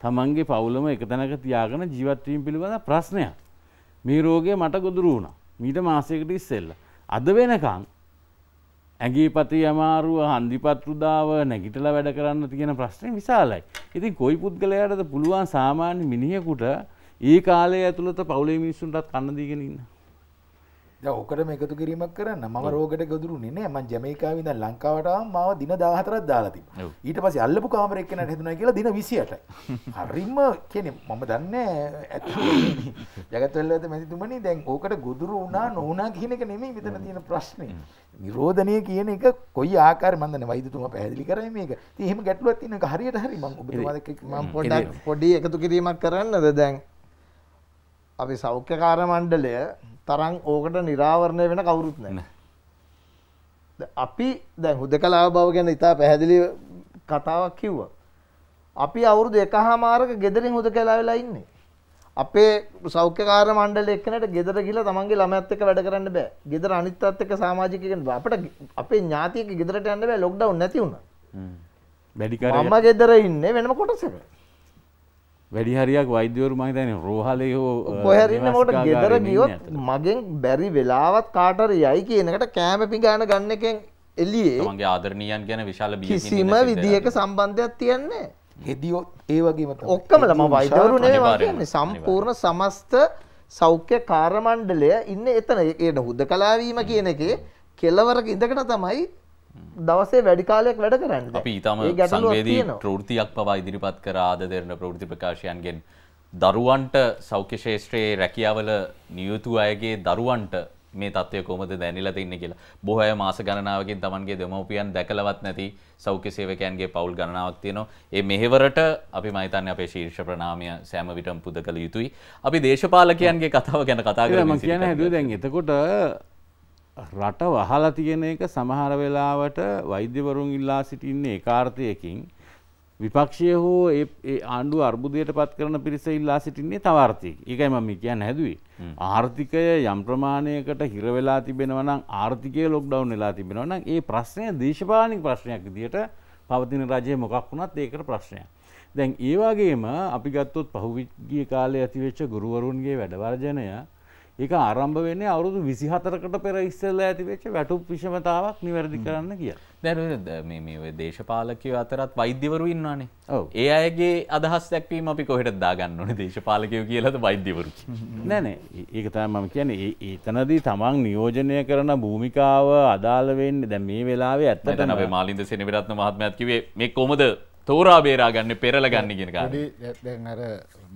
තමන්ගේ පවුලම එක තැනක තියාගෙන ජීවත් වීම පිළිබඳ ප්‍රශ්නයක්. මේ රෝගය මට ගොදුරු වුණා. මීට මාසයකට ඉස්සෙල්ලා. අද වෙනකන් ඇගේපතේ අමාරුව හන්දිිපත්ෘදාව නැගිටල වැඩ කරන්න තියෙන ප්‍රශ්නය විශාලයි. ඉතින් කොයි පුද්ගලයාටද පුළුවන් සාමාන්‍ය මිනිහෙකුට ඒ කාලය ඇතුළත පවුලේ මිනිස්සුන්ටත් කන්නදීගෙනන්න. ඕකට එකතු කිරීමක් කරන්න ම රෝගට ගදුරු නේ ම ජමයිකාවිද ලංකාවට මාව දින දාහතරත් දාලති ඊට පස අල්ලපු කාමරක්න හැතුන කියලා දින විසියට හරිම කියන මම දන්න ජගතවල මැතිතුමනි දැන් ඕකට ගුදුරු වුණා නොහනා කියනක නෙමේ විතන තියෙන ප්‍රශ්නය නිරෝධනය කියන එක කොයි ආකාර මන්දන වෛදතුම පැදිලි කර මේක තිහෙම ගැටලුවත් තින හරියට හරි ම පොඩි එකතු කිරීමක් කරන්නද දැන් අපි සෞඛ්‍යකාර මණ්ඩලය තරම් ඕකට නිරාවරණය වෙන කවුරුත් නැන. අපි දැන් හුද කලා බව ගැන ඉතා පැහැදිලි කතාවක් කිව්ව. අපි අවුරුදු එක හාමාරක ගෙදරින් හුද කලාවෙලා ඉන්නේ. අපේ සෞඛ්‍යකාර මණ්ඩල එක්කනට ගෙදර ගිල තමන්ගේ ළමත් එක වැඩ කරන්න බෑ ගෙදර අනිත්තත් එක සාමාජිකකෙන අපට අපේ ඥාතියක ගෙදරට යන්න බෑ ලොක්ඩව් නැතිවුණ. වැඩිකර ම ගෙදර ඉන්න වෙනම කොටසක. වැඩි හරියක් වෛද්‍යවරු මගේ තැන රෝහලය පොහැරන්න මට ගෙදර ගියොත් මගෙන් බැරි වෙලාවත් කාටර යයි කියනකට කෑම පිගාන ගන්න එකෙන් එල්ලියේ මගේ ආදරණියන් ගැන විශාල කිසිම විදිහක සම්බන්ධයක් තියන්නේ හෙදියොත් ඒ වගේම ඔක්කමල ම වෛදවරු නේ සම්පූර්ණ සමස්ත සෞඛ්‍ය කාරමණ්ඩලය ඉන්න එතන ඒන හුද කලාවීම කියන එකේ කෙලවරක ඉඳකට තමයි දවසේ වැඩි කාලයක් වැඩ කරන්න අපි ඉතාම සංවේදී ප්‍රෘතියක් පවා ඉදිරිපත් කර ආද දෙරන ප්‍රෘති ප්‍රකාශයන්ගෙන් දරුවන්ට සෞඛ්‍ය ශේෂත්‍රයේ රැකියාවල නියුතු අයගේ දරුවන්ට මේ තත්වය කොමද දැනිලා තින්න කියලා බොහය මාස ගණනාවකින් තමන්ගේ දෙමවපියන් දැකලවත් නැති සෞඛ්‍ය සේවකයන්ගේ පවුල් ගණනාවක් තියෙනවා ඒ මෙහෙවරට අපි මහිතන්න අපේ ශීර්ෂ ප්‍රනාමය සෑම විටම් පුද කළ යුතුයි අපි දේශපාලකයන්ගේ කතාව ගැන කතා කරම කියන හැද දැන් එතකොට රට වහලා තියෙන එක සමහර වෙලාවට වෛද්‍යවරුන් ඉල්ලා සිටින්නේ ඒකාර්ථයකින් විපක්ෂය හෝ ඒ ආණ්ඩු අර්බුදයට පත් කරන පිරිස ඉල්ලා සිටින්නේ තවර්ථය ඒකයි මම කියන්න හැදුවේ. ආර්ථිකය යම් ප්‍රමාණයකට හිරවෙලා තිබෙනවා නම් ආර්ථිකය ලොක්ඩවුන් වෙලා තිබෙනවා නම් ඒ ප්‍රශ්නය දේශපාලනික ප්‍රශ්නයක් විදියට පවතින රජය මොකක් වුණත් ඒකට ප්‍රශ්නයක්. දැන් ඒ වගේම අපි ගත්තොත් පහුගිය කාලේ ඇතිවෙච්ච ගුරුවරුන්ගේ වැඩවර්ජනය ඒක ආරම්භ වෙන්නේ අවුරුදු 24කට පෙර ඉස්සෙල්ලා ඇතිවෙච්ච වැටුප් විෂමතාවක් නිවැරදි කරන්න කියලා. දැන් මේ මේ දේශපාලකයෝ අතරත් වෛද්‍යවරු ඉන්නවානේ. ඔව්. ඒ අයගේ අදහස් දැක්වීම අපි කොහෙට දාගන්න ඕනේ දේශපාලකයෝ කියලාද වෛද්‍යවරු *laughs* නෑ නෑ ඒක තමයි මම කියන්නේ එතනදී තමන් නියෝජනය කරන භූමිකාව අදාළ වෙන්නේ දැන් මේ වෙලාවේ ඇත්තටම දැන් අපේ මාලින්ද සෙනවිරත්න මහත්මයාත් කිව්වේ මේ කොහොමද තෝරා බේරා ගන්න පෙරල ගන්න කියන කාරණේ. දැන් අර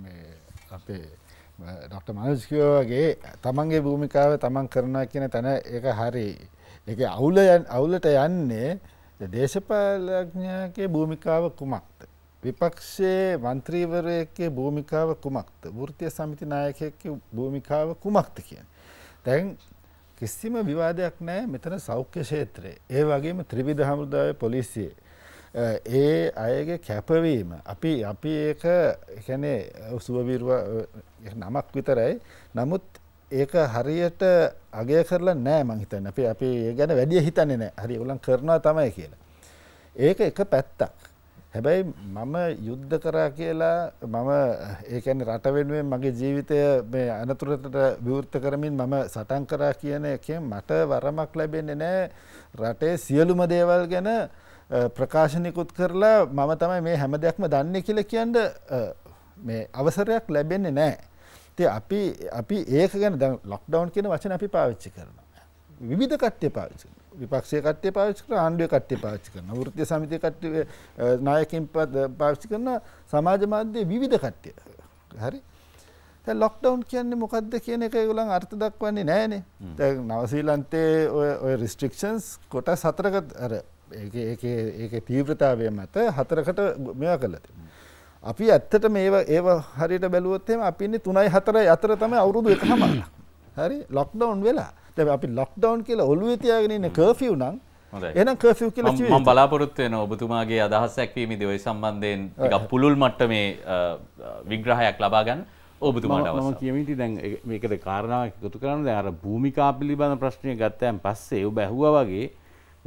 මේ අපේ ඩොක්ට මනුස්කයෝගේ තමන්ගේ භූමිකාව තමන් කරනවා කියන තැන එක හරි එක අවුල අවුලට යන්නේ දේශපාලඥගේ භූමිකාව කුමක්ද. විපක්ෂයේ මන්ත්‍රීවරයකගේ භූමිකාව කුමක්ද ෘතිය සමිති නායකයක භූමිකාව කුමක්ද කියන. තැන් කිසිම විවාදයක් නෑ මෙතන සෞඛ්‍ය ෂේත්‍රයේ ඒ වගේම ත්‍රිවිධ හමුදාව පොලිසියේ ඒ අයගේ කැපවීම අපි අපි ඒක එකනේ සුවබීරුව නමක් විතරයි නමුත් ඒක හරියට අගය කරලා නෑ මංහිතන්න අපි අපි ඒ ගැන වැඩිය හිතන්නේ නෑ හරි ගොලන් කරනවා තමයි කියලා. ඒක එක පැත්තක්. හැබැයි මම යුද්ධ කරා කියලා මම ඒකැන රට වෙනුවෙන් මගේ ජීවිතය මේ අනතුරටට විවෘත කරමින් මම සටන් කරා කියන එකෙන් මට වරමක් ලැබෙන්නේ නෑ රටේ සියලුම දේවල් ගැන ප්‍රකාශනයකුත් කරලා මම තමයි මේ හැම දෙයක්ම දන්නේ කියලා කියන්න මේ අවසරයක් ලැබෙන්නේ නැහැ. ඉතින් අපි අපි ඒක ගැන දැන් ලොක්ඩවුන් කියන වචන අපි පාවිච්චි කරනවා. විවිධ කට්ටිය පාවිච්චි කරනවා. විපක්ෂයේ කට්ටිය පාවිච්චි කරනවා, ආණ්ඩුවේ කට්ටිය පාවිච්චි කරනවා, වෘත්තීය සමිතියේ කට්ටිය නායකින් පාවිච්චි කරනවා, සමාජ මාධ්‍යයේ විවිධ කට්ටිය. හරි. දැන් ලොක්ඩවුන් කියන්නේ මොකද්ද කියන එක ඒගොල්ලන් අර්ථ දක්වන්නේ නැහනේ. දැන් නවසීලන්තයේ ඔය ඔය රිස්ට්‍රික්ෂන්ස් කොටස් හතරකට අර ඒක තීව්‍රතාවය මත හතරකට මෙයා කළති. අපි ඇත්තට මේ ඒ හරිට බැලුවත්තෙම අපින්නේ තුනයි හතර අතර තම අවුරුදු එක හමන්න හරි ලොක්ඩවන් වෙලා තැ අපි ලොක්ඩවන් කියලා ඔලු තියාගෙනන්න කර්ෆිය් නං එන කර්ෆිය් කියල ම බලාපොරොත්වයන ඔබතුමාගේ අදහස්සැක්වීම දවයි සම්බන්ධයෙන් පුළල් මට්ට මේ විග්‍රහයක් ලබාගන්න ඔබතුමාට කියමිටි දැන් මේකට කාරණාවක් එකතු කරන්න අර භූමිකා පිළිබඳ ප්‍රශ්නය ගත්තයන් පස්සේ ඔබ බැහුව වගේ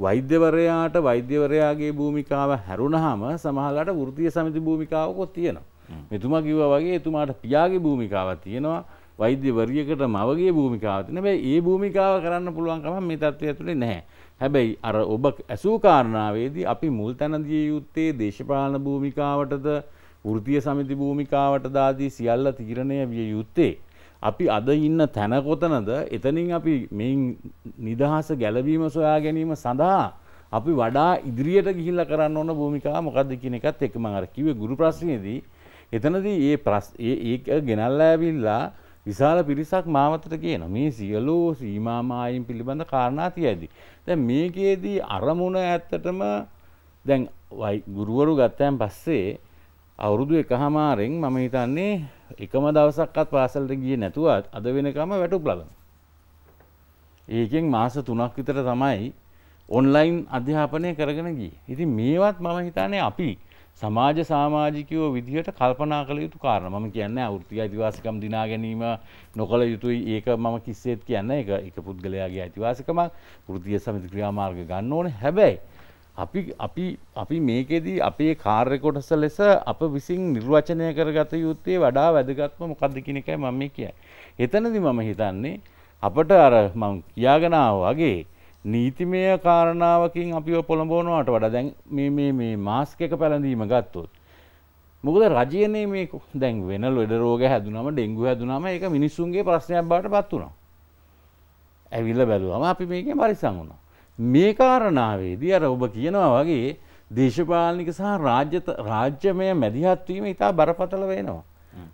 වෛද්‍යවරයාට වෛද්‍යවරයාගේ භූමිකාව හැරුණහම සමහලට වෘතිය සමිති භූමිකාවකොත් තියෙනවා. මෙතුමා කිව්වා වගේ එතුමාට පියාගේ භූමිකාව තියෙනවා. වෛද්‍යවරියකට මවගේ භූමිකාව තියෙනවා. හැබැයි ඒ භූමිකාව කරන්න පුළුවන් කම මේ தත්ත්වය ඇතුලේ නැහැ. හැබැයි අර ඔබ ඇසූ කාරණාවේදී අපි මුල් තැන දිය යුත්තේ දේශපාලන භූමිකාවටද වෘතිය සමිති භූමිකාවටද ආදී සියල්ල තීරණය විය යුත්තේ අපි අද ඉන්න තැන කොතනද එතනින් අපි මේ නිදහස ගැලවීම සොයා ගැනීම සඳහා අපි වඩා ඉදිරියට ගිහිල්ල කරන්න ඕන භූමිකා මොකක්ද කියන එකත් එක මඟර කිවේ ගුරු ප්‍රශ්නයේදී එතනදී ඒ ප්‍රස් ඒක ගෙනල්ල ඇවිල්ලා විශාල පිරිසක් මාවතට කියන මේ සියලෝ සීමාමායින් පිළිබඳ කාරණා තියදී. දැන් මේකේදී අරමුණ ඇත්තටම දැන් ගුරුවරු ගත්තයන් පස්සේ අවුරුදු එකහමාරෙන් මම හිතන්නේ එකම දවසක්කත් පාසල්ට ගිය නැතුවත් අද වෙනකම වැටුප් ලබන. ඒකෙන් මාස තුනක් විතර තමයි ඔන්ලයින් අධ්‍යාපනය කරගෙන ගිය. ඉති මේවත් මම හිතන්නේ අපි සමාජ සාමාජිකයෝ විදිහට කල්පනා කළ යුතු කාරණ මම කියන්න අවෘතික අයිතිවාසිකම් දිනා ගැනීම නොකළ යුතුයි ඒක මම කිස්සේත් කියන්න එක එක පුද්ගලයාගේ අයිතිවාසිකමක් ෘතිය සමිති ක්‍රියාමාර්ග ගන්න ඕන හැබැයි අපි අපි අපි මේකෙදී අපේ කාර්ය කොටස ලෙස අප විසින් නිර්වචනය කරගත යුත්තේ වඩා වැදගත්ම මොකද්ද කියන එකයි මම මේ කියන්නේ. එතනදී මම හිතන්නේ අපට අර මම කියාගෙන වගේ නීතිමය කාරණාවකින් අපිව පොළඹවනවාට වඩා දැන් මේ මේ මේ මාස්ක් එක පැළඳීම ගත්තොත් මොකද රජයනේ මේ දැන් වෙන ලෙඩ රෝග හැදුනම ඩෙංගු හැදුනම ඒක මිනිස්සුන්ගේ ප්‍රශ්නයක් බවට පත් වුණා. ඇවිල්ලා බැලුවම අපි මේකෙන් පරිස්සම් වුණා. මේ කාරණාවේදී අර ඔබ කියනවා වගේ දේශපාලනික සහ රාජ්‍ය රාජ්‍යමය මැදිහත්වීම ඉතා බරපතල වෙනවා.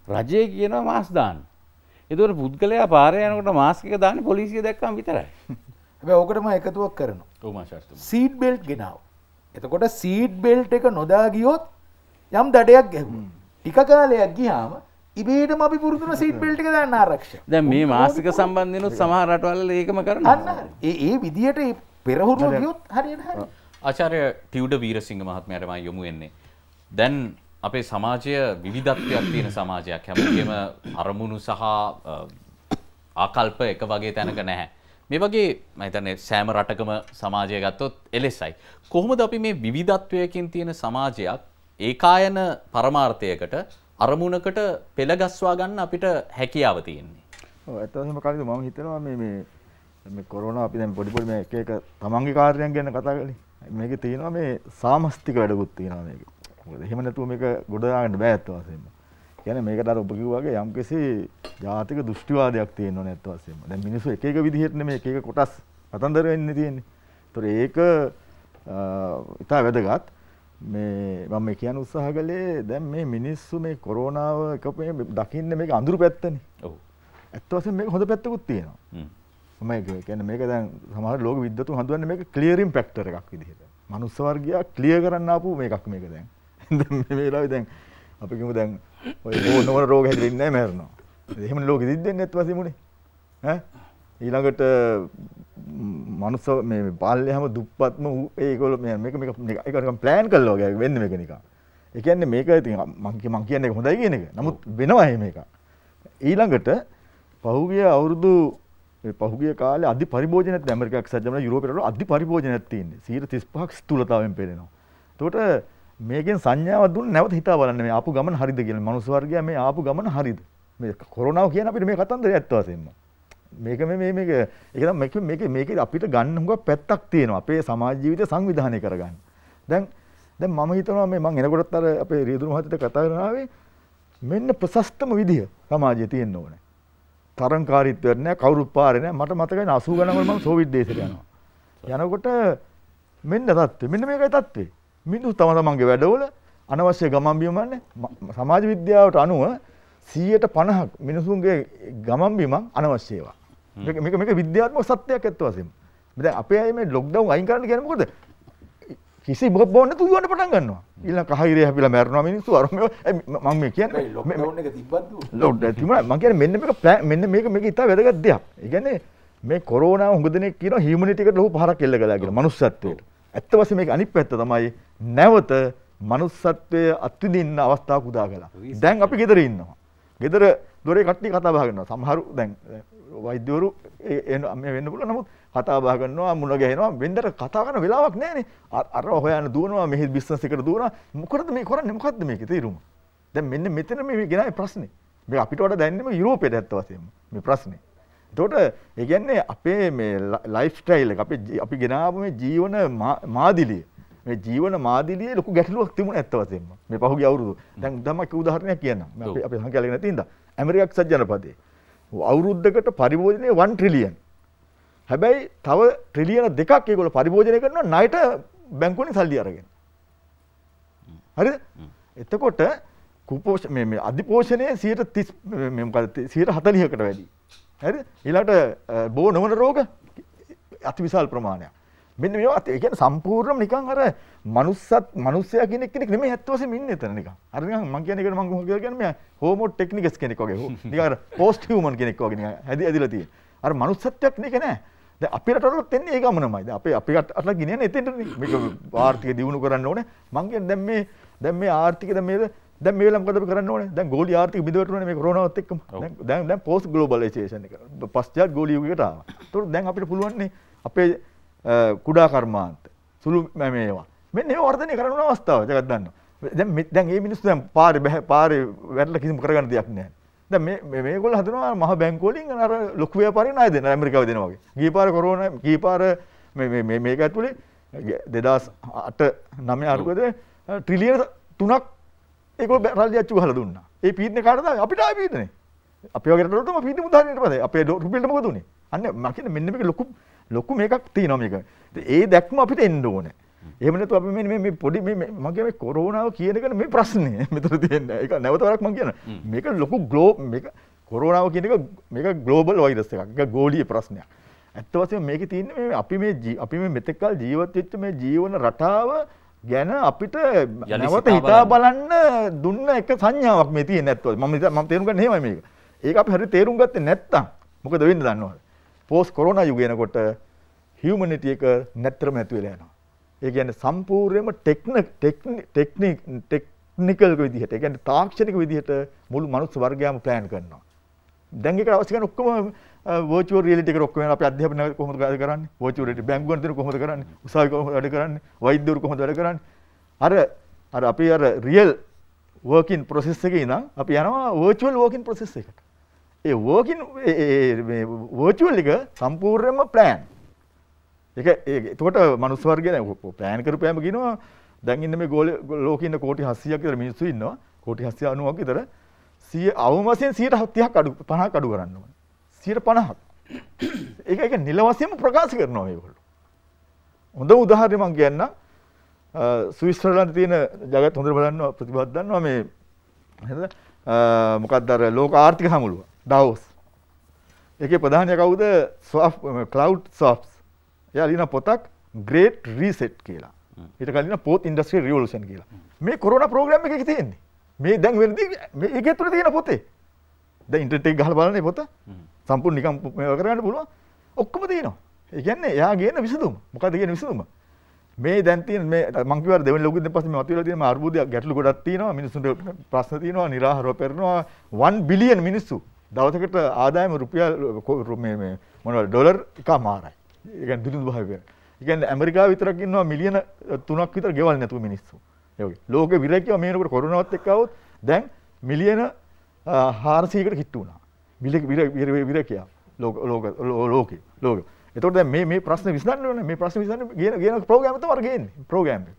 රජය කියනවා මාස් දාන්න. ඒතකොට පුද්ගලයා පාරේ යනකොට මාස්ක් එක දාන්නේ පොලිසිය දැක්කම විතරයි. හැබැයි ඕකටම එකතුවක් කරනවා. ඔව් මාෂාර්ථම. Seat belt ගෙනාව. එතකොට සීට් බෙල්ට් එක නොදා ගියොත් යම් දඩයක් ගැහුණා. ටික කාලයක් ගියාම ඉබේටම අපි පුරුදුන සීට් බෙල්ට් එක දාන්න ආරක්ෂා. දැන් මේ මාසික සම්බන්ධයෙන් සමහර රටවල් ඒකම කරනවා. අන්න ඒ ඒ විදියට පෙරහුරුව ගියොත් හරියට හරි. ආචාර්ය ටියුඩ වීරසිංහ මහත්මයාටමයි යොමු වෙන්නේ. දැන් අපේ සමාජය විවිධත්වයක් තියෙන සමාජයක් හැමෝගෙම අරමුණු සහ ආකල්ප එක වගේ තැනක නැහැ. මේ වගේ මතන්නේ සෑම රටකම සමාජය ගත්තොත් එලෙසයි. කොහොමද අපි මේ විවිධත්වයකින් තියෙන සමාජයක් ඒකායන පරමාර්ථයකට අරමුණකට පෙළගස්වා ගන්න අපිට හැකියාව තියෙන්නේ. ඔව් ඇත්තටම කලින් මම හිතනවා මේ මේ මේ කොරෝන අපි දැන් පොඩි පොඩි මේ එක එක තමන්ගේ කාර්යයන් ගැන කතා කරන්නේ. මේකේ තියෙනවා මේ සාමස්තික වැඩකුත් තියෙනවා මේක. මොකද එහෙම නැතුව මේක ගොඩ දාගන්න බෑ අත් වශයෙන්ම. කියන්නේ මේකට අර ඔබ කිව්වාගේ යම්කිසි ජාතික දෘෂ්ටිවාදයක් තියෙන්න ඕනේ අත් වශයෙන්ම. දැන් මිනිස්සු එක එක විදිහට නෙමෙයි එක එක කොටස් කතන්දර වෙන්නේ තියෙන්නේ. ඒතොර ඒක ඉතා වැදගත් මේ මම මේ කියන උත්සාහ කළේ දැන් මේ මිනිස්සු මේ කොරෝනාව එක මේ දකින්නේ මේක අඳුරු පැත්තනේ. ඔව්. ඇත්ත වශයෙන්ම මේක හොඳ පැත්තකුත් තියෙනවා. හ්ම්. මම කියන්නේ මේක දැන් සමහර ලෝක විද්වතුන් හඳුන්වන්නේ මේක ක්ලියරින් ෆැක්ටර් එකක් විදිහට. මනුස්ස වර්ගයා ක්ලියර් කරන්න ආපු මේකක් මේක දැන්. *laughs* දැන් මේ වෙලාවේ දැන් අපි කිව්ව දැන් ඔය ඕනෝන රෝග හැදෙන්නේ නැහැ මැරෙනවා. එහෙම ලෝකෙ දිද්දෙන්නේ නැත් වශයෙන් උනේ. ඈ ඊළඟට මනුස්ස මේ බාල්ය හැම දුප්පත්ම ඒගොල්ලෝ මේ මේක මේක ඒක නිකන් ප්ලෑන් කළා වගේ වෙන්නේ මේක නිකන්. ඒ කියන්නේ මේක ඉතින් මං මං කියන්නේ හොඳයි කියන එක. නමුත් වෙනවා එහෙම එකක්. ඊළඟට පහුගිය අවුරුදු මේ පහුගිය කාලේ අධි පරිභෝජනයක් ඇමරිකාවක් සජ්ජමන යුරෝපයට අධි පරිභෝජනයක් තියෙන්නේ 135ක් ස්ථූලතාවයෙන් පෙළෙනවා. එතකොට මේකෙන් සංඥාවක් දුන්න නැවත හිතා බලන්න මේ ආපු ගමන හරිද කියලා. මනුස්ස වර්ගයා මේ ආපු ගමන හරිද? මේ කොරෝනාව කියන අපිට මේ කතන්දරය ඇත්ත වශයෙන්ම. මේක මේ මේක ඒක මේක මේක මේක අපිට ගන්න හුඟක් පැත්තක් තියෙනවා. අපේ සමාජ ජීවිතය සංවිධානය කරගන්න. දැන් දැන් මම හිතනවා මේ මම එනකොටත් අර අපේ රියදුරු මහත්තයට කතා කරනාවේ මෙන්න ප්‍රශස්තම විදිය සමාජයේ තියෙන්න ඕනේ. තරංකාරීත්වයක් නැහැ කවුරුත් පාරේ නැහැ මට මතකයි 80 ගණන්වල මම සෝවියට් දේශයට යනවා යනකොට මෙන්න தත්ත්වය මෙන්න මේකයි தත්ත්වය මිනිස්සු තම තමන්ගේ වැඩවල අනවශ්‍ය ගමන් බිම සමාජ විද්‍යාවට අනුව 150ක් මිනිසුන්ගේ ගමන් බිමක් අනවශ්‍ය ඒවා මේක මේක විද්‍යාත්මක සත්‍යයක් ඇත්ත වශයෙන්ම දැන් අපේ අය මේ ලොක්ඩවුන් අයින් කරන්න කියන්නේ මොකද කිසි බොත් බොන්න තුයන්න පටන් ගන්නවා. ඊළඟ කහිරේ හැපිලා මැරෙනවා මිනිස්සු අර මේ මම මේ කියන්නේ ලොක්ඩවුන් එක තිබ්බද්ද? ලොක්ඩවුන් තිබුණා. මම කියන්නේ මෙන්න මේක මෙන්න මේක මේක ඉතා වැදගත් දෙයක්. ඒ කියන්නේ මේ කොරෝනාව හුඟ දෙනෙක් කියනවා හියුමනිටි එකට ලොකු පහරක් එල්ල කළා කියලා මනුස්සත්වයට. ඇත්ත වශයෙන්ම මේක අනිත් පැත්ත තමයි නැවත මනුස්සත්වයේ අත්විඳින්න අවස්ථාවක් උදා කළා. දැන් අපි ගෙදර ඉන්නවා. ගෙදර දොරේ කට්ටිය කතා බහ කරනවා. සමහරු දැන් වෛද්‍යවරු මේ වෙන්න පුළුවන්. නමුත් කතා බහ කරනවා මුණ ගැහෙනවා වෙන්දට කතා කරන වෙලාවක් නැහැනේ. අර හොයන්න දුවනවා මෙහි බිස්නස් එකට දුවනවා. මොකටද මේ කරන්නේ? මොකද්ද මේකේ තේරුම? දැන් මෙන්න මෙතන මේ ගෙනාවේ ප්‍රශ්නේ. මේ අපිට වඩා දැනෙන්නේ යුරෝපයේ ඇත්ත වශයෙන්ම මේ ප්‍රශ්නේ. එතකොට ඒ කියන්නේ අපේ මේ ලයිෆ් ස්ටයිල් එක අපි අපි ගෙනාවු මේ ජීවන මාදිලිය මේ ජීවන මාදිලියේ ලොකු ගැටලුවක් තිබුණා ඇත්ත වශයෙන්ම මේ පහුගිය අවුරුදු. දැන් තමයි කිව් උදාහරණයක් කියන්නම්. අපි අපි සංඛ්‍යාවලින් නැති ඉඳා. ඇමරිකාක් සජ්ජනපදේ අවුරුද්දකට පරිභෝජනය 1 ට්‍රිලියන්. හැබැයි තව ට්‍රිලියන දෙකක් ඒගොල්ල පරිභෝජනය කරනවා ණයට බැංකුවෙන් සල්ලි අරගෙන. හරිද? එතකොට කුපෝෂ මේ මේ අධිපෝෂණය 130 මේ මොකද 140කට වැඩි. හරිද? ඊළඟට බෝ නොවන රෝග අතිවිශාල ප්‍රමාණයක්. මෙන්න මේවා ඒ කියන්නේ සම්පූර්ණම නිකන් අර මනුස්සත් මනුස්සයා කියන කෙනෙක් නෙමෙයි ඇත්ත වශයෙන්ම ඉන්නේ එතන නිකන්. අර නිකන් මම කියන්නේ ඒකට මම කොහොමද කියන්නේ මේ හෝමෝ ටෙක්නිකස් කෙනෙක් වගේ. නිකන් අර පෝස්ට් හියුමන් කෙනෙක් වගේ නිකන් හැදි ඇදිලා තියෙන. අර මනුස්සත්වයක් නේක නෑ. දැන් අපි රටවලත් එන්නේ ඒ ගමනමයි. දැන් අපි අපි රටට ගිනියන්නේ එතෙන්ටනේ. මේක ආර්ථික දියුණු කරන්න ඕනේ. මං කියන්නේ දැන් මේ දැන් මේ ආර්ථික දැන් මේ දැන් මේ වෙලාව මොකද අපි කරන්න ඕනේ? දැන් ගෝලීය ආර්ථික බිඳවට ඕනේ මේ කොරෝනාවත් එක්කම. දැන් දැන් දැන් පෝස්ට් ග්ලෝබලයිසේෂන් එක. පස්චාත් ගෝලීය යුගයකට ආවා. ඒතකොට දැන් අපිට පුළුවන් නේ අපේ කුඩා කර්මාන්ත සුළු මේවා. මෙන්න මේ වර්ධනය කරන අවස්ථාව. ඒකත් දන්නවා. දැන් දැන් මේ මිනිස්සු දැන් පාරේ පාරේ වැටලා කිසිම කරගන්න දෙයක් නැහැ. ද මේ ගොල් හදනවා මහ බැංකෝලින් අර ලොක්වය පරින අය දෙන ඇමරිකාව දෙනවාගේ ගීපාර කොරෝන ගීපාර මේක ඇත්තුලේ දෙදස් අට නමය අරුකද ට්‍රිලියන තුනක් ඒක බැරල් යච්චු හල දුන්න ඒ පීත්න කාරද අපිට පීතන අපිගටම පිත මුදානයට පද අපේ රුපිටම දුන්නේ අන්න මකින මෙන්නමක ලොකු ලොකු මේකක් තිය නොමික ඒ දැක්ම අපිට එන්ඩ ඕනෑ එහෙම නැතුව අපි මේ මේ පොඩි මේ මම කියන්නේ කොරෝනාව කියන එක මේ ප්‍රශ්නේ *laughs* මෙතන තියෙන එක නැවතවරක් මම කියනවා මේක ලොකු ග්ලෝ මේක කොරෝනාව කියන එක මේක ග්ලෝබල් වෛරස් එකක් ඒක ගෝලීය ප්‍රශ්නයක් ඇත්ත වශයෙන්ම මේකේ තියෙන්නේ මේ අපි මේ අපි මේ මෙතෙක්කල් ජීවත් වෙච්ච මේ ජීවන රටාව ගැන අපිට නැවත හිතා බලන්න දුන්න එක සංඥාවක් මේ තියෙන නැත්තොත් මම මම තේරුම් ගන්න එහෙමයි මේක. ඒක අපි හරියට තේරුම් ගත්තේ නැත්තම් මොකද වෙන්නේ දන්නවද? පෝස්ට් කොරෝනා යුග එනකොට හියුමනිටි එක නැත්තරම නැති වෙලා යනවා. ඒ කියන්නේ සම්පූර්ණයෙන්ම ටෙක්නික් ටෙක්නිකල් විදිහට ඒ කියන්නේ තාක්ෂණික විදිහට මුළු මනුස්ස වර්ගයාම ප්ලෑන් කරනවා. දැන් ඒකට අවශ්‍ය කරන ඔක්කොම virtual reality එකට ඔක්කොම අපි අධ්‍යාපනය කොහොමද කරන්නේ? virtual reality බැංකුවන් දෙන කොහොමද කරන්නේ? උසාවි කොහොමද වැඩ කරන්නේ? වෛද්‍යවරු කොහොමද වැඩ කරන්නේ? අර අර අපි අර real working process එකේ ඉඳන් අපි යනවා virtual working process එකට. ඒ working ඒ මේ virtual එක සම්පූර්ණයෙන්ම plan. ඒක එතකොට මනුස්ස වර්ගය දැන් ප්ලෑන් කරපෑම කියනවා දැන් ඉන්න මේ ගෝල ලෝකේ ඉන්න කෝටි 700ක් විතර මිනිස්සු ඉන්නවා කෝටි 790ක් විතර 100 අවම වශයෙන් 130ක් අඩු 50ක් අඩු කරන්න ඕනේ 150ක් ඒක ඒක නිල වශයෙන්ම ප්‍රකාශ කරනවා මේගොල්ලෝ හොඳ උදාහරණයක් මම කියන්නම් ස්විස්තරලන්ඩ් තියෙන ජගත් හොඳට බලන්න ප්‍රතිබද්ධ දන්නවා මේ හරිද මොකක්ද අර ලෝක ආර්ථික හමුළුව ඩවෝස් ඒකේ ප්‍රධානියා කවුද සොෆ්ට් ක්ලවුඩ් සොෆ්ට්ස් එයා ලියන පොතක් ග්‍රේට් රීසෙට් කියලා. ඊට කලින් පොත් ඉන්ඩස්ට්‍රි රිවොලූෂන් කියලා. මේ කොරෝනා ප්‍රෝග්‍රෑම් එකේ තියෙන්නේ. මේ දැන් වෙලදී මේ ඒක ඇතුලේ තියෙන පොතේ. දැන් ඉන්ටර්නෙට් එක ගහලා බලන්න මේ පොත. සම්පූර්ණ නිකන් මේක කරගන්න පුළුවන්. ඔක්කොම තියෙනවා. ඒ කියන්නේ එයා ගේන විසඳුම. මොකද කියන විසඳුම? මේ දැන් තියෙන මේ මං කිව්වා දෙවෙනි ලෝකෙ ඉඳන් පස්සේ මේ මතුවලා තියෙන මේ අර්බුදයක් ගැටලු ගොඩක් තියෙනවා. මිනිස්සුන්ට ප්‍රශ්න තියෙනවා, निराහරව පෙරනවා. 1 බිලියන් මිනිස්සු දවසකට ආදායම රුපියල් මේ මේ මොනවද ඩොලර් එකමාරයි. ඒ දිරිදු භාවය එකන් ඇමරිකා විතරක් ඉන්නවා මිලියන තුනක් විතර ගෙවල් නැතුව මිනිස්සු යෝගේ ලෝක විරැකිව මේනකට කොරුණාවත් එක්කවොත් දැන් මිලියන හාරසීකට කිට්ටු වුණා මිලි විරැකියා ලෝක ලෝක ලෝකේ ලෝක එතකොට දැන් මේ මේ ප්‍රශ්නේ විසඳන්න ඕනේ මේ ප්‍රශ්නේ විසඳන්න ගේන ගේන ප්‍රෝග්‍රෑම් එක තමයි ගේන්නේ ප්‍රෝග්‍රෑම් එක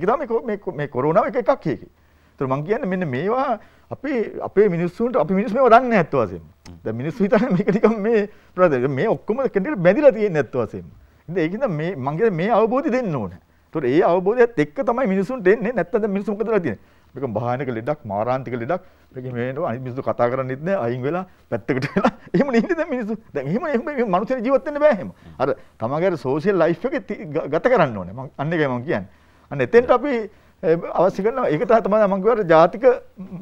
ඒක තමයි මේ මේ කොරෝනාව එක එකක් ඒකේ ඒතර මම කියන්නේ මෙන්න මේවා අපේ අපේ මිනිස්සුන්ට අපි මිනිස් මේව දන්නේ නැත්ත වශයෙන්. දැන් මිනිස්සු හිතන්නේ මේක නිකන් මේ ප්‍රද මේ ඔක්කොම කෙනෙක් බැඳිලා තියෙන නැත්ත වශයෙන්. ඉතින් ඒකින්ද මේ මං කියන්නේ මේ අවබෝධය දෙන්න ඕනේ. ඒතකොට ඒ අවබෝධයත් එක්ක තමයි මිනිස්සුන්ට එන්නේ නැත්තම් දැන් මිනිස්සු මොකද කරලා තියෙන්නේ? මේක භයානක ලෙඩක් මාරාන්තික ලෙඩක්. මේක මේ වෙනවා අනිත් මිනිස්සු කතා කරන්නේත් නැහැ අයින් වෙලා පැත්තකට වෙලා. එහෙම නෙන්නේ දැන් මිනිස්සු. දැන් එහෙම එහෙම මිනිස්සු ජීවත් වෙන්න බෑ එහෙම. අර තමගේ සෝෂල් ලයිෆ් එක ගත කරන්න ඕනේ. මං අන්න එකයි මං කියන්නේ. අන්න එතෙන්ට අපි අවශ්‍ය කරනවා ඒක තමයි මම කියවර ජාතික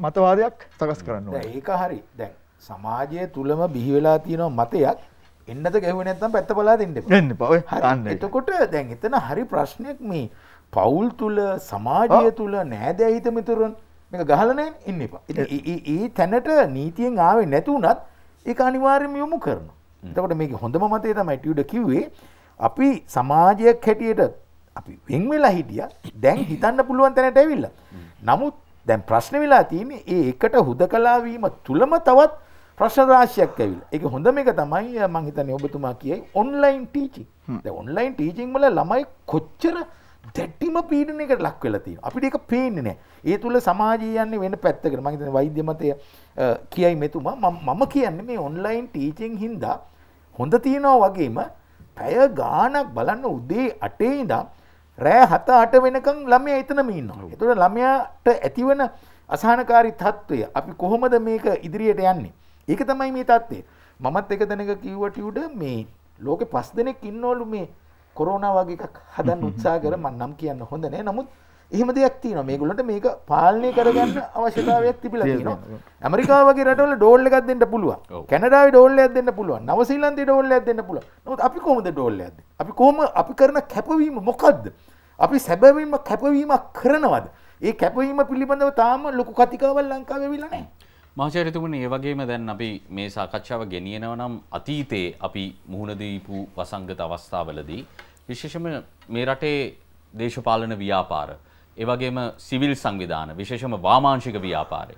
මතවාදයක් සකස් කරන්න ඕනේ. ඒක හරි. දැන් සමාජය තුලම බිහි වෙලා තියෙන මතයක් එන්නත ගැහුවේ නැත්නම් පැත්ත බලා දෙන්න එපා. දෙන්න එපා. ඔය අන්න. එතකොට දැන් එතන හරි ප්‍රශ්නයක් මේ පවුල් තුල සමාජය තුල නෑදෑ හිතමිතුරන් මේක ගහලා නැහැ ඉන්න එපා. ඉතින් ඒ තැනට නීතියෙන් ආවේ නැතුණත් ඒක අනිවාර්යයෙන්ම යොමු කරනවා. එතකොට මේක හොඳම මතය තමයි ටියුඩ කිව්වේ අපි සමාජයක් හැටියට අපි වෙංවෙලා හිටිය දැන් හිතන්න පුළුවන් තැනට ඇවිල්ල. නමුත් දැන් ප්‍රශ්න වෙලා තියෙන ඒ එකට හුද කලාවීම තුළම තවත් ප්‍රශ්නරාශයක් ඇවිල් එක හොඳ මේක තමයි මංහිතන ඔබතුමා කියයි ඔන්ලයින් ටීචි ඔන්ලයින් ටීචිංවල ළමයි කොච්චර දැට්ටිම පීඩන එකට ලක් වෙලති අපිට එක පේන්නේ නෑ ඒ තුළ සමාජයන්නේ වෙන පැත්තකට මහිතන වෛද්‍යමතය කියයි මෙතුමා මම කියන්නේ මේ ඔන්ලයින් ටීචිං හින්දා හොඳ තියෙනවා වගේම පැය ගානක් බලන්න උදේ අටේ ඉදම් රෑ හත අට වෙනකං ළමය එතනම ඉන්න. එතුට ළමයාට ඇතිවන අසාහනකාරි තත්ත්වය අපි කොහොමද මේක ඉදිරියට යන්නේ. ඒක තමයි මේ තත්වේ. මමත් එක දැනක කිව්වටට මේ ලෝක පස් දෙනෙක් ඉන්නෝලු මේ කොරෝණ වගේක් හදන් *laughs* උත්සා කර මන්නම් කියන්න හොඳ නෑ නමුත් එහම දෙයක් තින මේගුලට මේක පාලනය කරගන්න අවශ්‍යතාවයක් තිබිල තියෙනවා ඇමරිකාවගේ රටවල ඩෝල්ල එකක් දෙන්න පුළුව කැනඩාව ඩෝල්ල දෙන්න පුළුව නවසිල්ලන්ද ඩෝල්ල දෙන්න පුළුව නොත් අපි කොමද ඩෝල්ල ඇද අපි කොම අපි කරන කැපවීම මොකක්ද අපි සැබවින්ම කැපවීමක් කරනවද ඒ කැපවීම පිළිබඳව තාම ලොකු කතිකාවල් ලංකාව වෙලනෑ මාචරිතුමන ඒ වගේම දැන් අපි මේ සාකච්ඡාව ගෙනියනව නම් අතීතයේ අපි මුහුණදීපු වසංගත අවස්ථාවලදී විශේෂම මේ රටේ දේශපාලන ව්‍යාපාර ඒවගේම සිවිල් සංවිධාන විශේෂම වාමාංශික ව්‍යාපාරය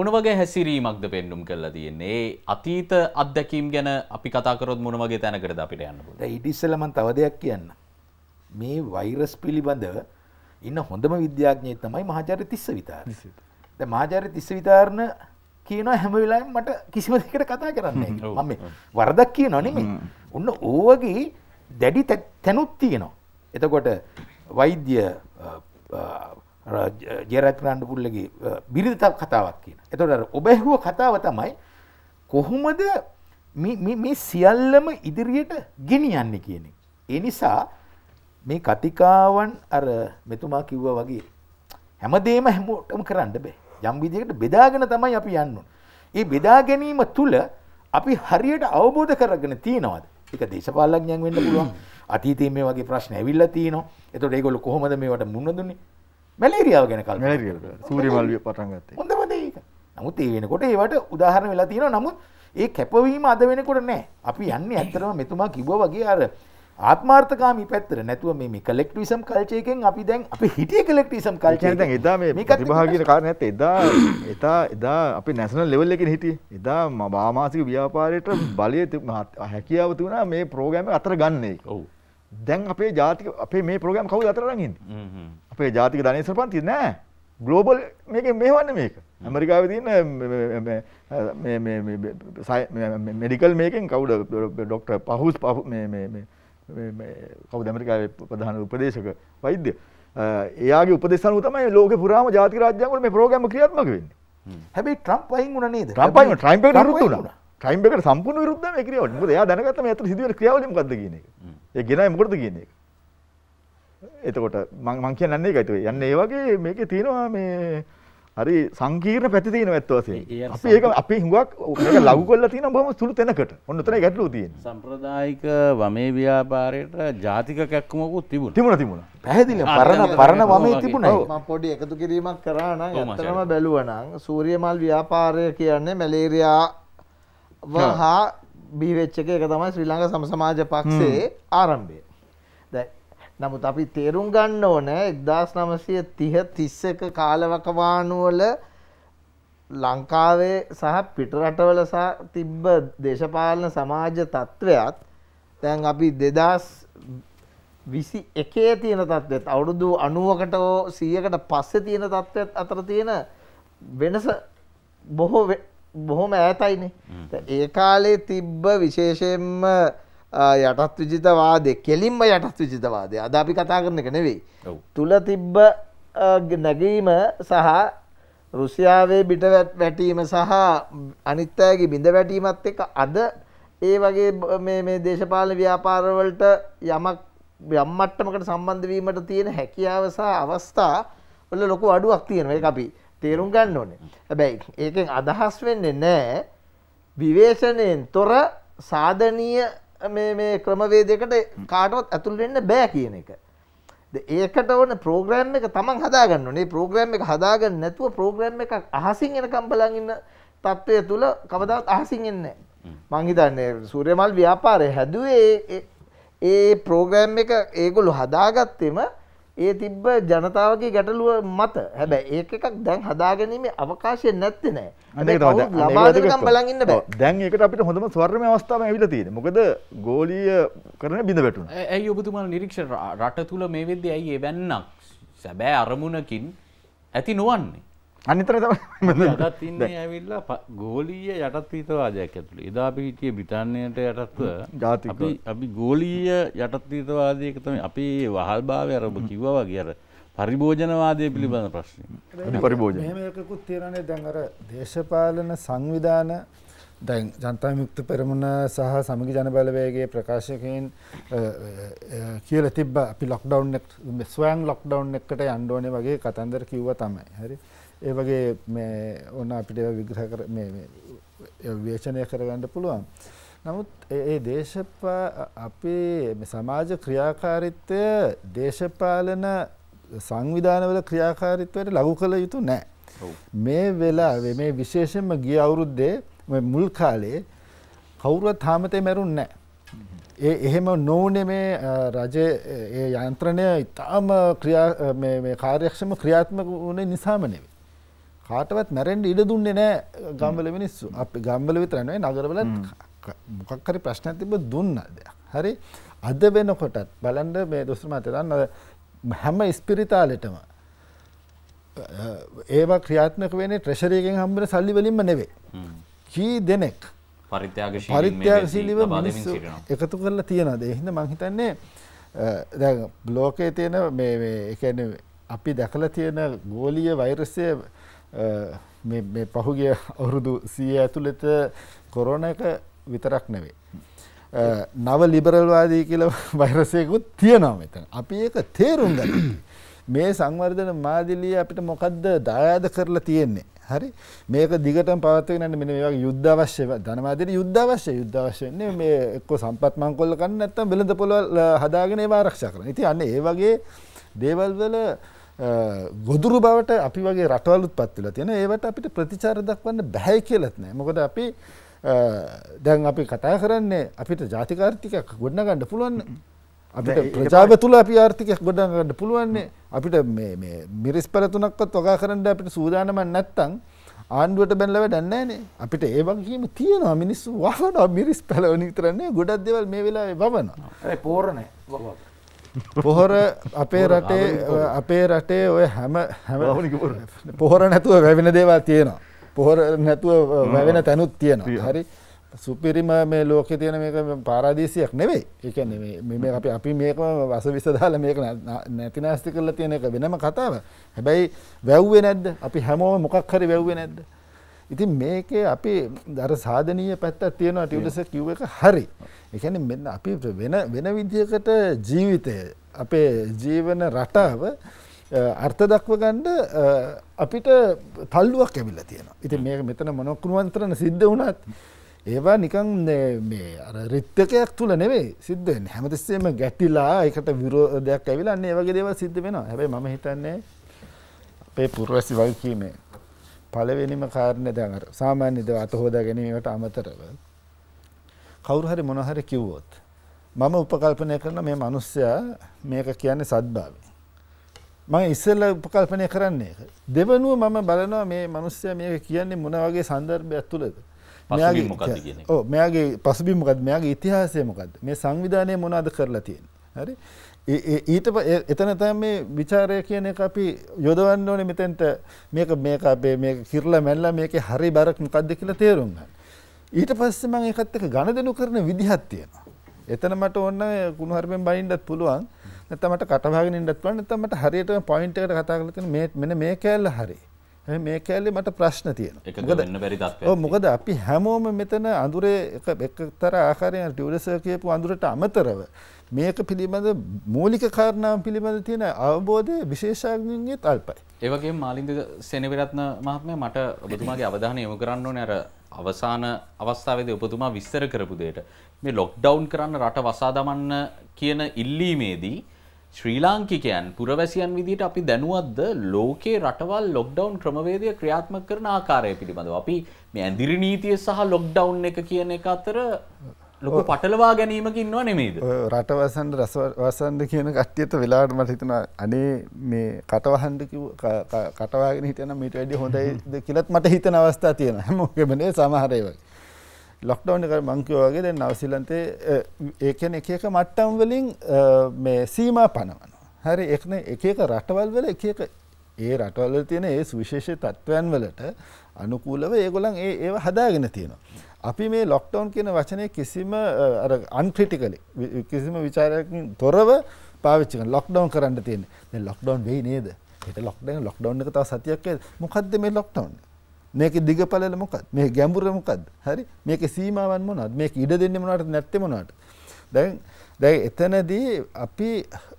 මොනවගේ හැසිරීමක්ද පෙන්ඩුම් කරලා තියන්නේ අතීත අත්දැකීම් ගැන අපි කතාකරොත් මොනවගේ තැනකරද අපිට යන්න ඉඩිස්සලමන් තව දෙයක් කියන්න මේ වෛරස් පිළිබඳව ඉන්න හොඳම විද්‍යාඥය තමයි මහාචාරය තිස්ස විතාර ද මහාචාරය තිස්ස විතාරණ කියන හැම වෙලායි මට කිසිම දෙකට කතා කරන්නේ මම වරදක් කිය නොනෙම ඔන්න ඕවගේ දැඩි තැනුත් තියෙනවා. එතකොට වෛද්‍ය ජෙරත්රන්ඩ පුල්ලගේ බිරිධතක් කතාවක් කියන. එතොට ඔබැහුව කතාව තමයි කොහොමද මේ සියල්ලම ඉදිරියට ගෙනියන්න කියනෙ. එනිසා මේ කතිකාවන් අර මෙතුමා කිව්වා වගේ හැමදේම හැමෝටම කරන්න බෑ. යම් විදිහකට බෙදාගෙන තමයි අපි යන්න ඒ බෙදා ගැනීම තුල අපි හරියට අවබෝධ කරගෙන තියනවාද? ඒක දේශපාලඥයන් වෙන්න පුළුවන්. *clears throat* අතීතයේ මේ වගේ ප්‍රශ්න ඇවිල්ලා තියෙනවා. එතකොට ඒගොල්ලෝ කොහොමද මේවට මුහුණ දුන්නේ? මැලේරියාව ගැන කල්පනා. මැලේරියාව. සූර්ය මල්විය පටන් ගත්තේ. හොඳම දේ ඒක. නමුත් ඒ වෙනකොට ඒවට උදාහරණ වෙලා තියෙනවා. නමුත් ඒ කැපවීම අද වෙනකොට නෑ. අපි යන්නේ ඇත්තටම මෙතුමා කිව්වා වගේ අර ආත්මාර්ථකාමී පැත්තර නැතුව මේ කලෙක්ටිසම් කල්චයකෙන් අපි දැන් අපි හිටිය කලෙක්ටිසම් කල්චය දැන් එදා මේ ප්‍රතිභාගන කාරණ ඇත එදා එතා එදා අපි නැසනල් ලෙවල් එකින් හිටිය එදා බාමාසික ව්‍යාපාරයට බලය හැකියාව තිබුණා මේ ප්‍රෝගෑම අතර ගන්නේ ඔවු දැන් අපේ ජාතික අපේ මේ ප්‍රෝගෑම් කවු අතරරගින් අපේ ජාතික ධනේශ පන්ති නෑ ගලෝබල් මේක මේවන්න මේක ඇමරිකාව තින්න මෙඩිකල් මේකෙන් කවුඩ ඩොක්ට පහුස් පහු මේ කවු දැමරිකාවේ ප්‍රධාන උපදේශක වෛද්‍ය ඒයාගේ උපදෙසනු තමයි ලෝක පුරාම ජාති රාජ්‍යවල මේ ප්‍රෝග්‍රෑම් ක්‍රියාත්මක වෙන්නේ. හැබැයි ට්‍රම්ප් වයින් වුණා නේද? ට්‍රම්ප් වයින් ට්‍රම්ප් එකට විරුද්ධ වුණා. ට්‍රම්ප් එකට සම්පූර්ණ විරුද්ධ මේ ක්‍රියාවලින්. මොකද එයා දැනගත්තා මේ අතට සිදුවෙන ක්‍රියාවලිය මොකද්ද කියන එක. ඒ ගෙනයි මොකටද කියන එක. එතකොට මම මම කියන්නේ නැහැ ඒක. යන්නේ ඒ වගේ මේකේ තියෙනවා මේ හරි සංකීර්ණ පැති තියෙන ඇත්ත වශයෙන්. අපි ඒක අපි හුඟක් මේක *coughs* ලඝු කරලා තියෙනවා බොහොම සුළු තැනකට. ඔන්න උතන ගැටලුව තියෙනවා. සම්ප්‍රදායික වමේ ව්‍යාපාරයට ජාතික කැක්කමකුත් තිබුණා. තිබුණා තිබුණා. පැහැදිලිව පරණ පරණ වමේ තිබුණා. මම පොඩි එකතු කිරීමක් කරා නම් ඇත්තටම බැලුවා නම් සූර්යමල් ව්‍යාපාරය කියන්නේ මැලේරියා වහා බීවෙච් එක එක තමයි ශ්‍රී ලංකා සම සමාජ පක්ෂයේ ආරම්භය. නමුත් අපි තේරුම් ගන්න ඕන එක්දස් නමසය තිහ තිස්ස එක කාලවකවානුවල ලංකාවේ සහ පිටරටවල තිබ්බ දේශපාලන සමාජ තත්ත්වයත් තැන් අපි දෙදස් විසි එකේ තියෙන තත්ත්වත් අවුරුදු අනුවකට ෝ සියකට පස්සෙ තියෙන තත්ත්වත් අතර තියෙන වෙනස බොහෝ බොහොම ඈතයිනේ ඒ කාලේ තිබ්බ විශේෂයෙන්ම යටත් විජිතවාදය කෙලින්ම යටත් විජිතවාදය අද අපි කතා කරන එක නෙවෙයි තුළ තිබ්බ නැගීම සහ රුසියාවේ බිට වැටීම සහ අනිත්තෑගේ බිඳ වැටීමත් එක අද ඒ වගේ මේ දේශපාල ව්‍යාපාරවලට යමක් යම්මට්ටමකට සම්බන්ධවීමට තියෙන හැකියාව සහ අවස්ථා වල ලොකු අඩුවක් තියෙනවා ඒ අපි තේරුම් ගන්න ඕනේ හැබැයි ඒකෙන් අදහස් වෙන්නේ නෑ විවේශනයෙන් තොර සාධනීය මේ ක්‍රමවේදයකට කාටවත් ඇතුළවෙන්න බෑ කියන එක. ඒකට ඕන ප්‍රෝග්‍රෑම් එක තමන් හදාගන්න නේ ප්‍රෝග්‍රෑම් එක හදාගන්න නැතුව ප්‍රෝග්‍රෑම් එකක් අහසින් එන කම්බලන් ඉන්න තත්ත්වය තුළ කවදාවත් අහසින් එන්නේ මං හිතන්නේ සූර්යමල් ව්‍යාපාරය හැදුවේ ඒ ප්‍රෝග්‍රෑම් එක ඒගොල්ලෝ හදාගත්තෙම ඒ තිබ්බ ජනතාවගේ ගැටලුව මත හැබැ ඒ එකක් දැන් හදාගැනීම අවකාශය නැත්ති නෑ බලගන්න දැන් එකට අපිට හොඳම ස්වර්ම අවස්ථාව ඇවිල තියෙන මොකද ගෝලිය කරන බිඳ වැටුන ඇයි ඔබතුමා නිරීක්ෂ රට තුළ මේ වෙද්ද ඇයි ඒ වැන්නක් සැබෑ අරමුණකින් ඇති නොවන්නේ අනිතර අදත් ඉන්නේ ඇවිල්ලා ගෝලීය යටත් වීතවාදයක් ඇතුළේ. එදා අපි හිටියේ බ්‍රිතාන්‍යයට යටත්ව ජාතික අපි අපි ගෝලීය යටත් වීතවාදයක තමයි අපි වහල්භාවය අර ඔබ කිව්වා වගේ අර පරිභෝජනවාදය පිළිබඳ ප්‍රශ්නය. පරිභෝජන. මෙහෙම එකකුත් තියෙනනේ දැන් අර දේශපාලන සංවිධාන දැන් ජනතා විමුක්ත පෙරමුණ සහ සමගි ජන බලවේගයේ ප්‍රකාශකයන් කියලා තිබ්බ අපි ලොක්ඩවුන් එක ස්වයං ලොක්ඩවුන් එකකට යන්න ඕනේ වගේ කතන්දර කිව්වා තමයි. හරි. ඒ වගේ මේ ඕන අපිට විග්‍රහ කර මේ වේචනය කරගන්න පුළුවන්. නමුත් ඒ දේශපා අපේ සමාජ ක්‍රියාකාරීත්වය දේශපාලන සංවිධානවල ක්‍රියාකාරීත්වයට ලඟු කළ යුතු නෑ. මේ වෙලාවේ මේ විශේෂයෙන්ම ගිය අවුරුද්දේ මුල් කාලේ කවුරුවත් හාමතේ මැරුන්නේ නැහැ. ඒ එහෙම නොවුනේ මේ රජයේ ඒ යන්ත්‍රණය ඉතාම ක්‍රියා මේ කාර්යක්ෂම ක්‍රියාත්මක වුණේ නිසාම නෙවෙයි. කාටවත් මැරෙන්ඩ ඉඩ දුන්නේ නෑ ගම්වල මිනිස්සු අපි ගම්වල විතරනේ නගරවල මොකක්කරි ප්‍රශ්න තිබ දුන්න දෙයක් හරි අද වෙනකොටත් බලන්ඩ මේ දුස්ම අතදන්න හැම ඉස්පිරිතාලෙටම ඒවා ක්‍රියාත්මක වෙන ට්‍රෙශරයගෙන් හම්බෙන සල්ලි වලින්ම නෙවේ කී දෙනෙක් පරිත්‍යාගශීලිව මිනිස්සු එකතු කරලා තියෙනද එහිද මංහිතන්නේ දැ බ්ලෝකයේ තියෙන එකන අපි දැකලා තියෙන ගෝලිය වෛරසය මේ පහුගිය අවුරුදු සීය ඇතුළත කොරෝණ එක විතරක් නෙවේ. නව ලිබරල්වාදී කියල *laughs* වෛරසයකුත් තියෙනවා මෙතන. අපි ඒක තේරුම් ගන්න. මේ සංවර්ධන මාදිලිය අපිට මොකක්ද දායාද කරලා තියෙන්නේ. හරි මේක දිගට පවත්වනට මෙ මේවා යුද්ධ අවශ්‍ය ධනවාදයට යුද්ධ අවශ්‍ය යුද්ධ අවශ්‍යන්නේ මේ එක්ක සම්පත් මංකොල්ල කන්න ඇත්තම් වෙළඳ පොළොල් හදාගෙන ඒවා ආරක්ෂා කරන. ඉතින් අන්න ඒ වගේ දේවල් වල ගොදුරු බවට අපි වගේ රටවලුත් පත්වෙලා තියෙන ඒවට අපිට ප්‍රතිචාර දක්වන්න බැහැ කියලත් නෑ මොකද අපි දැන් අපි කතා කරන්නේ අපිට ජාතිකාර්ථිකයක් ගොඩන ගණඩ පුළුවන් අපිට ප්‍රජාව තුළ අපි ආර්ථිකයක් ගොඩන ගන්න පුළුවන්නේ අපිට මිරිස් පැලතුනක්වත් වගා කරන්න අපිට සූදානම නැත්තං ආණ්ඩුවට බැල්ලව දන්නෑනේ අපිට ඒවගේම තියෙන මිනිස්සු වහන මිරිස් පැලවනිතරන්නේ ගොඩක් දෙවල් මේ වෙලා බවනවා පෝරණය පොහොර අපේ රටේ අපේ රටේ ඔය හැම හැම පොහොර නැතුව වැවෙන දේවල් තියෙනවා. පොහොර නැතුව වැවෙන තැනුත් තියෙනවා. හරි. සුපිරිම මේ ලෝකෙ තියෙන මේක පාරාදීසියක් නෙවෙයි. ඒ කියන්නේ මේ අපි අපි මේකම වසවිස දාලා මේක නැති නැස්ති කරලා තියෙන එක වෙනම කතාව. හැබැයි වැව්වේ නැද්ද? අපි හැමෝම මොකක් හරි වැව්වේ නැද්ද? ඉතින් මේකේ අපි දර සාධනීය පැත්තක් තියෙනවා ටියුලස කිව් එක හරි. ඒ කියන්නේ මෙන්න අපි වෙන වෙන විදියකට ජීවිතය අපේ ජීවන රටාව අර්ථ දක්ව ගන්න අපිට තල්ලුවක් ඇවිල්ලා තියෙනවා. ඉතින් මේක මෙතන මොනකුණුවන්තරන සිද්ධ වුණත් ඒවා නිකන් මේ අර රිත්තකයක් තුල නෙවෙයි සිද්ධ වෙන්නේ. හැමතිස්සෙම ගැටිලා ඒකට විරෝධයක් ඇවිල්ලා අන්න ඒ වගේ දේවල් සිද්ධ වෙනවා. හැබැයි මම හිතන්නේ අපේ පුරවැසි වගකීමේ පළවෙනිම කාරණේ දැන් අර සාමාන්‍ය දේ අත හොදා ගැනීමකට අමතරව කවුරු හරි මොන හරි කිව්වොත් මම උපකල්පනය කරන මේ මිනිස්සයා මේක කියන්නේ සද්භාවයෙන් මම ඉස්සෙල්ලා උපකල්පනය කරන්නේ දෙවනුව මම බලනවා මේ මිනිස්සයා මේක කියන්නේ මොන වගේ સંદર્ભයක් තුලද මෙයාගේ මොකද්ද කියන්නේ ඔව් මෙයාගේ පසුබිම මොකද්ද මෙයාගේ ඉතිහාසය මොකද්ද මේ සංවිධානය මොනවද කරලා තියෙන්නේ හරි ඊට එතන තැම් මේ විචාරය කියන එක අපි යොදවන්න ඕනේ මෙතැන්ට මේක මේක අපේ මේ කිරල මැල්ල මේක හරි බරක් මොකක්ද කියලා තේරුම් ගන්න. ඊට පස්සේ මම ඒකත් එක්ක ගණදෙනු කරන විදිහක් තියෙනවා. එතන මට ඕන කුණු හරිපෙන් බයින්නත් පුළුවන්. නැත්නම් මට කටවහගෙන ඉන්නත් පුළුවන්. නැත්නම් මට හරියටම පොයින්ට් එකට කතා කරලා තියෙන මේ මෙන්න මේ කෑල්ල හරියි. මේ කෑල්ලේ මට ප්‍රශ්න තියෙනවා. මොකද අපි හැමෝම මෙතන අඳුරේ එක්තර ආකාරයෙන් ටියුලස කියපු අඳුරට අමතරව මේක පිළිබඳ මූලික කාරණාව පිළිබඳ තියෙන අවබෝධය විශේෂඥයන්ගෙත් අල්පයි. ඒ වගේම මාලින්ද සෙනවිරත්න මහත්මයා මට ඔබතුමාගේ අවධානය යොමු කරන්න ඕනේ අර අවසාන අවස්ථාවේදී ඔබතුමා විස්තර කරපු දෙයට මේ ලොක්ඩවුන් කරන්න රට වසා දමන්න කියන ඉල්ලීමේදී ශ්‍රී ලාංකිකයන් පුරවැසියන් විදිහට අපි දැනුවත්ද ලෝකේ රටවල් ලොක්ඩවුන් ක්‍රමවේදය ක්‍රියාත්මක කරන ආකාරය පිළිබඳව අපි මේ ඇඳිරි නීතිය සහ ලොක්ඩවුන් එක කියන එක අතර ලොක පටලවා ගැනීමක ඉන්නවා නෙමේද රටවසන්ට රසවසන්ද කියන කට්ටියත වෙලාට මට හිතන අනේ මේ කටවහන්ඩ කටවාගෙන හිතන මිට වැඩි හොඳයිද කියලත් මට හිතන අවස්ථා තියෙන හැමෝකමනේ සමහරයවයි ලොක්ඩෝන් එක මංකව වගේ දැන් නවසිලන්තේ ඒකන එක එක මට්ටම් වලින් මේ සීමා පනවනවා හරි එක්න එක එක රටවල් වල එක එක ඒ රටවල තියෙන ඒ සුවිශේෂ තත්ත්වයන් වලට අනුකූලව ඒගොල්ලන් ඒ ඒව හදාගෙන තියෙනවා අපි මේ ලොක්ටෝන් කියන වචනය කිසිම අන්ක්‍රිටිකලි කිසිම විචාරයකින් තොරව පාවිච්චි කරන ලොක්ඩවුන් කරන්න තියෙන්නේ. දැන් ලොක්ඩවුන් වෙයි නේද? ඒක ලොක්ඩවුන් ලොක්ඩවුන් එක තව සතියක් ඇයි? මොකද්ද මේ ලොක්ඩවුන්? මේකේ දිගපළල මොකක්ද? මේකේ ගැඹුර මොකක්ද? හරි? මේකේ සීමාවන් මොනවාද? මේක ඉඩ දෙන්නේ මොනවාට? නැත්තේ මොනවාට? දැන් දැන් එතනදී අපි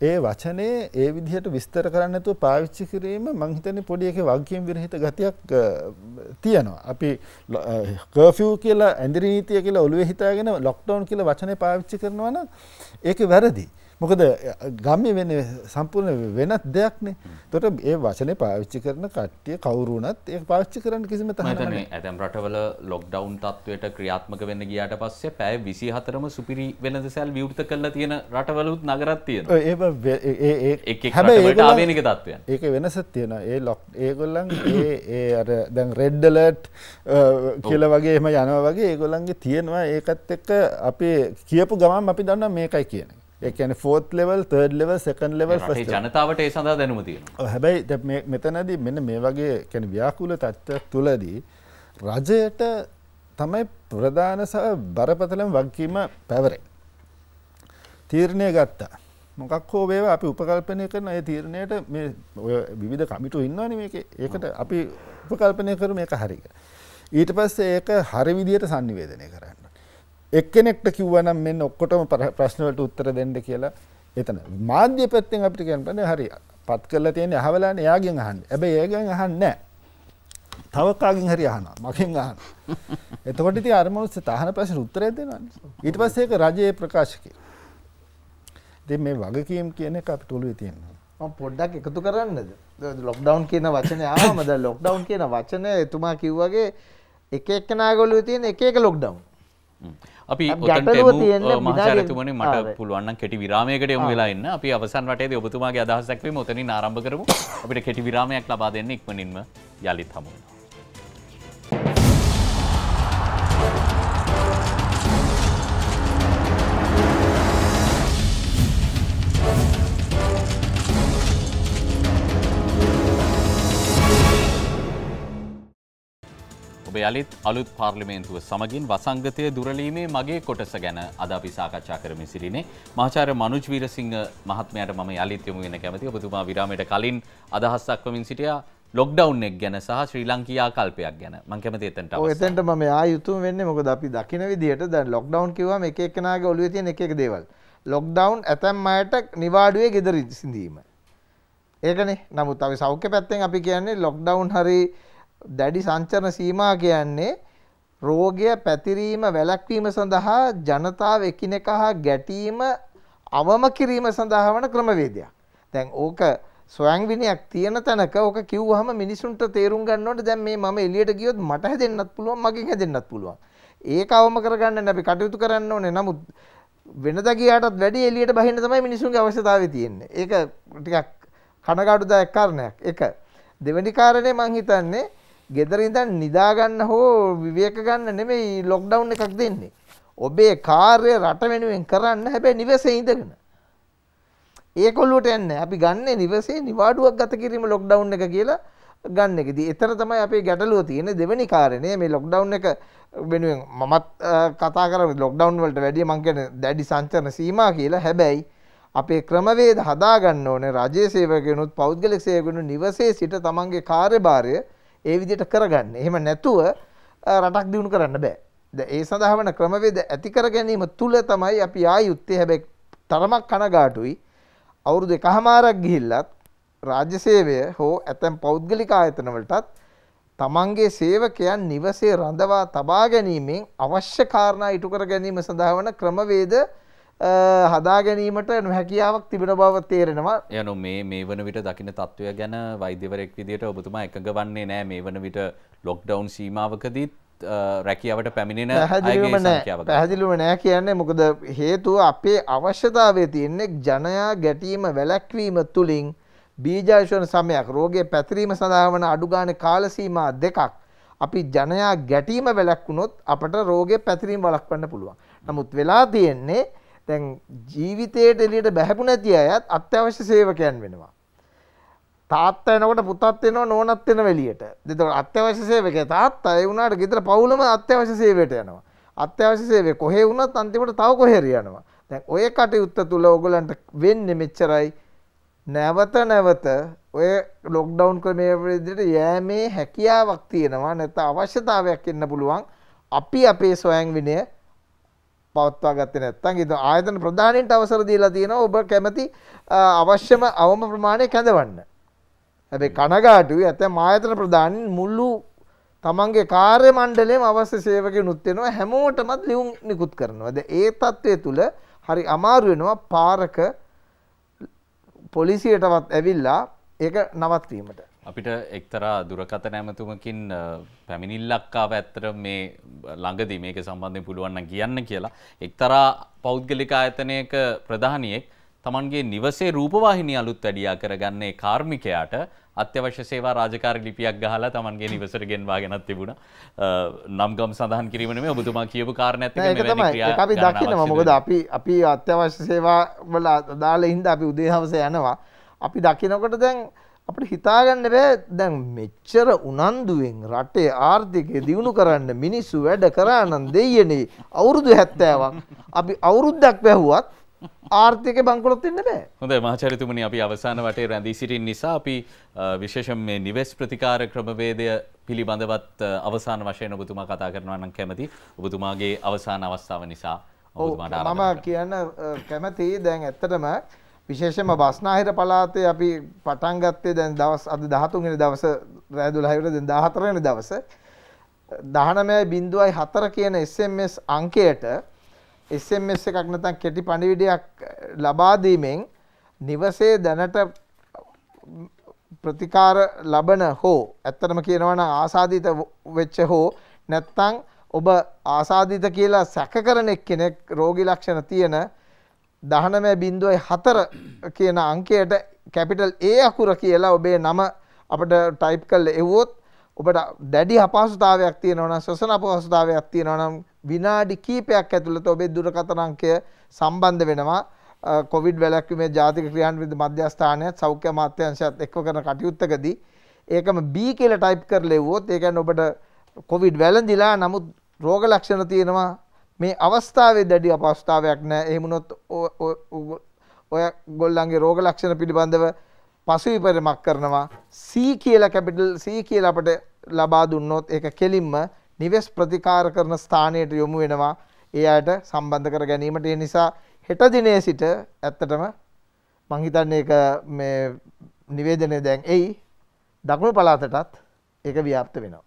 ඒ වචනේ ඒ විදිහට විස්තර කරන්න නැතුව පාවිච්චි කිරීම මම හිතන්නේ පොඩි එකේ වගකීම් විරහිත ගතියක් තියෙනවා. අපි කර්ෆියු කියලා ඇඳිරි නීතිය කියලා ඔළුවේ හිතාගෙන ලොක්ඩවුන් කියලා වචනේ පාවිච්චි කරනවා නම් ඒක වැරදි. මොකද ගම්ය වෙන්නේ සම්පූර්ණ වෙනත් දෙයක්නේ. එතකොට ඒ වචනේ පාවිච්චි කරන කට්ටිය කවුරු වුණත් ඒක පාවිච්චි කරන්න කිසිම තහනමක් නැහැ. මම ඇතම් රටවල ලොක්ඩවුන් තත්වයට ක්‍රියාත්මක වෙන්න ගියාට පස්සේ පැය 24ම සුපිරි වෙළඳසැල් විවෘත කරලා තියෙන රටවලුත් නගරත් තියෙනවා. ඒ ඒ ඒ එක එක රටවලට ආවේනික තත්වයන්. ඒක වෙනසක් තියෙනවා. ඒ ලොක් ඒගොල්ලන් ඒ ඒ අර දැන් රෙඩ් ඇලර්ට් කියලා වගේ එහෙම යනවා වගේ ඒගොල්ලන්ගේ තියෙනවා ඒකත් එක්ක අපි කියපු ගමන් අපි දන්නවා මේකයි කියන්නේ. එකන fourth level third level second level ජනතාවට ඒ සඳහා දැනුමතිය හැබැයි මෙතනදී මෙන්න මේ වගේ කැන ව්‍යාකූල තත්ත්ව තුළදී රජයට තමයි ප්‍රධාන සහ බරපතලම් වගකීම පැවරේ. තීරණය ගත්තා. මොකක් හෝ වේව අපි උපකල්පනය කරන අය තීරණයට මේ විවිධ කමිටු ඉන්නවන මේක ඒකට අපි උපකල්පනය කරු මේක හරික. ඊට පස්සේ ඒක හරි විදියට සංනිවේදනය කර. එක්කෙනෙක්ට කිව්වනම් මෙන්න ඔක්කොටම ප්‍රශ්නවලට උත්තර දෙන්න කියලා එතන මාධ්‍ය පැත්තෙන් අපිට කියන්න බෑ හරි පත් කරලා තියෙන අහවලාන එයාගෙන් අහන්න. හැබැයි එයාගෙන් අහන්නේ නැහැ. තව කාගෙන් හරි අහනවා. මගෙන් අහනවා. *laughs* එතකොට ඉතින් අර මිනිස්සු තහන ප්‍රශ්න උත්තරය දෙනවානේ. ඊට පස්සේ ඒක රජයේ ප්‍රකාශකේ. ඉතින් මේ වගකීම් කියන එක අපිට ඔළුවේ තියෙනවා. මම පොඩ්ඩක් එකතු කරන්නද? ලොක්ඩවුන් කියන වචනේ ආවම දැන් ලොක්ඩවුන් කියන වචනේ එතුමා කිව්වාගේ එක එක්කනාගොල්ලෝ තියෙන එක එක ලොක්ඩවුන්. අපි මචාරතුමන මට පුළුවන් කෙටි විරාමයකට යොමු වෙලා ඉන්න අපි අවසන් වටේ ඔබතුමාගේ අදහසක්වීම ොතනින් ආරම්භ කරමු අපිට කෙටි විරාමයක් ලබා දෙන්න ඉක්මනින්ම යළිත් හමුවෙනවා ඔබ යළිත් අලුත් පාර්ලිමේන්තුව සමගින් වසංගතය දුරලීමේ මගේ කොටස ගැන අද අපි සාකච්ඡා කරමින් සිටිනේ මහාචාර්ය මනුජ් වීරසිංහ මහත්මයාට මම යළිත් යොමු වෙන කැමැති ඔබතුමා විරාමයට කලින් අදහස් දක්වමින් සිටියා ලොක්ඩවුන් එක් ගැන සහ ශ්‍රී ලංකයා කල්පයක් ගැන මං කැමති එතනට එතනට මම ආයුතුම වෙන්නේ මොකද අපි දකින විදිහට දැන් ලොක්ඩවුන් කිව්වම එක එකනාගේ ඔළුවේ තියෙන එක එක දේවල් ලොක්ඩවුන් ඇතැම් අයට නිවාඩුවේ ගෙදර සිඳීම ඒකනේ නමුත් අපි සෞඛ්‍ය පැත්තෙන් අපි කියන්නේ ලොක්ඩවුන් හරි දැඩි සංචරණ සීමා කියන්නේ රෝගය පැතිරීම වැළැක්වීම සඳහා ජනතාව එකිනෙකා හා ගැටීම අවම කිරීම සඳහා වන ක්‍රමවේදයක්. දැන් ඕක ස්වයංවිනයක් තියෙන තැනක ඕක කිව්වහම මිනිසුන්ට තේරුම් ගන්න ඕනේ දැන් මේ මම එළියට ගියොත් මට හැදෙන්නත් පුළුවන් මගෙන් හැදෙන්නත් පුළුවන්. ඒක අවම කරගන්න අපි කටයුතු කරන්න ඕනේ. නමුත් වෙනදා ගියාටත් වැඩි එළියට බහින්න තමයි මිනිසුන්ගේ අවශ්‍යතාවය තියෙන්නේ. ඒක ටිකක් කනගාටුදායක කාරණයක්. එක දෙවෙනි කාරණේ මං හිතන්නේ ගෙදරින්දන් නිදාගන්න හෝ විවේක ගන්න නෙමෙයි ලොක්ඩවුන් එකක් දෙන්නේ. ඔබේ කාර්ය රට වෙනුවෙන් කරන්න හැබැයි නිවසේ ඉඳගෙන. ඒකොල්ලුවට එන්න අපි ගන්න නිවසේ නිවාඩුවක් ගත කිරීම ලොක්ඩවුන් එක කියලා ගන්න එකද. එතර තමයි අපේ ගැටලුව තියෙන දෙවැනි කාරණය මේ ලොක්ඩවුන් එක වෙනුවෙන් මමත් කතා කර ලොක්ඩවුන් වලට වැඩිය මං කියන දැඩි සංචරණ සීමා කියලා හැබැයි අපේ ක්‍රමවේද හදාගන්න ඕනේ රජයේ සේවකයනුත් පෞද්ගලික සේවකයනු නිවසේ සිට තමන්ගේ කාර්යභාරය ඒ විදිහට කරගන්න. එහෙම නැතුව රටක් දියුණු කරන්න බෑ. දැන් ඒ සඳහා වන ක්‍රමවේද ඇති කර ගැනීම තුල තමයි අපි ආයුත්තේ හැබැයි තරමක් කනගාටුයි. අවුරුදු එකහමාරක් ගිහිල්ලත් රාජ්‍ය සේවය හෝ ඇතැම් පෞද්ගලික ආයතන වලටත් තමන්ගේ සේවකයන් නිවසේ රඳවා තබා ගැනීමෙන් අවශ්‍ය කාරණා ඉටු කර ගැනීම සඳහා වන ක්‍රමවේද හදා ගැනීමට නොහැකියාවක් තිබෙන බව තේරෙනවා යනු මේ මේ වන විට දකින තත්ත්වය ගැන වෛද්‍යවරෙක් විදිට ඔබතුමා එකඟ වන්නේ නෑ මේ වන විට ලොක්ඩවුන් සීමාවකදීත් රැකියාවට පැමිණෙන පැහැදිලිම නෑ කියන්නේ මොකද හේතුව අපේ අවශ්‍යතාවය තියෙන්නේෙක් ජනයා ගැටීම වැලැක්වීම තුළින් බීජාශවන සමයක් රෝගය පැතිරීම සඳහාවන අඩුගාන කාලසීමා දෙකක් අපි ජනයා ගැටීම වැලැක්වුණොත් අපට රෝගය පැතිරීම වලක්වන්න පුළුවන් නමුත් වෙලා තියෙන්නේ තැන් ජීවිතයට එලියට බැහැපු නැති අයත් අත්‍යවශ්‍ය සේවකයන් වෙනවා. තාත්ත එනකොට පුතත් එනවා නෝනත් එන වෙලියට. එතකොට අත්‍යවශ්‍ය සේවක තාත්තා ඒ වුණාට ගෙදර පවුලම අත්‍යවශ්‍ය සේවයට යනවා. අත්‍යවශ්‍ය සේවය කොහේ වුණත් අන්තිමට තව කොහෙර යනවා. දැන් ඔය කටයුත්ත තුල ඕගොල්ලන්ට වෙන්නේ මෙච්චරයි. නැවත නැවත ඔය ලොක්ඩවුන් ක්‍රමය විදිහට යෑමේ හැකියාවක් තියෙනවා නැත්නම් අවශ්‍යතාවයක් එන්න පුළුවන්. අපි අපේ සොයන් විනය පවත්වා ගත්තේ නැත්නම් ඉතින් ආයතන ප්‍රධානීන්ට අවසර දීලා තියෙනවා ඔබ කැමති අවශ්‍යම අවම ප්‍රමාණය කැඳවන්න. හැබැයි කනගාටුයි ඇතැම් ආයතන ප්‍රධානීන් මුළු තමන්ගේ කාර්ය මණ්ඩලයේම අවශ්‍ය සේවකයනුත් වෙනවා හැමෝටමත් ලියුම් නිකුත් කරනවා. දැන් ඒ తත්වයේ තුල හරි අමාරු වෙනවා පාරක පොලිසියටවත් ඇවිල්ලා ඒක නවත්වීමට. අපිට එක්තරා දුරකත නැමතුමකින් පැමිණිල්ලක්කාව ඇත්තර මේ ළඟදී මේක සම්බන්ධය පුළුවන්න කියන්න කියලා. එක්තරා පෞද්ගලික ආයතනයක ප්‍රධානියෙක් තමන්ගේ නිවසේ රූපවාහිනි අලුත් වැඩියා කරගන්නේ කාර්මිකයාට අත්‍යවශ්‍ය සේවා රාජකාර ලිපියක් ගහලා තමන්ගේ නිවසට ගෙන්වා ගෙනත් තිබුණ නම්ගම් සඳහන් කිරීමේ ඔබතුමා කියපු කාරණ ඇති අපි දකිනවා මොකද අපි අපි අත්‍යවශ්‍ය සේවා වල දාල හින්ද අපි උදේහවස යනවා අපි දකිනකොට දැන් අපට හිතාගන්න බෑ දැන් මෙච්චර උනන්දුවෙන් රටේ ආර්ථිකය දියුණු කරන්න මිනිස්සු වැඩ කරානම් දෙයනේ අවුරුදු හැත්තෑවක් අපි අවුරුද්දක් පැහුවත් ආර්ථික බංකොලොත් එන්න බෑ හොඳ මාචරිතුමනි අපි අවසාන වටේ රැඳී සිටින් නිසා අපි විශේෂම් මේ නිවෙස් ප්‍රතිකාර ක්‍රමවේදය පිළිබඳවත් අවසාන වශයෙන් ඔබතුමා කතා කරනවා නම් කැමති ඔබතුමාගේ අවසාන අවස්ථාව නිසා ඔබතුමාට මම කියන්න කැමති දැන් ඇත්තටම විශේෂම බස්නාහිර පලාතේ අපි පටන්ගත්තේ දැන් දවස් අද දහතුන්ගෙන දවස රෑදුලහිවර දෙ දාහතරෙන දවස දහනමෑ බින්දුවයි හතර කියන SMS අංකයට SMS එකක් නතන් කෙටි පණිවිඩයක් ලබාදීමෙන් නිවසේ දැනට ප්‍රතිකාර ලබන හෝ ඇත්තටම කියනවන ආසාධීත වෙච්ච හෝ නැත්තං ඔබ ආසාධීත කියලා සැකකරනෙක් කෙනෙක් රෝගි ලක්ෂණ තියෙන 19.4 කියන අංකයට කැපිටල් A අකුර කියලා ඔබේ නම අපිට ටයිප් කරලා එවුවොත් ඔබට දැඩි අපහසුතාවයක් තියෙනවා නම් ශ්වසන අපහසුතාවයක් තියෙනවා නම් විනාඩි කීපයක් ඇතුළත ඔබේ දුරකථන අංකය සම්බන්ධ වෙනවා කොවිඩ් වැළැක්වීමේ ජාතික ක්‍රියාන්විත මධ්‍යස්ථානයත් සෞඛ්‍ය අමාත්‍යාංශයත් එක්ව කරන කටයුත්තකදී ඒකම B කියලා ටයිප් කරලා එවුවොත් ඒ කියන්නේ ඔබට කොවිඩ් වැළඳිලා නමුත් රෝග ලක්ෂණ තියෙනවා මේ අවස්ථාවේ දැඩි අපස්ථාවයක් නෑ එහෙමුණොත් ඔය ගොල්ලන්ගේ රෝග ලක්ෂණ පිළිබඳව පසුවිපරමක් කරනවා සී කියලා කැපිටල් සී කියලා අපට ලබා දුන්නොත් ඒක කෙලින්ම නිවෙස් ප්‍රතිකාර කරන ස්ථානයට යොමු වෙනවා ඒ අයට සම්බන්ධ කර ගැනීමට ඒ නිසා හෙට දිනේ සිට ඇත්තටම මං හිතන්නේ ඒක මේ නිවේදනය දැන් එයි දකුණු පළාතටත් ඒක ව්‍යාප්ත වෙනවා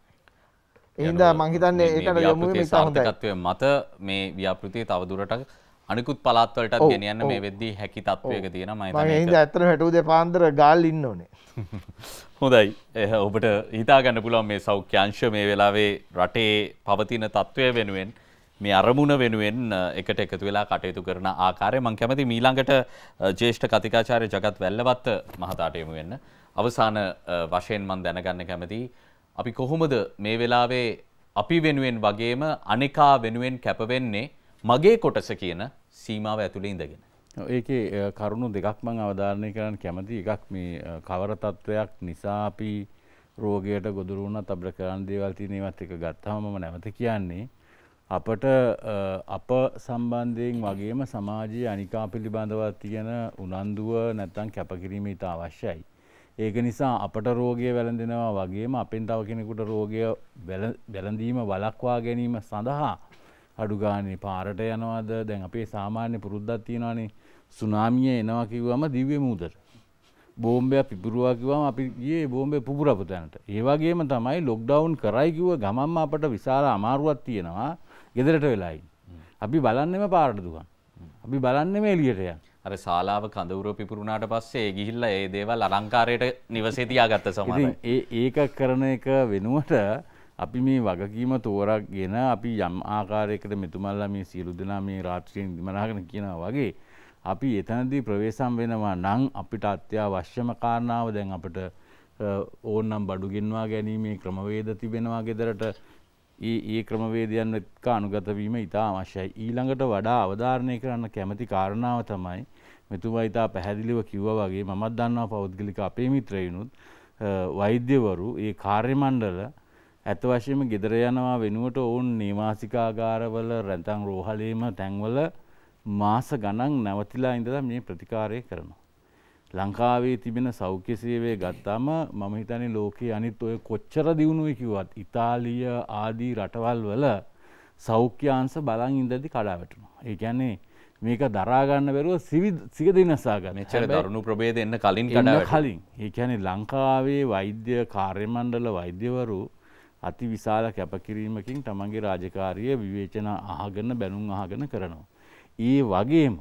එහින්ද මංහිතන්න ඒට යොමුම සාර්ථකත්වය මත මේ ව්‍යාපෘතිය තවදුරට අනිකුත් පලාත්වලට ගෙනයන්න මේ වෙද්දී හැකි තත්වයක තියෙන මයි හිද ඇතර හැටුද පාන්දර ගාල් ඉන්න ඕනේ *laughs* හොඳයි එහ ඔබට හිතාගන්න පුළුවන් මේ සෞඛ්‍යංශ මේ වෙලාවේ රටේ පවතින තත්ත්වය වෙනුවෙන් මේ අරමුණ වෙනුවෙන් එකට එකතු වෙලා කටයුතු කරන ආකාරය මං කැමති මීළඟට ජේෂ්ඨ කතිකාචාර්ය ජගත් වැල්ලවත්ත මහතාට යමු වෙන්න. අවසාන වශයෙන් මං දැනගන්න කැමතියි අපි කොහොමද මේ වෙලාවේ අපි වෙනුවෙන් වගේම අනෙකා වෙනුවෙන් කැපවෙන්නේ මගේ කොටස කියන සීමාව ඇතුළේ ඉඳගෙන. ඒකේ කරුණු දෙකක් මං අවධාරණය කරන්න කැමති එකක් මේ කවර තත්ත්වයක් නිසා අපි රෝගයට ගොදුරුණත් අපට කරන්න දේවල් තියෙනවත් එක ගත්තාම මම නැවත කියන්නේ අපට අප සම්බන්ධයෙන් වගේම සමාජයේ අනිකා පිළිබඳවත් තියෙන උනන්දුව නැත්තම් කැපකිරීම ඉතා අවශ්‍යයි. ඒක නිසා අපට රෝගය වැළඳෙනවා වගේම අපෙන් තව කෙනෙකුට රෝගය වැළඳීම වලක්වා ගැනීම සඳහා අඩුගානේ පාරට යනවාද දැන් අපේ සාමාන්‍ය පුරුද්දක් තියෙනවානේ සුනාමිය එනවා කිව්වම දිව්‍ය මූදට බෝම්බයක් පිපුරුවා කිව්වම අපි ගියේ බෝම්බේ පුපුරපු තැනට ඒ වගේම තමයි ලොක්ඩවුන් කරයි කිව්ව ගමන්ම අපට විශාල අමාරුවක් තියෙනවා ගෙදරට වෙලා ඉන්න. අපි බලන්නෙම පාරට දුකන්. අපි බලන්නෙම එළියට යන. අර ශාලාව කඳවුර පිපුරුණාට පස්සේ ගිහිල්ලා ඒ දේවල් අලංකාරයට නිවසේ තියාගත්ත සමහර ඒ ඒක කරන එක වෙනුවට අපි මේ වගකීම තෝරාගෙන අපි යම් ආකාරයකට මෙතුමල්ලා මේ සියලු දෙනා මේ රාත්‍රියෙන් දිමනාගෙන කියනවා වගේ අපි එතනදී ප්‍රවේශම් වෙනවා නම් අපිට අත්‍යවශ්‍යම කාරණාව දැන් අපිට ඕනනම් බඩු ගෙන්වා ගැනීමේ ක්‍රමවේද තිබෙනවා ගෙදරට ඒ ඒ ක්‍රමවේදයන් එක්ක අනුගත වීම ඉතා අවශ්‍යයි. ඊළඟට වඩා අවධාරණය කරන්න කැමති කාරණාව තමයි මෙතුමා ඉතා පැහැදිලිව කිව්වා වගේ මමත් දන්නවා පෞද්ගලික අපේ මිත්‍රයිනුත් වෛද්‍යවරු ඒ කාර්යමණ්ඩල ඇත වශයෙන්ම ගෙදර යනවා වෙනුවට ඔවුන් නිවාසිකාගාරවල රැතන් රෝහලේම තැන්වල මාස ගණන් නැවතිලා ඉඳලා මේ ප්‍රතිකාරය කරනවා. ලංකාවේ තිබෙන සෞඛ්‍ය සේවය ගත්තාම මම හිතන්නේ ලෝකයේ අනිත් ඔය කොච්චර දියුණුවයි කිව්වත් ඉතාලිය ආදී රටවල් වල සෞඛ්‍යාංශ බලන් ඉඳදී කඩාවැටෙනවා. ඒ කියන්නේ මේක දරාගන්න බැරුව සිවි සික දෙනසාග මෙචර දරුණු ප්‍රබේද එන්න කලින් කඩ කලින් ඒකැනෙ ලංකාවේ වෛද්‍ය කාර්යමණ්ඩල වෛද්‍යවරු අති විශාල කැපකිරීමකින් තමන්ගේ රාජකාරිය විවේචන අහගන්න බැනුම් අහගන කරනවා. ඒ වගේම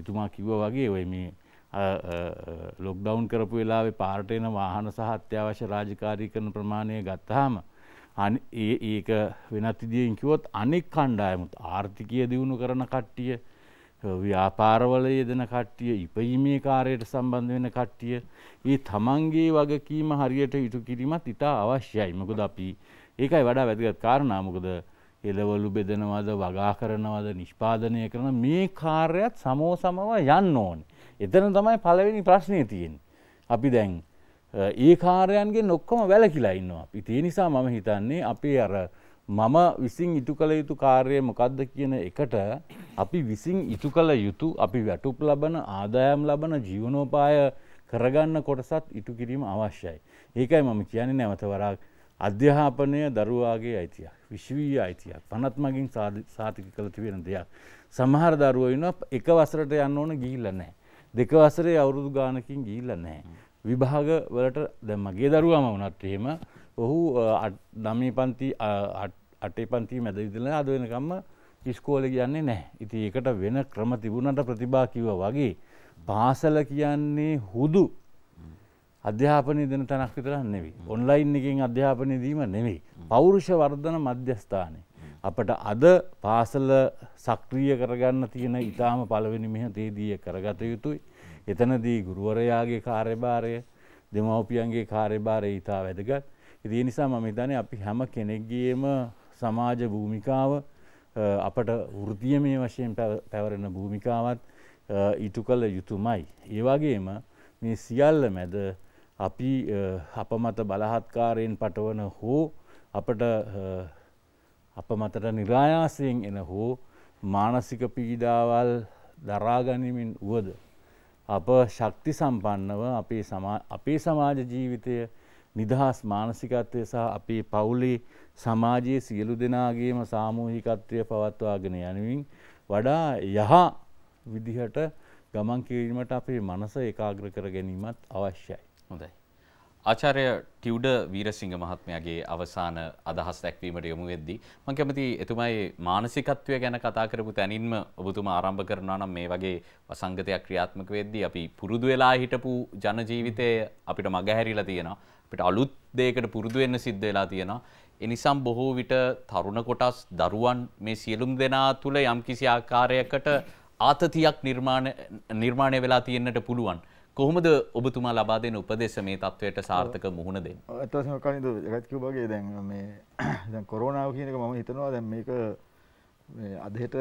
එතුමා කිව්ව වගේ ඔය මේ ලොක්ඩවුන් කරපු වෙලාවෙ පාර්ටයන වාහන සහ අත්‍යවශ්‍ය රාජකාරී කරන ප්‍රමාණය ගත්තාම ඒක වෙනත් ඉදියෙන් කිවොත් අනෙක් කණ්ඩායමුත් ආර්ථිකය දියුණු කරන කට්ටිය ව්‍යාපාරවල යෙදෙන කට්ටිය ඉපීමේ කාරයට සම්බන්ධ වෙන කට්ටිය ඒ තමන්ගේ වගකීම හරියට ඉටු කිරීමත් ඉතා අවශ්‍යයි මොකද අපි ඒකයි වඩා වැදගත් කාරණා මොකද එළවලු බෙදනවද වගා කරනවද නිෂ්පාදනය කරන මේ කාර්යත් සමෝ සමව යන්න ඕන. එතන තමයි පළවෙනි ප්‍රශ්නය තියෙන්. අපි දැන් ඒ කාරයන්ගේ නොක්කොම වැලකිලා ඉන්නවා. අපි තිය නිසා මම හිතන්නේ අපේ අර මම විසින් ඉටු කළ යුතු කාර්යය මොකක්ද කියන එකට අපි විසින් ඉටු කළ යුතු අපි වැටුප් ලබන ආදායම් ලබන ජීවනෝපාය කරගන්න කොටසත් ඉටු කිරීම අවශ්‍යයි. ඒකයි මම කියන්නේ නැවතවරක් අධ්‍යාපනය දරුවාගේ අයිතියක් විශ්වීය අයිතියක් පනත් මගින් සාතික කළ තිබෙන දෙයක්. සමහර දරුවයින එක වසරට යන්න ඕන ගිහිල්ල නෑ. දෙක වසරේ අවුරුදු ගානකින් ගිහිල්ල නෑ. විභාග වලට දැ මගේ දරුවාම වනත් එහෙම ඔහු නමී පන්ති අටේ පන්ති මැද විදිලන අද වෙනකම්ම ඉස්කෝල කියන්නේ නෑ ඉති එකට වෙන ක්‍රම තිබුණට ප්‍රතිභා කිව වගේ පාසල කියන්නේ හුදු අධ්‍යාපනය දෙන තැනක් විතරන්න නෙවි ඔන්ලයින් එකින් අධ්‍යාපනය දීම නෙවෙයි පෞරුෂ වර්ධන මධ්‍යස්ථානය අපට අද පාසල සක්‍රිය කරගන්න තියෙන ඉතාම පළවෙනි මෙහ තේදිය කරගත යුතුයි එතනදී ගුරුවරයාගේ කාර්යභාරය දෙමවපියන්ගේ කාර්යභාරය ඉතා වැදගත් ඉතින් ඒ නිසා මම හිතන්නේ අපි හැම කෙනෙක්ගේම සමාජ භූමිකාව අපට වෘතිය මේ වශයෙන් පැවරෙන භූමිකාවත් ඉටු කළ යුතුමයි. ඒවාගේම මේ සියල්ල මැද අපි අප මත බලහත්කාරයෙන් පටවන හෝ අපට අප මතට නිරායාසයෙන් එන හෝ මානසික පීඩාවල් දරාගනිමින් වුවද අප ශක්ති සම්පන්නව අපේ සමාජ ජීවිතය නිදහස් මානසිකත්වය සහ අපේ පවුලේ සමාජයේ සියලු දෙනාගේම සාමූහිකත්වය පවත්වාගෙන යනුවින් වඩා යහ විදිහට ගමන් කිරීමට අපේ මනස ඒකාග්‍ර කර ගැනීමත් අවශ්‍යයි. හොඳයි. ආචාර්ය ටිව්ඩ වීරසිංහ මහත්මයාගේ අවසාන අදහස් දැක්වීමට යොමු වෙද්දී මම කැමති එතුමායි මානසිකත්වය ගැන කතා කරපු තැනින්ම ඔබතුමා ආරම්භ කරනවා නම් මේ වගේ වසංගතයක් ක්‍රියාත්මක වෙද්දී අපි පුරුදු වෙලා හිටපු ජන ජීවිතය අපිට මගහැරිලා තියෙනවා. අපිට අලුත් දෙයකට පුරුදු වෙන්න සිද්ධ වෙලා තියෙනවා. එනිසම් බොහෝ විට තරුණ කොටස් දරුවන් මේ සියලුම දෙනා තුළ යම්කිසි ආකාරයකට ආතතියක් නිර්මාණය වෙලා තියෙන්නට පුළුවන්. කොහොමද ඔබතුමා ලබා දෙන උපදේශ මේ තත්වයට සාර්ථක මුහුණ දෙන්නේ? ඇත්තටම කලින් දු එකක් කිව්වාගේ දැන් මේ දැන් කොරෝනාව කියන එක මම හිතනවා දැන් මේක අදට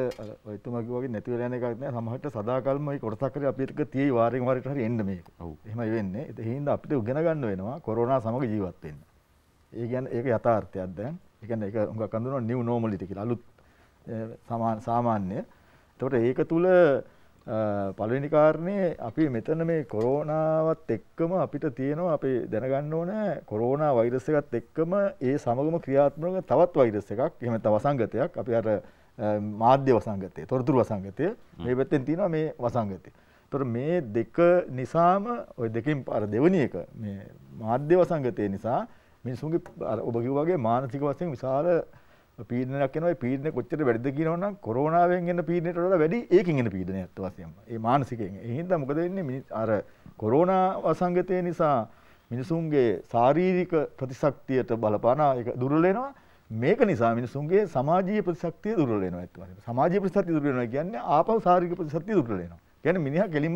ඔයතුමක වගේ නැතිවලන එකක්න සමහට සදාකල්මයි කොටසක්කර අපිටක තිය වාරෙන් වරට හරි එන්න මේ එහම වෙන්න හින්ද අපිට උගෙන ගන්න වෙනවා කොරනා සමඟ ජීවත්වෙන්න ඒ ගැන ඒක යථාර්ථයක් දැන් එකන එක උඟ කඳුන නිව් නෝමලිටකි අලුත් සමාන් සාමාන්‍ය තොට ඒක තුළ පලනිකාරණය අපි මෙතන මේ කොරෝනාවත් එක්කම අපිට තියෙනවා අපි දැනගන්න ඕන කොරෝනා වෛරසකත් එක්කම ඒ සමගම ක්‍රියාත්මක තවත් වෛරස එකක් එහම තවසංගතයක් අපි අර මාධ්‍ය වසංගතය තොරතුරු වසංගතය මේ පැත්තෙන් තියෙනවා මේ වසංගතය. තොර මේ දෙක නිසාම ඔය දෙකින් අර දෙවනි එක මේ මාධ්‍ය වසංගතය නිසා මිනිසුන්ගේ ඔබ කිව්වාගේ මානසික වශයෙන් විශාල පීඩනයක් එනවා. ඒ පීඩනේ කොච්චර වැඩිද කියනවනම් කොරෝනාවෙන් එන පීඩනයට වඩා වැඩි ඒකෙන් එන පීඩනය ඇත්ත වශයෙන්ම. ඒ මානසිකයෙන්. ඒ හින්දා මොකද වෙන්නේ? අර කොරෝනා වසංගතය නිසා මිනිසුන්ගේ ශාරීරික ප්‍රතිශක්තියට බලපාන ඒක දුර්වල වෙනවා. මේක නිසා මිනිසුන්ගේ සමාජීය ප්‍රතිශක්තිය දුර්වල වෙනවා ඇත්ත වශයෙන්ම. සමාජීය ප්‍රතිශක්තිය දුර්වල වෙනවා කියන්නේ ආපහු ශාරීරික ප්‍රතිශක්තිය දුර්වල වෙනවා. කියන්නේ මිනිහා කෙලින්ම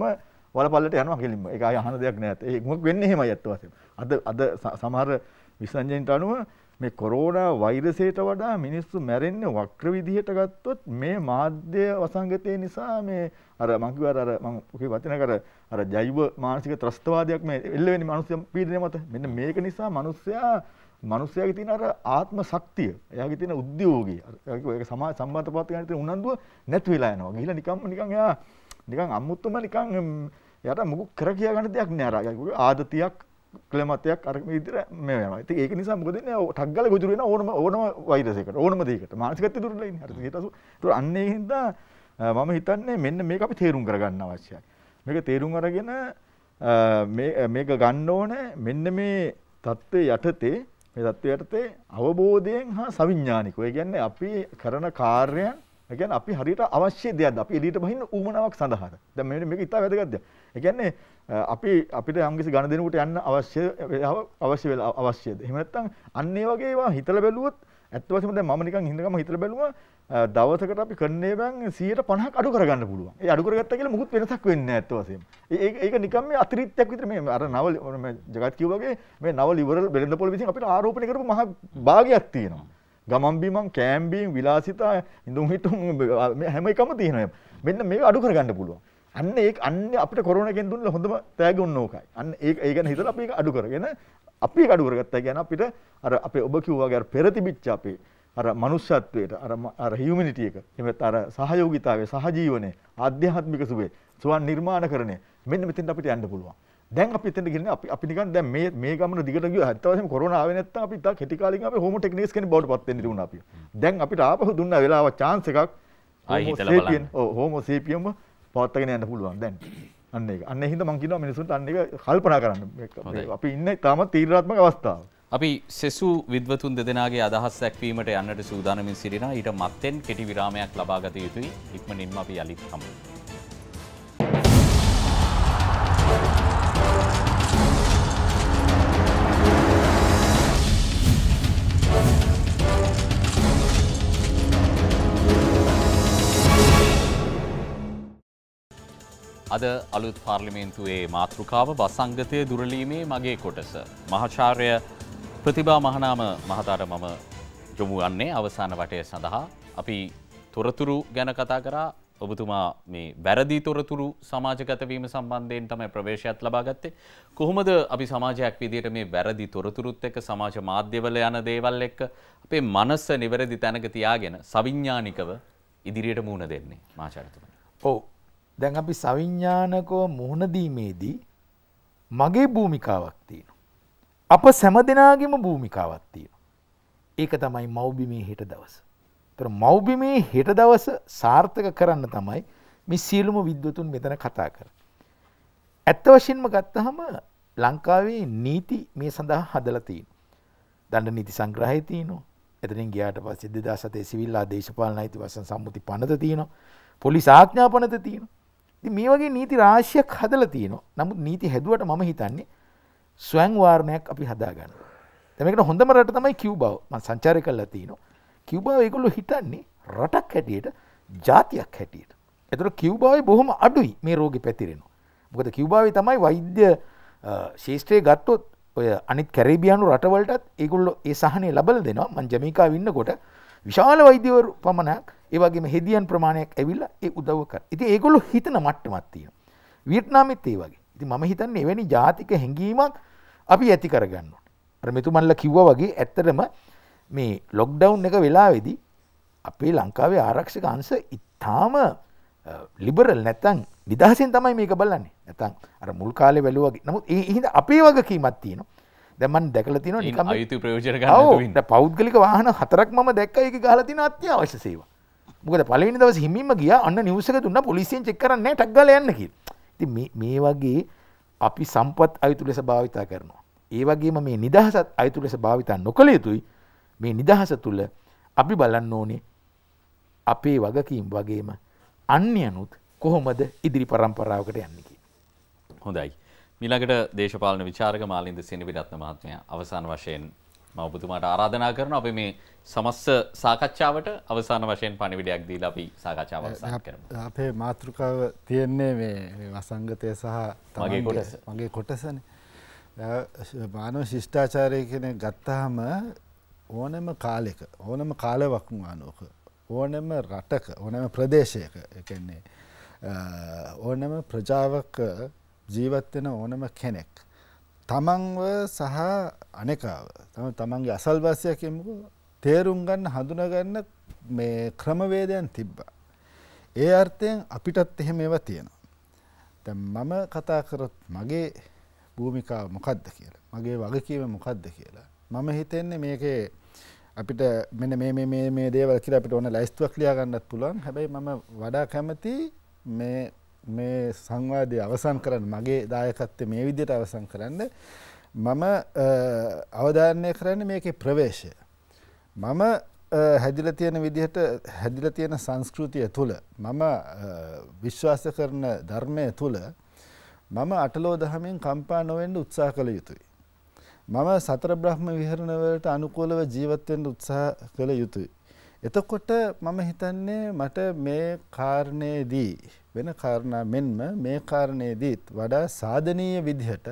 වලපල්ලට යනවා කෙලින්ම. ඒක ආය අහන දෙයක් නෑ. ඒක වෙන්නේ එහෙමයි ඇත්ත වශයෙන්ම. අද අද සමහර විසංජයන්ට අනුව මේ කොරෝනා වෛරසයට වඩා මිනිස්සු මැරෙන්නේ වක්‍ර විදිහට ගත්තොත් මේ මාධ්‍ය වසංගතය නිසා මේ අර මං කිව්වා අර මං කිව්ව වචන කර අර ජෛව මානසික ත්‍රස්තවාදයක් මේ එල්ල වෙන්නේ මිනිස්සු පීඩනය මත. මෙන්න මේක නිසා මිනිස්සයා මනුස්සයාගේ තියෙන අර ආත්ම ශක්තිය, එයාගේ තියෙන උද්‍යෝගය, ඒක සමාජ සම්බන්ධ පාත් ගන්න තියෙන උනන්දුව නැති වෙලා යනවා. ගිහිල්ලා නිකම්ම නිකන් එයා නිකන් අමුත්තම නිකන් එයාට මොකක් කර කියා ගන්න දෙයක් නෑ අර. ආදතියක්, ක්ලමතයක් අර මේ විදිහට මේ යනවා. ඉතින් ඒක නිසා මොකද වෙන්නේ? ටක් ගාලා ගොදුරු වෙන ඕනම ඕනම වෛරස් එකට, ඕනම දෙයකට. මානසිකත්වය දුර්වල ඉන්නේ. හරිද? ඊට අසු. ඒතර අන්න ඒ හින්දා මම හිතන්නේ මෙන්න මේක අපි තේරුම් කරගන්න අවශ්‍යයි. මේක තේරුම් අරගෙන මේක ගන්න ඕනේ මෙන්න මේ தත්ත්වයේ යටතේ මේ தත්වයටතේ අවබෝධයෙන් හා සවිඥානිකව. ඒ කියන්නේ අපි කරන කාර්යයන් ඒ කියන්නේ අපි හරියට අවශ්‍ය දෙයක්ද අපි එළියට බහින්න ඌමනාවක් සඳහාද. දැන් මේ මේක ඉතාල වැදගත් දෙයක්. ඒ කියන්නේ අපි අපිට යම්කිසි ඝන දිනුකට යන්න අවශ්‍ය අවශ්‍ය වෙලා අවශ්‍යද. එහෙම නැත්නම් අන්න ඒ වගේ ඒවා හිතලා බැලුවොත් ඇත්ත වශයෙන්ම දැන් මම නිකන් හින්දගම හිතලා බැලුවා දවසකට අපි කරන්නේ බෑන් 150ක් අඩු කරගන්න පුළුවන්. ඒ අඩු කරගත්තා කියලා මුකුත් වෙනසක් වෙන්නේ නැහැ ඇත්ත වශයෙන්ම. ඒක නිකම අතරිත්තයක් විතර මේ අර නව ජගත් කිව්වගේ මේ නව ලිබරල් බෙරඳපොළ විසින් අපිට ආරෝපණය කරපු මහ භාගයක් තියෙනවා. ගමන් බිමන් කෑම්බීම් විලාසිතා ඉඳුම් හිටුම් හැම එකම තියෙනවා. මෙන්න මේක අඩු කරගන්න පුළුවන්. අන්න ඒ අන්න අපිට කොරෝණගෙන් දුන්න හොඳම තෑගි ඔන්න ඕකයි. අන්න ඒ ඒ ගැන හිතලා අපි ඒක අඩු කරගෙන අපි ඒක අඩු කරගත්තා කියන්නේ අපිට අර අපේ ඔබ කිව්වා වගේ අර පෙර තිබිච්ච අපේ අර මනුෂ්‍යත්වයට අර අර හියුමනිටි එක එහෙමත් අර සහයෝගීතාවය සහජීවනය ආධ්‍යාත්මික සුවේ සුවන් නිර්මාණකරණය මෙන්න මෙතෙන්ට අපිට යන්න පුළුවන්. දැන් අපි එතෙන්ට ගිහින් අපි අපි නිකන් දැන් මේ මේ ගමන දිගට ගියොත් ඇත්ත වශයෙන්ම කොරෝනා ආවේ නැත්තම් අපි ඉතින් කෙටි කාලෙකින් අපි හෝමෝ ටෙක්නික්ස් කෙනෙක් බවට පත් වෙන්න තිබුණා අපි. දැන් අපිට ආපහු දුන්න වෙලාව chance එකක් හෝමෝ සේපියන් ඔව් හෝමෝ සේපියන්ම පවත්වාගෙන යන්න පුළුවන් දැන්. අන්න ඒක. අන්න ඒ හින්දා මම කියනවා මිනිසුන්ට අන්න ඒක කල්පනා කරන්න. අපි ඉන්නේ තාමත් තීරණාත්මක අවස්ථාවක. අපි සෙසු විද්වතුන් දෙදෙනගේ අදහස් දැක්වීමට යන්නට සූදානමින් සිරින ඊට මත්තෙන් කෙටි විරාමයක් ලබාගත යුතුයි ඉක්මනින්ම අපි යලිත් හමු. අද අලුත් පාර්ලිමේන්තුවේ මාතෘකාව බසංගතය දුරලීමේ මගේ කොටස. මහාචාර්ය ප්‍රතිබා මහනාම මහතාට මම යොමු වන්නේ අවසාන වටය සඳහා. අපි තොරතුරු ගැන කතා කරා ඔබතුමා මේ වැරදි තොරතුරු සමාජගතවීම සම්බන්ධයෙන් තමයි ප්‍රවේශයක් ලබා ගත්තේ. කොහොමද අපි සමාජයක් විදියට මේ වැරදි තොරතුරුත් එක්ක සමාජ මාධ්‍යවල යන දේවල් එක්ක අපේ මනස නිවැරදි තැනක තියාගෙන සවිඥානිකව ඉදිරියට මුණ දෙන්නේ මාචාර්යතුමනි. ඔව් දැන් අපි සවිඤ්ඥානකෝ මුහුණදීමේදී මගේ භූමිකාවක් තියෙන. අප සැම දෙනාගෙම භූමිකාවක් තියෙන. ඒක තමයි මවබිමේ හෙට දවස. තර මවබිමේ හෙට දවස සාර්ථක කරන්න තමයි මි සියලුම විද්වතුන් මෙතන කතා කර. ඇත්ත වශයෙන්ම ගත්තහම ලංකාවේ නීති මේ සඳහා හදලතිීන්. දඩ නීති සංග්‍රහිතයනවා එතනින් ගයාට පස් සිද්ධ දසතේ සිවිල්ලා දේශපාලන අයිති වසන් සම්මුති පනත තියනවා පොලි සාඥා පනත තියනවා මේ වගේ නීති රාශියක් හදල තියනවා නමුත් නීති හැදුවට මම හිතන්නේ ස්වංවාර්ණයක් අපි හදාගන්න තැමකට හොඳම රට තමයි කිව් බව සංචාරය කල්ලා තියනවා කිව්බාව ඒකුල්ලු හිතන්නේ රටක් හැටියට ජාතියක් හැටියට එතුර කිව්බාවයි බොහොම අඩුයි මේ රෝග පැතිරෙනවා මොකද කිව්බාවේ තමයි වෛද්‍ය ශේෂත්‍රය ගත්තොත් ඔය අනිත් කැරේබියනු රටවලටත් ඒගුල්ලො ඒ සහනය ලබල දෙනවා මං ජමිකා ඉන්නකොට විශාල වෛද්‍යවරු පමණක් ඒවගේ හෙදියන් ප්‍රමාණයක් ඇවිල්ලා ඒ උදව් කර ඉති ඒගොලු හිතන මට්ටමත් තියෙන වියට්නාමෙත් ඒ වගේ ඉති මම හිතන්නේ එවැනි ජාතික හැඟීමක් අපි ඇති කරගන්න ප්‍රමිතුමල්ල කිව්ව වගේ ඇත්තරම මේ ලොක්ඩවුන් එක වෙලාවෙදි අපේ ලංකාවේ ආරක්ෂක අංශ ඉතාම ලිබරල් නැතන් නිදහසෙන් තමයි මේක බලන්නේ ඇතන් අර මුල් කාලෙ වැලුවගේ නමුත් ඒ හිද අපේ වගකීමත් තියෙනවා දැමන් දැකල තින නිකම යුතු ප්‍රයෝජන පෞද්ගලික වාහන හතරක් ම දැක්ක එක ගහලතින අත්‍ය අවශ්‍ය සේවා මොකද පලනි දවස හිමිම ගිය අන්න නිවසක දුන්න පොලිසියෙන් චෙක් කරන්න ටක්ගල යන්නකි ති මේ වගේ අපි සම්පත් අයුතු ලෙස භාවිතා කරනවා. ඒ වගේම මේ නිදහසත් අයුතු ලෙස භාවිතා නොකළ යුතුයි මේ නිදහස තුළ අපි බලන්න ඕනේ අපේ වගකීම් වගේම අන්‍යනුත් කොහොමද ඉදිරි පරම්පරාවකට යන්නකි. හොඳයි. මිලකට දේශපාලන විචාරක මාලින්ද සිනිවිරත්න මහත්මය අවසාන වශයෙන් මවපුතුමාට ආරාධනා කරන අප මේ සමස්ස සාකච්ඡාවට අවසාන වශයෙන් පණිවිඩයක් දීල අපි සාකච්ඡාව කරම. අපේ මාතෘකාව තියෙන්නේ මේ වසංගතය සහ තමගේ කොටස මගේ කොටසන මානව ශිෂ්ඨාචාරය කෙන ගත්තාහම ඕනම කාලෙක ඕනම කාලවක්ම අනුවක ඕනම රටක ඕනම ප්‍රදේශයක එකන්නේ ඕනම ප්‍රජාවක ජීවත්වෙන ඕනම කෙනෙක් තමන්ව සහ අනෙකාව තම තමන්ගේ අසල්වාසියා කියමුකෝ තේරුම් ගන්න හඳුනගන්න මේ ක්‍රමවේදයන් තිබ්බා. ඒ අර්ථයෙන් අපිටත් එහෙම ඒවා තියෙනවා. දැන් මම කතා කරොත් මගේ භූමිකාව මොකද්ද කියලා. මගේ වගකීම මොකද්ද කියලා. මම හිතන්නේ මේකේ අපිට මෙන්න මේ මේ මේ මේ දේවල් කියලා අපිට ඕන ලයිස්තුවක් ලියා ගන්නත් පුළුවන්. හැබැයි මම වඩා කැමති මේ මේ සංවාදය අවසන් කරන්න මගේ දායකත්වය මේ විදිහට අවසන් කරන්න මම අවධාරණය කරන්න මේකේ ප්‍රවේශය. මම හැදිල තියෙන විදිහට හැදිල තියෙන සංස්කෘතිය තුළ මම විශ්වාස කරන ධර්මය තුළ මම අටලෝ දහමින් කම්පා නොවෙන්ඩ උත්සා කළ යුතුයි. මම සතර බ්‍රහ්ම විහරණවලට අනුකූලව ජීවත්වෙන්ට උත්සා කළ යුතුයි. එතකොට මම හිතන්නේ මට මේ කාරණයේදී වෙන කාරණා මෙන්ම මේ කාරණයේදීත් වඩා සාධනීය විදිහට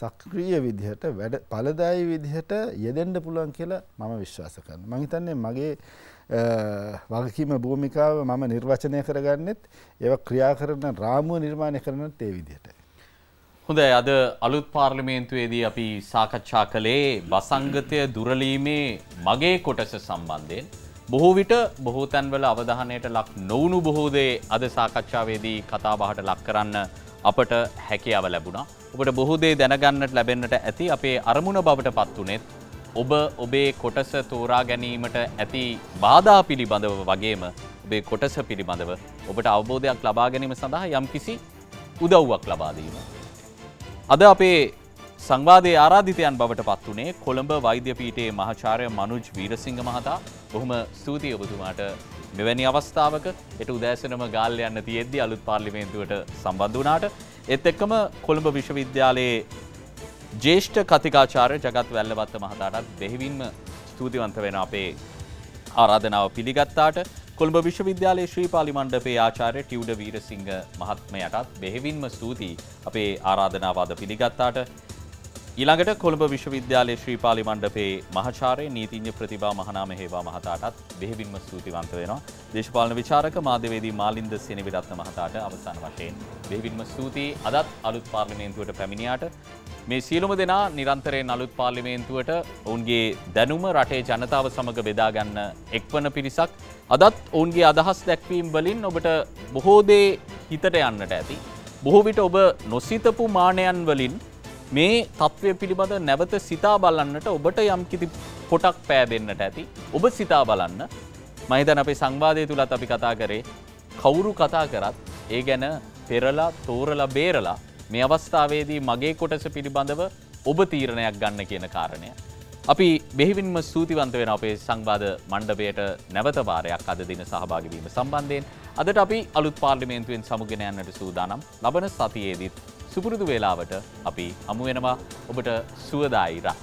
සක්‍රීය විදිහට වැඩ ඵලදායී විදිහට යෙදෙන්න පුළුවන් කියලා මම විශ්වාස කරනවා. මම හිතන්නේ මගේ වගකීම භූමිකාව මම නිර්වචනය කරගන්නෙත් ඒව ක්‍රියා කරන රාමුව නිර්මාණය කරනත් ඒ විදිහට. හොඳයි අද අලුත් පාර්ලිමේන්තුවේදී අපි සාකච්ඡා කළේ වසංගතය දුරලීමේ මගේ කොටස සම්බන්ධයෙන් බොහෝ විට බොහෝ තැන්වල අවධානයට ලක් නොවුණු බොහෝදේ අද සාකච්ඡාවේදී කතාබහට ලක් කරන්න අපට හැකියාව ලැබුණා. ඔබට බොහෝදේ දැනගන්නට ලැබෙන්නට ඇති අපේ අරමුණ බවට පත් වනෙත් ඔබ ඔබේ කොටස තෝරා ගැනීමට ඇති බාධා පිළිබඳව වගේම ඔබේ කොටස පිළිබඳව ඔබට අවබෝධයක් ලබා ගැනීම සඳහා යම් කිසි උදව්වක් ලබාදීම. අද අපේ සංවාදයේ ආරාධිතයන් බවට පත් වුණේ කොළඹ වෛද්‍යපීටේ මහාචාර්ය මනුජ් වීරසිංහ මහතා. බොහොම ස්තුතියි ඔබතුමාට මෙවැනි අවස්ථාවක හෙට උදෑසනම ගාල්ල යන්න තියෙද්දී අලුත් පාර්ලිමේන්තුවට සම්බන්ධ වුණාට ඒත් එක්කම කොළඹ විශ්වවිද්‍යාලයේ ජ්‍යෙෂ්ඨ කතිකාචාර්ය ජගත් වැල්ලවත්ත මහතාටත් දෙහිවින්ම ස්තුතිවන්ත වෙන අපේ ආරාධනාව පිළිගත්තාට කොළඹ විශ්වවිද්‍යාලයේ ශ්‍රී පාලි මණ්ඩපේ ආචාර්ය ටියුඩ වීරසිංහ මහත්මයටත් බෙහෙවින්ම ස්තුතියි අපේ ආරාධනාව අද පිළිගත්තාට ඊළඟට කොළඹ විශ්වවිද්‍යාලයේ ශ්‍රීපාලි මණ්ඩපයේ මහාචාර්ය නීතිඥ ප්‍රතිභා මහනාම හේවා මහතාටත් බෙහෙවින්ම ස්තුතිවන්ත වෙනවා. දේශපාලන විචාරක මාධ්‍යවේදී මාලින්ද සෙනවිරත්න මහතාට අවසන් වශයෙන් බෙහෙවින්ම ස්තුතියි. අදත් අලුත් පාර්ලිමේන්තුවට පැමිණියාට මේ සියලුම දෙනා නිරන්තරයෙන් අලුත් පාර්ලිමේන්තුවට ඔවුන්ගේ දැනුම රටේ ජනතාව සමග බෙදා ගන්න එක්වන පිරිසක් අදත් ඔවුන්ගේ අදහස් දැක්වීම් වලින් ඔබට බොහෝ දේ හිතට යන්නට ඇති. බොහෝ විට ඔබ නොසිතපු මානයන් වලින් මේ තත්ත්වය පිළිබඳ නැවත සිතා බලන්නට ඔබට යම් කිසි පොටක් පෑදෙන්නට ඇති. ඔබ සිතා බලන්න මහිතන අපේ සංවාදය තුළත් අපි කතා කරේ කවුරු කතා කරත් ඒ ගැන පෙරලා තෝරලා බේරලා මේ අවස්ථාවේදී මගේ කොටස පිළිබඳව ඔබ තීරණයක් ගන්න කියන කාරණය. අපි බෙහිවින්ම සූතිවන්ත වෙන අපේ සංවාධ මණ්ඩපයට නැවතවාරයක් අද දින සහභාගවීම සම්බන්ධයෙන් අදට අපි අලුත් පාර්ලිමේන්තුවෙන් සමුගෙන යන්නට සූදානම් ලබන සතියේදීත් සුපුරුදු වේලාවට අපි හමුවෙනවා ඔබට සුවදායිරා.